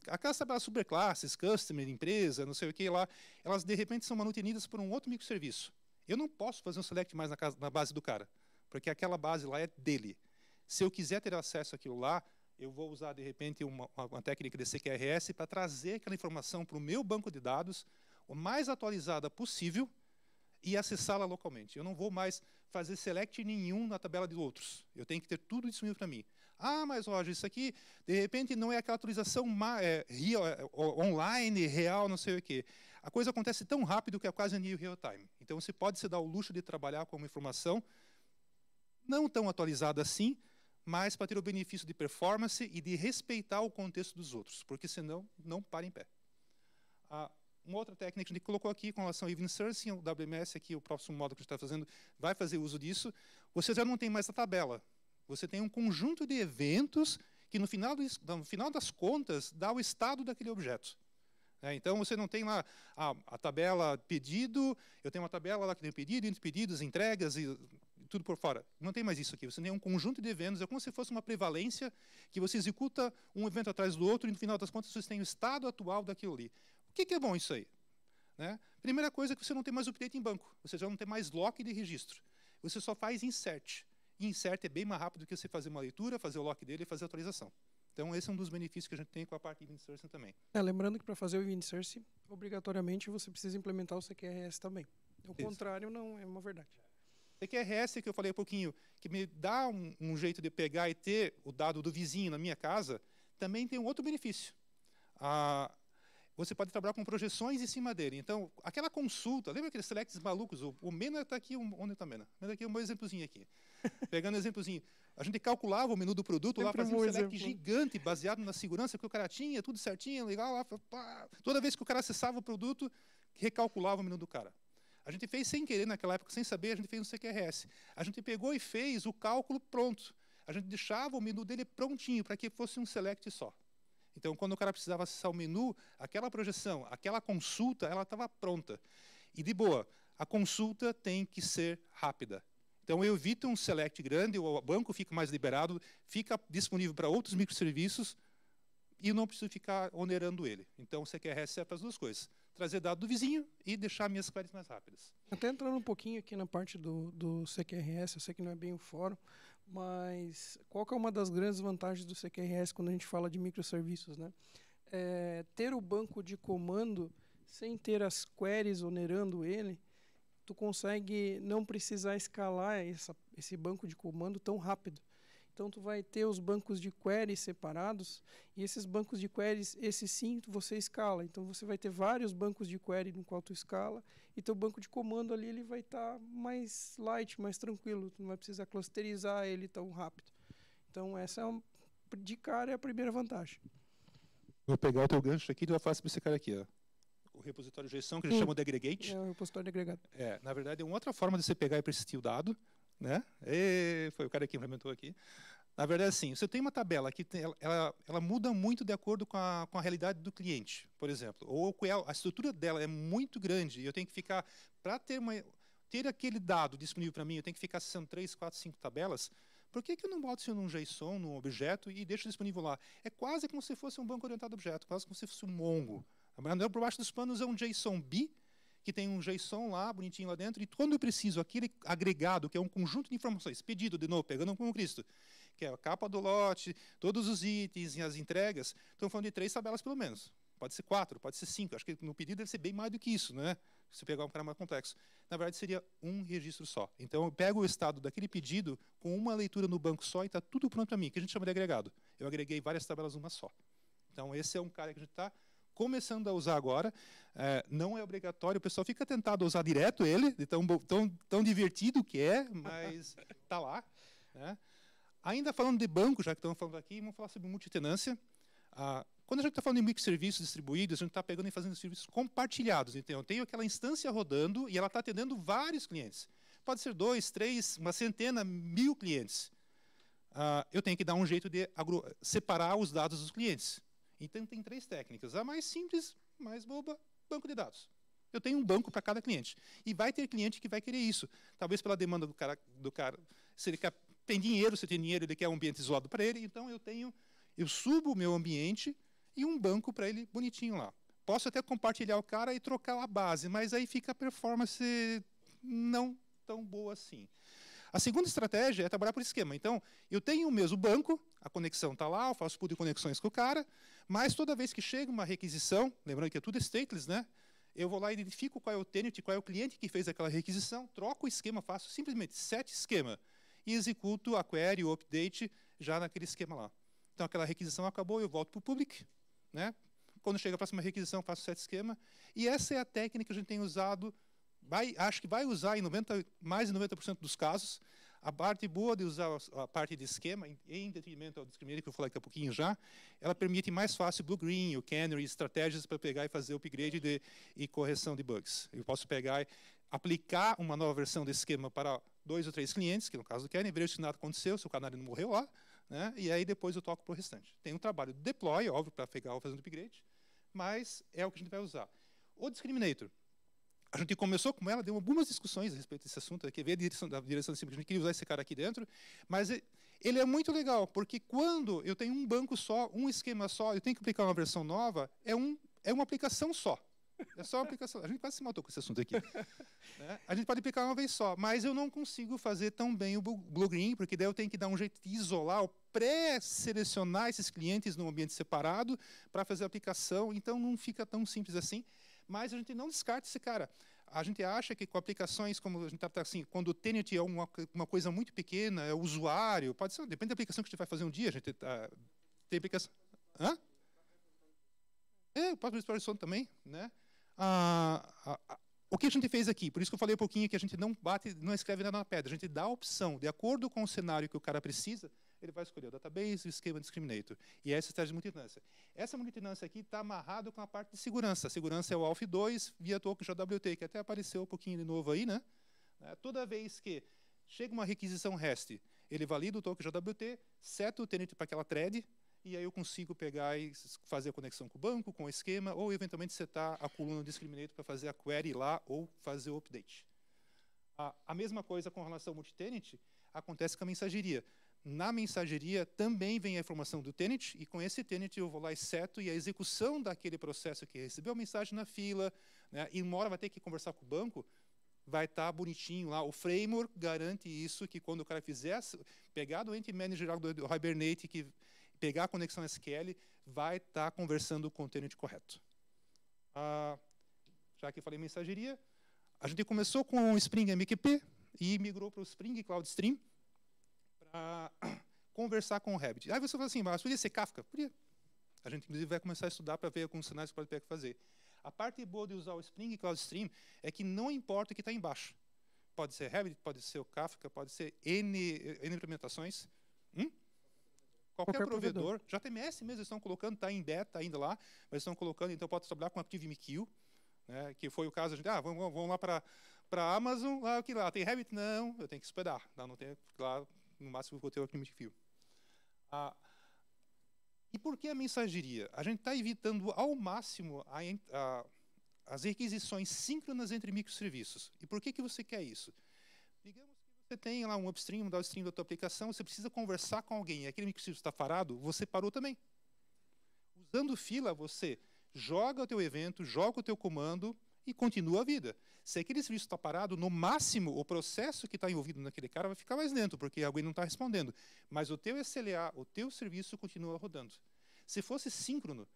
aquelas tabelas superclasses, customer, empresa, não sei o que lá, elas de repente são manutenidas por um outro microserviço. Eu não posso fazer um select mais na, casa, na base do cara, porque aquela base lá é dele. Se eu quiser ter acesso àquilo lá, eu vou usar de repente uma, uma técnica de CQRS para trazer aquela informação para o meu banco de dados o mais atualizada possível e acessá-la localmente. Eu não vou mais fazer select nenhum na tabela de outros. Eu tenho que ter tudo disponível para mim. Ah, mas Roger, isso aqui, de repente, não é aquela atualização é, é, online, real, não sei o quê. A coisa acontece tão rápido que é quase near real time. Então, você pode se dar o luxo de trabalhar com uma informação não tão atualizada assim, mas para ter o benefício de performance e de respeitar o contexto dos outros, porque senão não para em pé. Ah, uma outra técnica que a gente colocou aqui com relação ao event sourcing, o WMS aqui, o próximo módulo que a gente está fazendo, vai fazer uso disso. Você já não tem mais a tabela, você tem um conjunto de eventos que, no final, do, no final das contas, dá o estado daquele objeto. É, então, você não tem lá a, ah, a, tabela pedido, eu tenho uma tabela lá que tem pedido, entre pedidos, entregas e tudo por fora. Não tem mais isso aqui. Você tem um conjunto de eventos, é como se fosse uma prevalência que você executa um evento atrás do outro e, no final das contas, você tem o estado atual daquilo ali. O que, que é bom isso aí? Né? Primeira coisa é que você não tem mais update em banco, você já não tem mais lock de registro. Você só faz insert. E insert é bem mais rápido do que você fazer uma leitura, fazer o lock dele e fazer a atualização. Então, esse é um dos benefícios que a gente tem com a parte de sourcing também. É, lembrando que para fazer o sourcing obrigatoriamente você precisa implementar o CQRS também. O Isso. contrário não é uma verdade. CQRS que eu falei há pouquinho, que me dá um, um jeito de pegar e ter o dado do vizinho na minha casa, também tem um outro benefício. Ah, você pode trabalhar com projeções em cima dele. Então, aquela consulta, lembra aqueles selects malucos? O, o Mena está aqui, onde está o Mena? Mena aqui é um exemplozinho aqui. Pegando um exemplozinho, a gente calculava o menu do produto Sempre lá, para um, um select exemplo. gigante baseado na segurança que o cara tinha, tudo certinho, legal. Lá, pá. Toda vez que o cara acessava o produto, recalculava o menu do cara. A gente fez sem querer naquela época, sem saber, a gente fez um CQRS. A gente pegou e fez o cálculo pronto. A gente deixava o menu dele prontinho para que fosse um select só. Então, quando o cara precisava acessar o menu, aquela projeção, aquela consulta, ela estava pronta. E de boa, a consulta tem que ser rápida. Então, eu evito um select grande, o banco fica mais liberado, fica disponível para outros microserviços e não preciso ficar onerando ele. Então, o CQRS serve para as duas coisas. Trazer dado do vizinho e deixar minhas queries mais rápidas. Até entrando um pouquinho aqui na parte do, do CQRS, eu sei que não é bem o fórum, mas qual que é uma das grandes vantagens do CQRS quando a gente fala de microserviços? Né? É, ter o banco de comando sem ter as queries onerando ele, tu consegue não precisar escalar essa, esse banco de comando tão rápido. Então tu vai ter os bancos de queries separados e esses bancos de queries, esse sim, você escala. Então você vai ter vários bancos de query no qual tu escala e teu banco de comando ali ele vai estar tá mais light, mais tranquilo. Tu não vai precisar clusterizar ele tão rápido. Então essa é um, de cara é a primeira vantagem. Vou pegar o teu gancho aqui e tu vai falar para esse cara aqui, ó o repositório de gestão, que eles chamam de aggregate. É o repositório de agregado. É, na verdade, é uma outra forma de você pegar e persistir o dado, né? E foi o cara que implementou aqui. Na verdade, assim, você tem uma tabela que tem, ela, ela muda muito de acordo com a, com a realidade do cliente, por exemplo. Ou a estrutura dela é muito grande e eu tenho que ficar, para ter, uma, ter aquele dado disponível para mim, eu tenho que ficar acessando 3, 4, 5 tabelas. Por que, que eu não boto isso num JSON, num objeto e deixo disponível lá? É quase como se fosse um banco orientado a objeto, quase como se fosse um Mongo. Mas é, por baixo dos panos é um JSON B que tem um JSON lá, bonitinho lá dentro, e quando eu preciso aquele agregado, que é um conjunto de informações, pedido, de novo, pegando como Cristo, que é a capa do lote, todos os itens e as entregas, estão falando de três tabelas pelo menos. Pode ser quatro, pode ser cinco. Acho que no pedido deve ser bem mais do que isso, né? Se pegar um cara mais complexo. Na verdade, seria um registro só. Então, eu pego o estado daquele pedido com uma leitura no banco só e está tudo pronto para mim, que a gente chama de agregado. Eu agreguei várias tabelas numa só. Então, esse é um cara que a gente está começando a usar agora. É, não é obrigatório, o pessoal fica tentado a usar direto ele, de tão, tão, tão divertido que é, mas está lá. Né? Ainda falando de banco, já que estamos falando aqui, vamos falar sobre multitenância. Ah, quando a gente está falando em microserviços distribuídos, a gente está pegando e fazendo serviços compartilhados. Então, eu tenho aquela instância rodando e ela está atendendo vários clientes. Pode ser dois, três, uma centena, mil clientes. Ah, eu tenho que dar um jeito de separar os dados dos clientes. Então tem três técnicas. A mais simples, mais boba, banco de dados. Eu tenho um banco para cada cliente. E vai ter cliente que vai querer isso. Talvez pela demanda do cara, do cara se ele quer, tem dinheiro, se tem dinheiro, ele quer um ambiente isolado para ele, então eu tenho, eu subo o meu ambiente e um banco para ele bonitinho lá. Posso até compartilhar o cara e trocar a base, mas aí fica a performance não tão boa assim. A segunda estratégia é trabalhar por esquema. Então, eu tenho o mesmo banco, a conexão está lá, eu faço pool de conexões com o cara, mas toda vez que chega uma requisição, lembrando que é tudo stateless, né? Eu vou lá e identifico qual é o tenant, qual é o cliente que fez aquela requisição, troco o esquema, faço simplesmente set esquema e executo a query, o update já naquele esquema lá. Então aquela requisição acabou, eu volto para o public, né? Quando chega a próxima requisição, faço set esquema. E essa é a técnica que a gente tem usado, vai, acho que vai usar em 90, mais de 90% dos casos, a parte boa de usar a parte de esquema, em detrimento ao discriminante, que eu vou falar daqui a pouquinho já, ela permite mais fácil Blue Green, o Canary, estratégias para pegar e fazer upgrade de, e correção de bugs. Eu posso pegar aplicar uma nova versão desse esquema para dois ou três clientes, que no caso do Canary, ver se nada aconteceu, se o canário não morreu lá, né? e aí depois eu toco para o restante. Tem um trabalho de deploy, óbvio, para pegar ou um upgrade, mas é o que a gente vai usar. O discriminator a gente começou com ela, deu algumas discussões a respeito desse assunto, que veio a direção, da direção simples, a gente queria usar esse cara aqui dentro, mas ele é muito legal, porque quando eu tenho um banco só, um esquema só, eu tenho que aplicar uma versão nova, é, um, é uma aplicação só. É só uma aplicação. A gente quase se matou com esse assunto aqui. Né? A gente pode aplicar uma vez só, mas eu não consigo fazer tão bem o Green, porque daí eu tenho que dar um jeito de isolar, pré-selecionar esses clientes num ambiente separado para fazer a aplicação, então não fica tão simples assim mas a gente não descarta esse cara. A gente acha que com aplicações como a gente está tá, assim, quando o tenant é uma, uma coisa muito pequena, é o usuário, pode ser, depende da aplicação que a gente vai fazer um dia, a gente tá, tem aplicação. Hã? É, o próprio explorador também, né? Ah, ah, ah, o que a gente fez aqui, por isso que eu falei um pouquinho que a gente não bate, não escreve nada na pedra, a gente dá a opção, de acordo com o cenário que o cara precisa, ele vai escolher o database o esquema discriminator. E essa é a estratégia de multiinstância. Essa multiinstância aqui está amarrada com a parte de segurança. A segurança é o ALF2 via token JWT, que até apareceu um pouquinho de novo aí. Né? É, toda vez que chega uma requisição REST, ele valida o token JWT, seta o tenant para aquela thread, e aí eu consigo pegar e fazer a conexão com o banco, com o esquema, ou eventualmente setar a coluna discriminator para fazer a query lá ou fazer o update. A, mesma coisa com relação ao multitenant acontece com a mensageria na mensageria também vem a informação do tenant, e com esse tenant eu vou lá e seto, e a execução daquele processo que recebeu a mensagem na fila, né, e uma hora vai ter que conversar com o banco, vai estar tá bonitinho lá. O framework garante isso, que quando o cara fizer, pegar do Entity Manager do, Hibernate, que pegar a conexão SQL, vai estar tá conversando com o tenant correto. Ah, já que falei mensageria, a gente começou com o Spring MQP e migrou para o Spring Cloud Stream, para conversar com o Rabbit. Aí você fala assim, mas podia ser Kafka? Podia. A gente, inclusive, vai começar a estudar para ver alguns sinais que pode ter que fazer. A parte boa de usar o Spring Cloud Stream é que não importa o que está embaixo. Pode ser Rabbit, pode ser o Kafka, pode ser N, N implementações. Hum? Qualquer, Qualquer provedor, provedor, JMS mesmo estão colocando, está em beta ainda lá, mas estão colocando, então pode trabalhar com ActiveMQ, né, que foi o caso, a gente, ah, vamos, vamos lá para a Amazon, lá, que lá tem Rabbit? Não, eu tenho que esperar, não, não tem, lá no máximo vou ter o limite de Ah, e por que a mensageria? A gente está evitando ao máximo a, a, as requisições síncronas entre microserviços. E por que, que você quer isso? Digamos que você tem lá um upstream, um downstream da sua aplicação, você precisa conversar com alguém e aquele microserviço está parado, você parou também. Usando fila, você joga o teu evento, joga o teu comando, e continua a vida. Se aquele serviço está parado, no máximo o processo que está envolvido naquele cara vai ficar mais lento, porque alguém não está respondendo. Mas o teu SLA, o teu serviço continua rodando. Se fosse síncrono,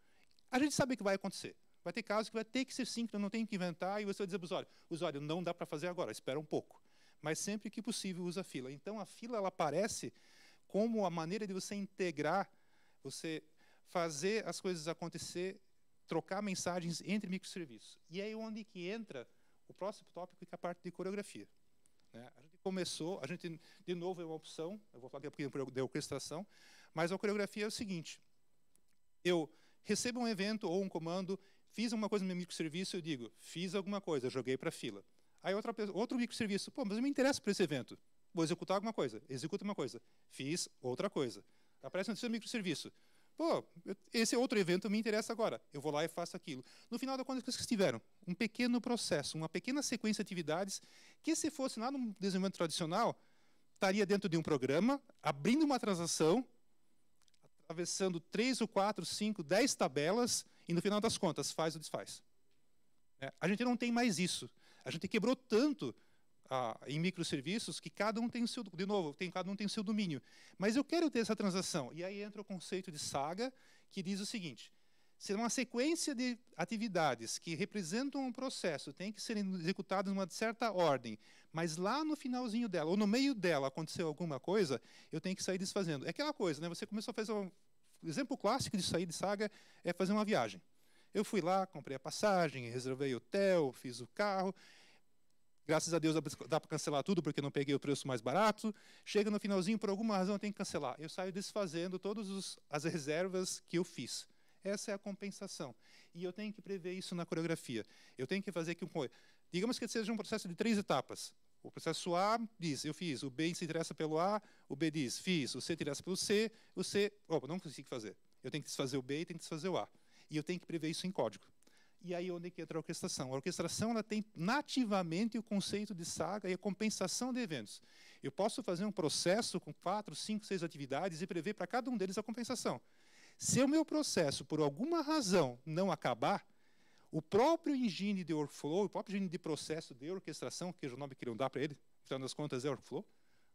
a gente sabe o que vai acontecer. Vai ter casos que vai ter que ser síncrono, não tem que inventar, e você vai dizer para o usuário, usuário, não dá para fazer agora, espera um pouco. Mas sempre que possível usa a fila. Então a fila ela aparece como a maneira de você integrar, você fazer as coisas acontecer trocar mensagens entre microserviços. E é aí onde que entra o próximo tópico, que é a parte de coreografia. Né? A gente começou, a gente, de novo, é uma opção, eu vou falar aqui um pouquinho de orquestração, mas a coreografia é o seguinte, eu recebo um evento ou um comando, fiz uma coisa no meu microserviço, eu digo, fiz alguma coisa, joguei para a fila. Aí outra, outro microserviço, pô, mas eu me interesso por esse evento, vou executar alguma coisa, executa uma coisa, fiz outra coisa. Aparece no seu microserviço, Pô, esse outro evento me interessa agora. Eu vou lá e faço aquilo. No final da conta, o que vocês tiveram? Um pequeno processo, uma pequena sequência de atividades que, se fosse lá no desenvolvimento tradicional, estaria dentro de um programa, abrindo uma transação, atravessando três ou quatro, cinco, dez tabelas e, no final das contas, faz ou desfaz. É, a gente não tem mais isso. A gente quebrou tanto ah, em microserviços que cada um tem o seu, de novo, tem, cada um tem o seu domínio. Mas eu quero ter essa transação. E aí entra o conceito de saga, que diz o seguinte: se uma sequência de atividades que representam um processo tem que ser executadas em uma certa ordem, mas lá no finalzinho dela, ou no meio dela, aconteceu alguma coisa, eu tenho que sair desfazendo. É aquela coisa, né? Você começou a fazer um. exemplo clássico de sair de saga é fazer uma viagem. Eu fui lá, comprei a passagem, reservei hotel, fiz o carro. Graças a Deus dá para cancelar tudo porque não peguei o preço mais barato. Chega no finalzinho, por alguma razão eu tenho que cancelar. Eu saio desfazendo todas as reservas que eu fiz. Essa é a compensação. E eu tenho que prever isso na coreografia. Eu tenho que fazer que um. Digamos que seja um processo de três etapas. O processo A diz, eu fiz. O B se interessa pelo A, o B diz, fiz. O C interessa pelo C, o C. Opa, não consigo fazer. Eu tenho que desfazer o B e tenho que desfazer o A. E eu tenho que prever isso em código. E aí onde que entra a orquestração? A orquestração ela tem nativamente o conceito de saga e a compensação de eventos. Eu posso fazer um processo com quatro, cinco, seis atividades e prever para cada um deles a compensação. Se o meu processo, por alguma razão, não acabar, o próprio engine de workflow, o próprio engine de processo de orquestração, que é o nome que queriam dar para ele, afinal das contas é workflow,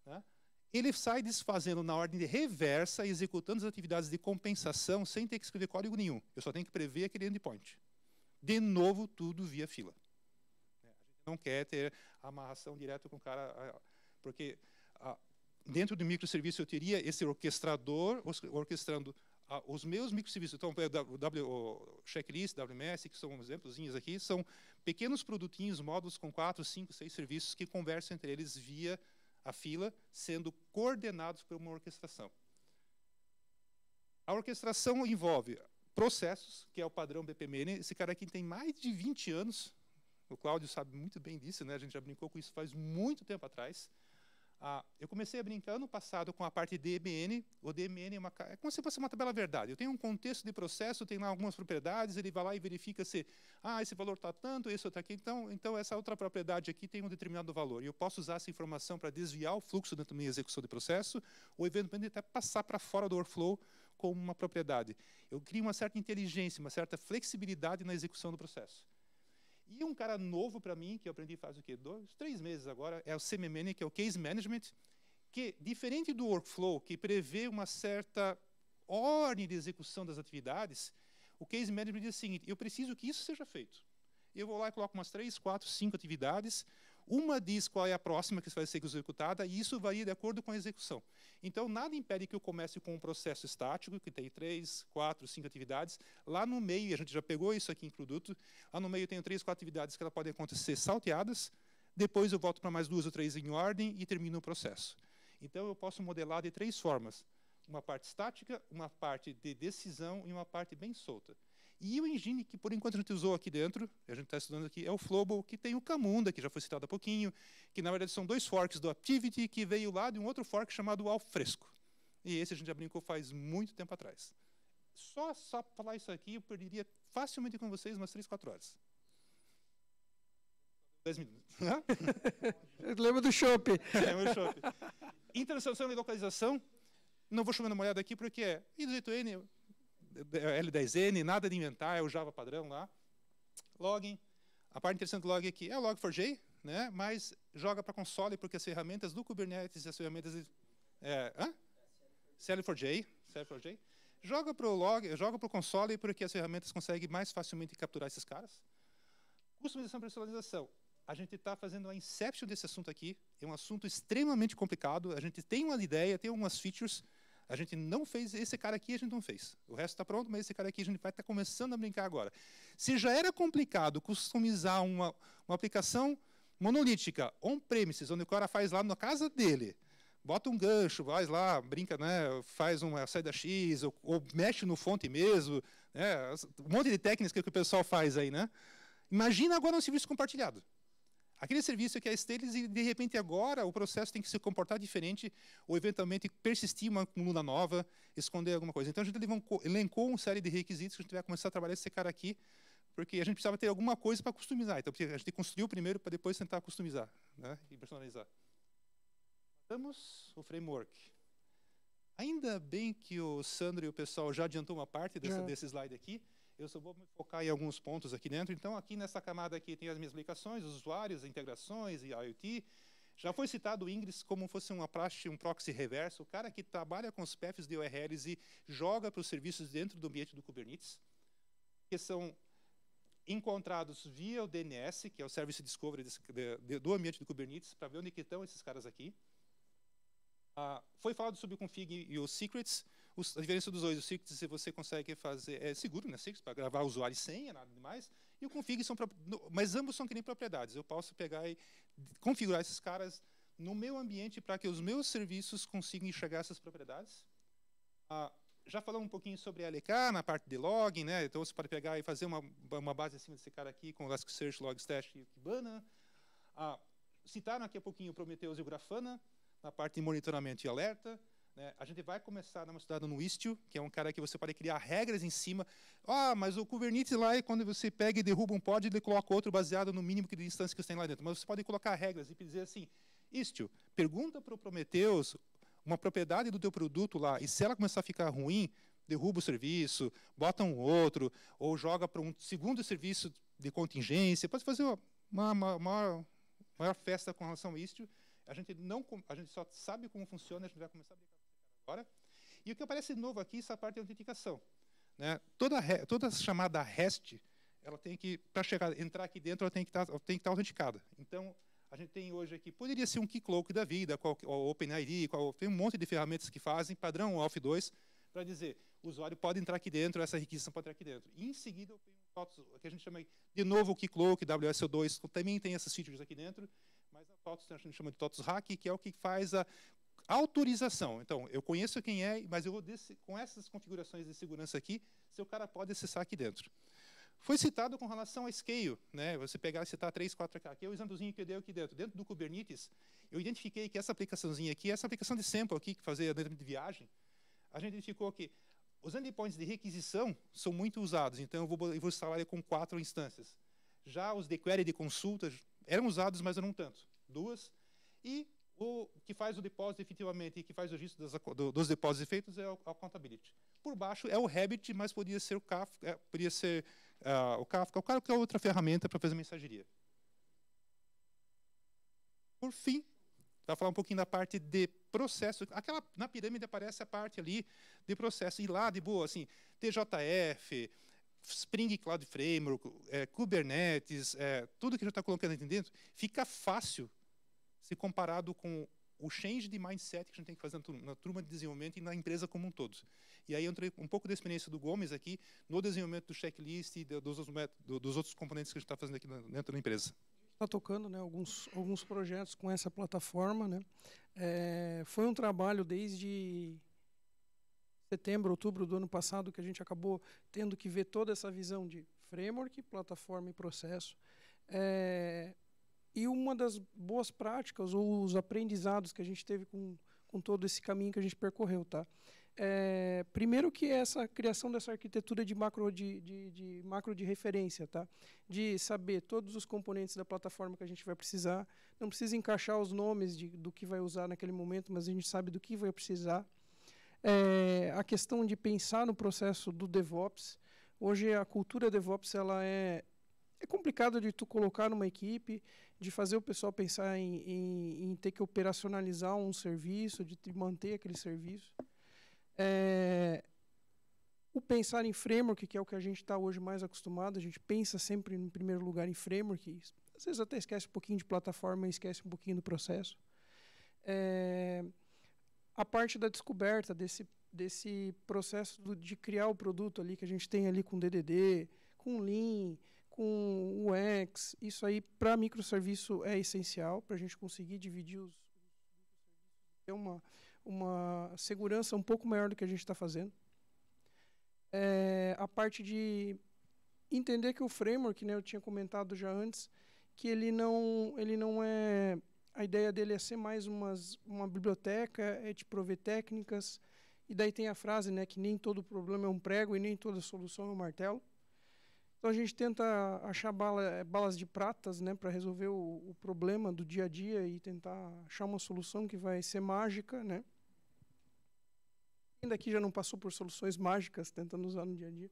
né? ele sai desfazendo na ordem de reversa, executando as atividades de compensação sem ter que escrever código nenhum. Eu só tenho que prever aquele endpoint de novo tudo via fila. É, a gente não quer ter amarração direta com o cara, porque dentro do microserviço eu teria esse orquestrador orquestrando os meus microserviços. Então, o, é w, o checklist, WMS, que são exemplos aqui, são pequenos produtinhos, módulos com quatro, cinco, seis serviços que conversam entre eles via a fila, sendo coordenados por uma orquestração. A orquestração envolve Processos, que é o padrão BPMN, esse cara aqui é tem mais de 20 anos, o Cláudio sabe muito bem disso, né? a gente já brincou com isso faz muito tempo atrás. Ah, eu comecei a brincar ano passado com a parte DMN. O DMN é, uma, é como se fosse uma tabela verdade. Eu tenho um contexto de processo, tenho lá algumas propriedades, ele vai lá e verifica se ah, esse valor está tanto, esse outro aqui, então, então essa outra propriedade aqui tem um determinado valor. E eu posso usar essa informação para desviar o fluxo da minha execução de processo ou, eventualmente, até passar para fora do workflow como uma propriedade. Eu crio uma certa inteligência, uma certa flexibilidade na execução do processo. E um cara novo para mim, que eu aprendi faz o quê? Dois, três meses agora, é o CMMN, que é o Case Management, que, diferente do workflow, que prevê uma certa ordem de execução das atividades, o Case Management diz o seguinte, eu preciso que isso seja feito. Eu vou lá e coloco umas três, quatro, cinco atividades, uma diz qual é a próxima que vai ser executada e isso varia de acordo com a execução. Então, nada impede que eu comece com um processo estático, que tem três, quatro, cinco atividades. Lá no meio, a gente já pegou isso aqui em produto, lá no meio eu tenho três, quatro atividades que elas podem acontecer salteadas, depois eu volto para mais duas ou três em ordem e termino o processo. Então, eu posso modelar de três formas. Uma parte estática, uma parte de decisão e uma parte bem solta. E o engine que, por enquanto, a gente usou aqui dentro, a gente está estudando aqui, é o Flobo, que tem o Camunda, que já foi citado há pouquinho, que, na verdade, são dois forks do Activity, que veio lá de um outro fork chamado Alfresco. E esse a gente já brincou faz muito tempo atrás. Só, só falar isso aqui, eu perderia facilmente com vocês umas 3, 4 horas. 10 minutos. Lembra do shopping. Lembra é, do shopping. Interseção e localização, não vou chamar uma olhada aqui, porque é 18 n L10N, nada de inventar, é o Java padrão lá. Login. A parte interessante do log aqui é o Log4j, né? mas joga para console, porque as ferramentas do Kubernetes as ferramentas... É, hã? CL4j. CL4j. Joga para o log, joga para o console, porque as ferramentas conseguem mais facilmente capturar esses caras. Customização e personalização. A gente está fazendo a inception desse assunto aqui. É um assunto extremamente complicado. A gente tem uma ideia, tem algumas features, a gente não fez, esse cara aqui a gente não fez. O resto está pronto, mas esse cara aqui a gente vai estar tá começando a brincar agora. Se já era complicado customizar uma, uma aplicação monolítica, on-premises, onde o cara faz lá na casa dele, bota um gancho, vai lá, brinca, né, faz uma saída X, ou, ou mexe no fonte mesmo, né, um monte de técnicas que o pessoal faz aí, né? Imagina agora um serviço compartilhado. Aquele serviço que é deles e de repente agora o processo tem que se comportar diferente ou eventualmente persistir uma coluna nova, esconder alguma coisa. Então a gente elencou uma série de requisitos que a gente vai começar a trabalhar esse cara aqui, porque a gente precisava ter alguma coisa para customizar. Então a gente construiu primeiro para depois tentar customizar né, e personalizar. Temos o framework. Ainda bem que o Sandro e o pessoal já adiantou uma parte desse, desse slide aqui, eu só vou me focar em alguns pontos aqui dentro. Então, aqui nessa camada aqui tem as minhas aplicações, usuários, integrações e IoT. Já foi citado o Ingress como fosse uma praxe, um proxy reverso, o cara que trabalha com os PFs de URLs e joga para os serviços dentro do ambiente do Kubernetes, que são encontrados via o DNS, que é o Service Discovery do ambiente do Kubernetes, para ver onde estão esses caras aqui. Ah, foi falado sobre o config e os secrets a diferença dos dois, o se você consegue fazer, é seguro, né, Circuit, para gravar usuário e senha, nada demais, e o config são, mas ambos são que nem propriedades, eu posso pegar e configurar esses caras no meu ambiente para que os meus serviços consigam enxergar essas propriedades. Ah, já falamos um pouquinho sobre LK na parte de log, né? então você pode pegar e fazer uma, uma base acima desse cara aqui com Elasticsearch, Logstash e Kibana. Ah, citaram aqui a pouquinho o Prometheus e o Grafana na parte de monitoramento e alerta. Né? A gente vai começar a dar uma estudada no Istio, que é um cara que você pode criar regras em cima. Ah, mas o Kubernetes lá é quando você pega e derruba um pod, ele coloca outro baseado no mínimo de instância que você tem lá dentro. Mas você pode colocar regras e dizer assim, Istio, pergunta para o Prometheus uma propriedade do teu produto lá, e se ela começar a ficar ruim, derruba o serviço, bota um outro, ou joga para um segundo serviço de contingência. Pode fazer uma, uma, uma maior festa com relação a Istio. A gente, não, a gente só sabe como funciona, a gente vai começar a e o que aparece de novo aqui é essa parte de é autenticação. Né? Toda, toda chamada REST, ela tem que, para entrar aqui dentro, ela tem que, tá, estar, tá autenticada. Então, a gente tem hoje aqui, poderia ser um Keycloak da vida, qual, o OpenID, qual, tem um monte de ferramentas que fazem, padrão OAuth2, para dizer, o usuário pode entrar aqui dentro, essa requisição pode entrar aqui dentro. E em seguida, eu tenho que a gente chama de novo o Keycloak, WSO2, também tem essas features aqui dentro, mas é a TOTS a gente chama de TOTS Hack, que é o que faz a Autorização. Então, eu conheço quem é, mas eu vou desse, com essas configurações de segurança aqui, seu cara pode acessar aqui dentro. Foi citado com relação a scale, né? Você pegar e citar 3, 4K. Aqui é o exemplozinho que eu dei aqui dentro. Dentro do Kubernetes, eu identifiquei que essa aplicaçãozinha aqui, essa aplicação de sample aqui, que fazia dentro de viagem, a gente identificou que os endpoints de requisição são muito usados, então eu vou, eu vou instalar ele com quatro instâncias. Já os de query de consultas eram usados, mas não tanto. Duas. E o que faz o depósito efetivamente e que faz o registro das, do, dos depósitos feitos é o accountability. É Por baixo é o Habit, mas podia ser o Kafka, é, podia ser uh, o Kafka, ou qualquer outra ferramenta para fazer mensageria. Por fim, vai falar um pouquinho da parte de processo. Aquela na pirâmide aparece a parte ali de processo e lá de boa assim, TJF, Spring Cloud Framework, é, Kubernetes, é, tudo que a gente está colocando aqui dentro, fica fácil se comparado com o change de mindset que a gente tem que fazer na turma, de desenvolvimento e na empresa como um todo. E aí eu entrei um pouco da experiência do Gomes aqui no desenvolvimento do checklist e dos, dos outros componentes que a gente está fazendo aqui dentro da empresa está tocando né, alguns, alguns projetos com essa plataforma. Né? É, foi um trabalho desde setembro, outubro do ano passado que a gente acabou tendo que ver toda essa visão de framework, plataforma e processo. É, e uma das boas práticas, ou os aprendizados que a gente teve com, com todo esse caminho que a gente percorreu, tá? É, primeiro que essa criação dessa arquitetura de macro de, de, de, macro de referência, tá? De saber todos os componentes da plataforma que a gente vai precisar. Não precisa encaixar os nomes de, do que vai usar naquele momento, mas a gente sabe do que vai precisar. É, a questão de pensar no processo do DevOps. Hoje a cultura DevOps ela é é complicado de tu colocar numa equipe de fazer o pessoal pensar em, em, em ter que operacionalizar um serviço, de manter aquele serviço. É, o pensar em framework, que é o que a gente está hoje mais acostumado, a gente pensa sempre, em primeiro lugar, em framework. Às vezes até esquece um pouquinho de plataforma, esquece um pouquinho do processo. É, a parte da descoberta desse, desse processo do, de criar o produto ali, que a gente tem ali com DDD, com Lean, com o X. Isso aí, para microserviço, é essencial para a gente conseguir dividir os ter uma, uma segurança um pouco maior do que a gente está fazendo. É, a parte de entender que o framework, né, eu tinha comentado já antes, que ele não, ele não é a ideia dele é ser mais umas, uma biblioteca, é te prover técnicas. E daí tem a frase né, que nem todo problema é um prego e nem toda solução é um martelo. Então a gente tenta achar bala, balas de pratas né, para resolver o, o, problema do dia a dia e tentar achar uma solução que vai ser mágica. Né? Ainda aqui já não passou por soluções mágicas tentando usar no dia a dia.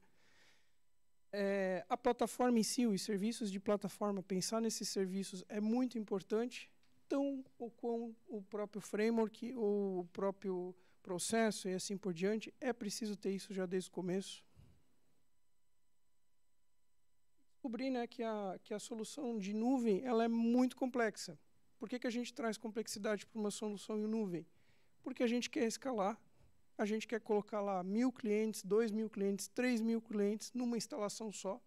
É, a plataforma em si, os serviços de plataforma, pensar nesses serviços é muito importante, tão ou quão o próprio framework ou o próprio processo e assim por diante. É preciso ter isso já desde o começo descobri né, que, a, que a solução de nuvem ela é muito complexa. Por que, que a gente traz complexidade para uma solução em nuvem? Porque a gente quer escalar, a gente quer colocar lá mil clientes, dois mil clientes, três mil clientes numa instalação só,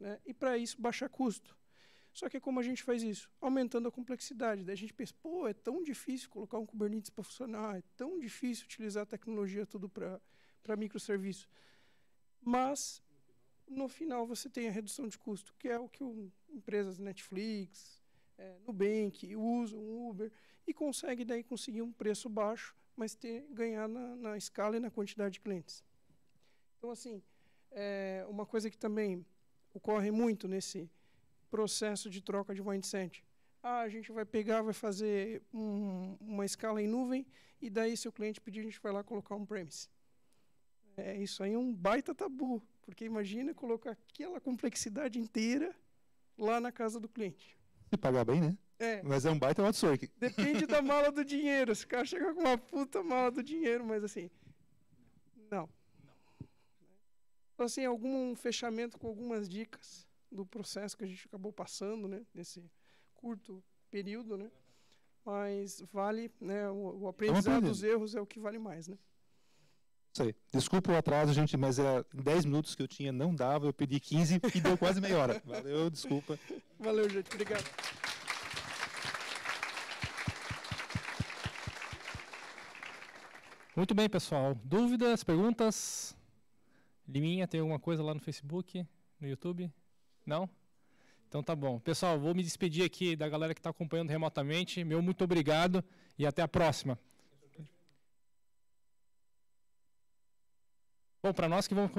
né? e para isso baixar custo. Só que como a gente faz isso? Aumentando a complexidade. Daí a gente pensa, pô, é tão difícil colocar um Kubernetes para funcionar, é tão difícil utilizar a tecnologia tudo para microserviço. Mas no final você tem a redução de custo, que é o que o, empresas Netflix, é, Nubank usam, Uber, e consegue daí conseguir um preço baixo, mas ter, ganhar na, na escala e na quantidade de clientes. Então, assim, é uma coisa que também ocorre muito nesse processo de troca de mindset. Ah, a gente vai pegar, vai fazer um, uma escala em nuvem, e daí, se o cliente pedir, a gente vai lá colocar um premise. É, isso aí é um baita tabu porque imagina colocar aquela complexidade inteira lá na casa do cliente. E pagar bem, né? É. Mas é um baita outsourcing. Depende da mala do dinheiro. Esse cara chega com uma puta mala do dinheiro, mas assim. Não. Então, assim, algum fechamento com algumas dicas do processo que a gente acabou passando, né? Nesse curto período, né? Mas vale, né? O, o aprendizado dos erros é o que vale mais, né? Isso aí. Desculpa o atraso, gente, mas era 10 minutos que eu tinha, não dava, eu pedi 15 e deu quase meia hora. Valeu, desculpa. Valeu, gente. Obrigado. Muito bem, pessoal. Dúvidas, perguntas? Liminha, tem alguma coisa lá no Facebook, no YouTube? Não? Então tá bom. Pessoal, vou me despedir aqui da galera que está acompanhando remotamente. Meu muito obrigado e até a próxima. Bom, para nós que vamos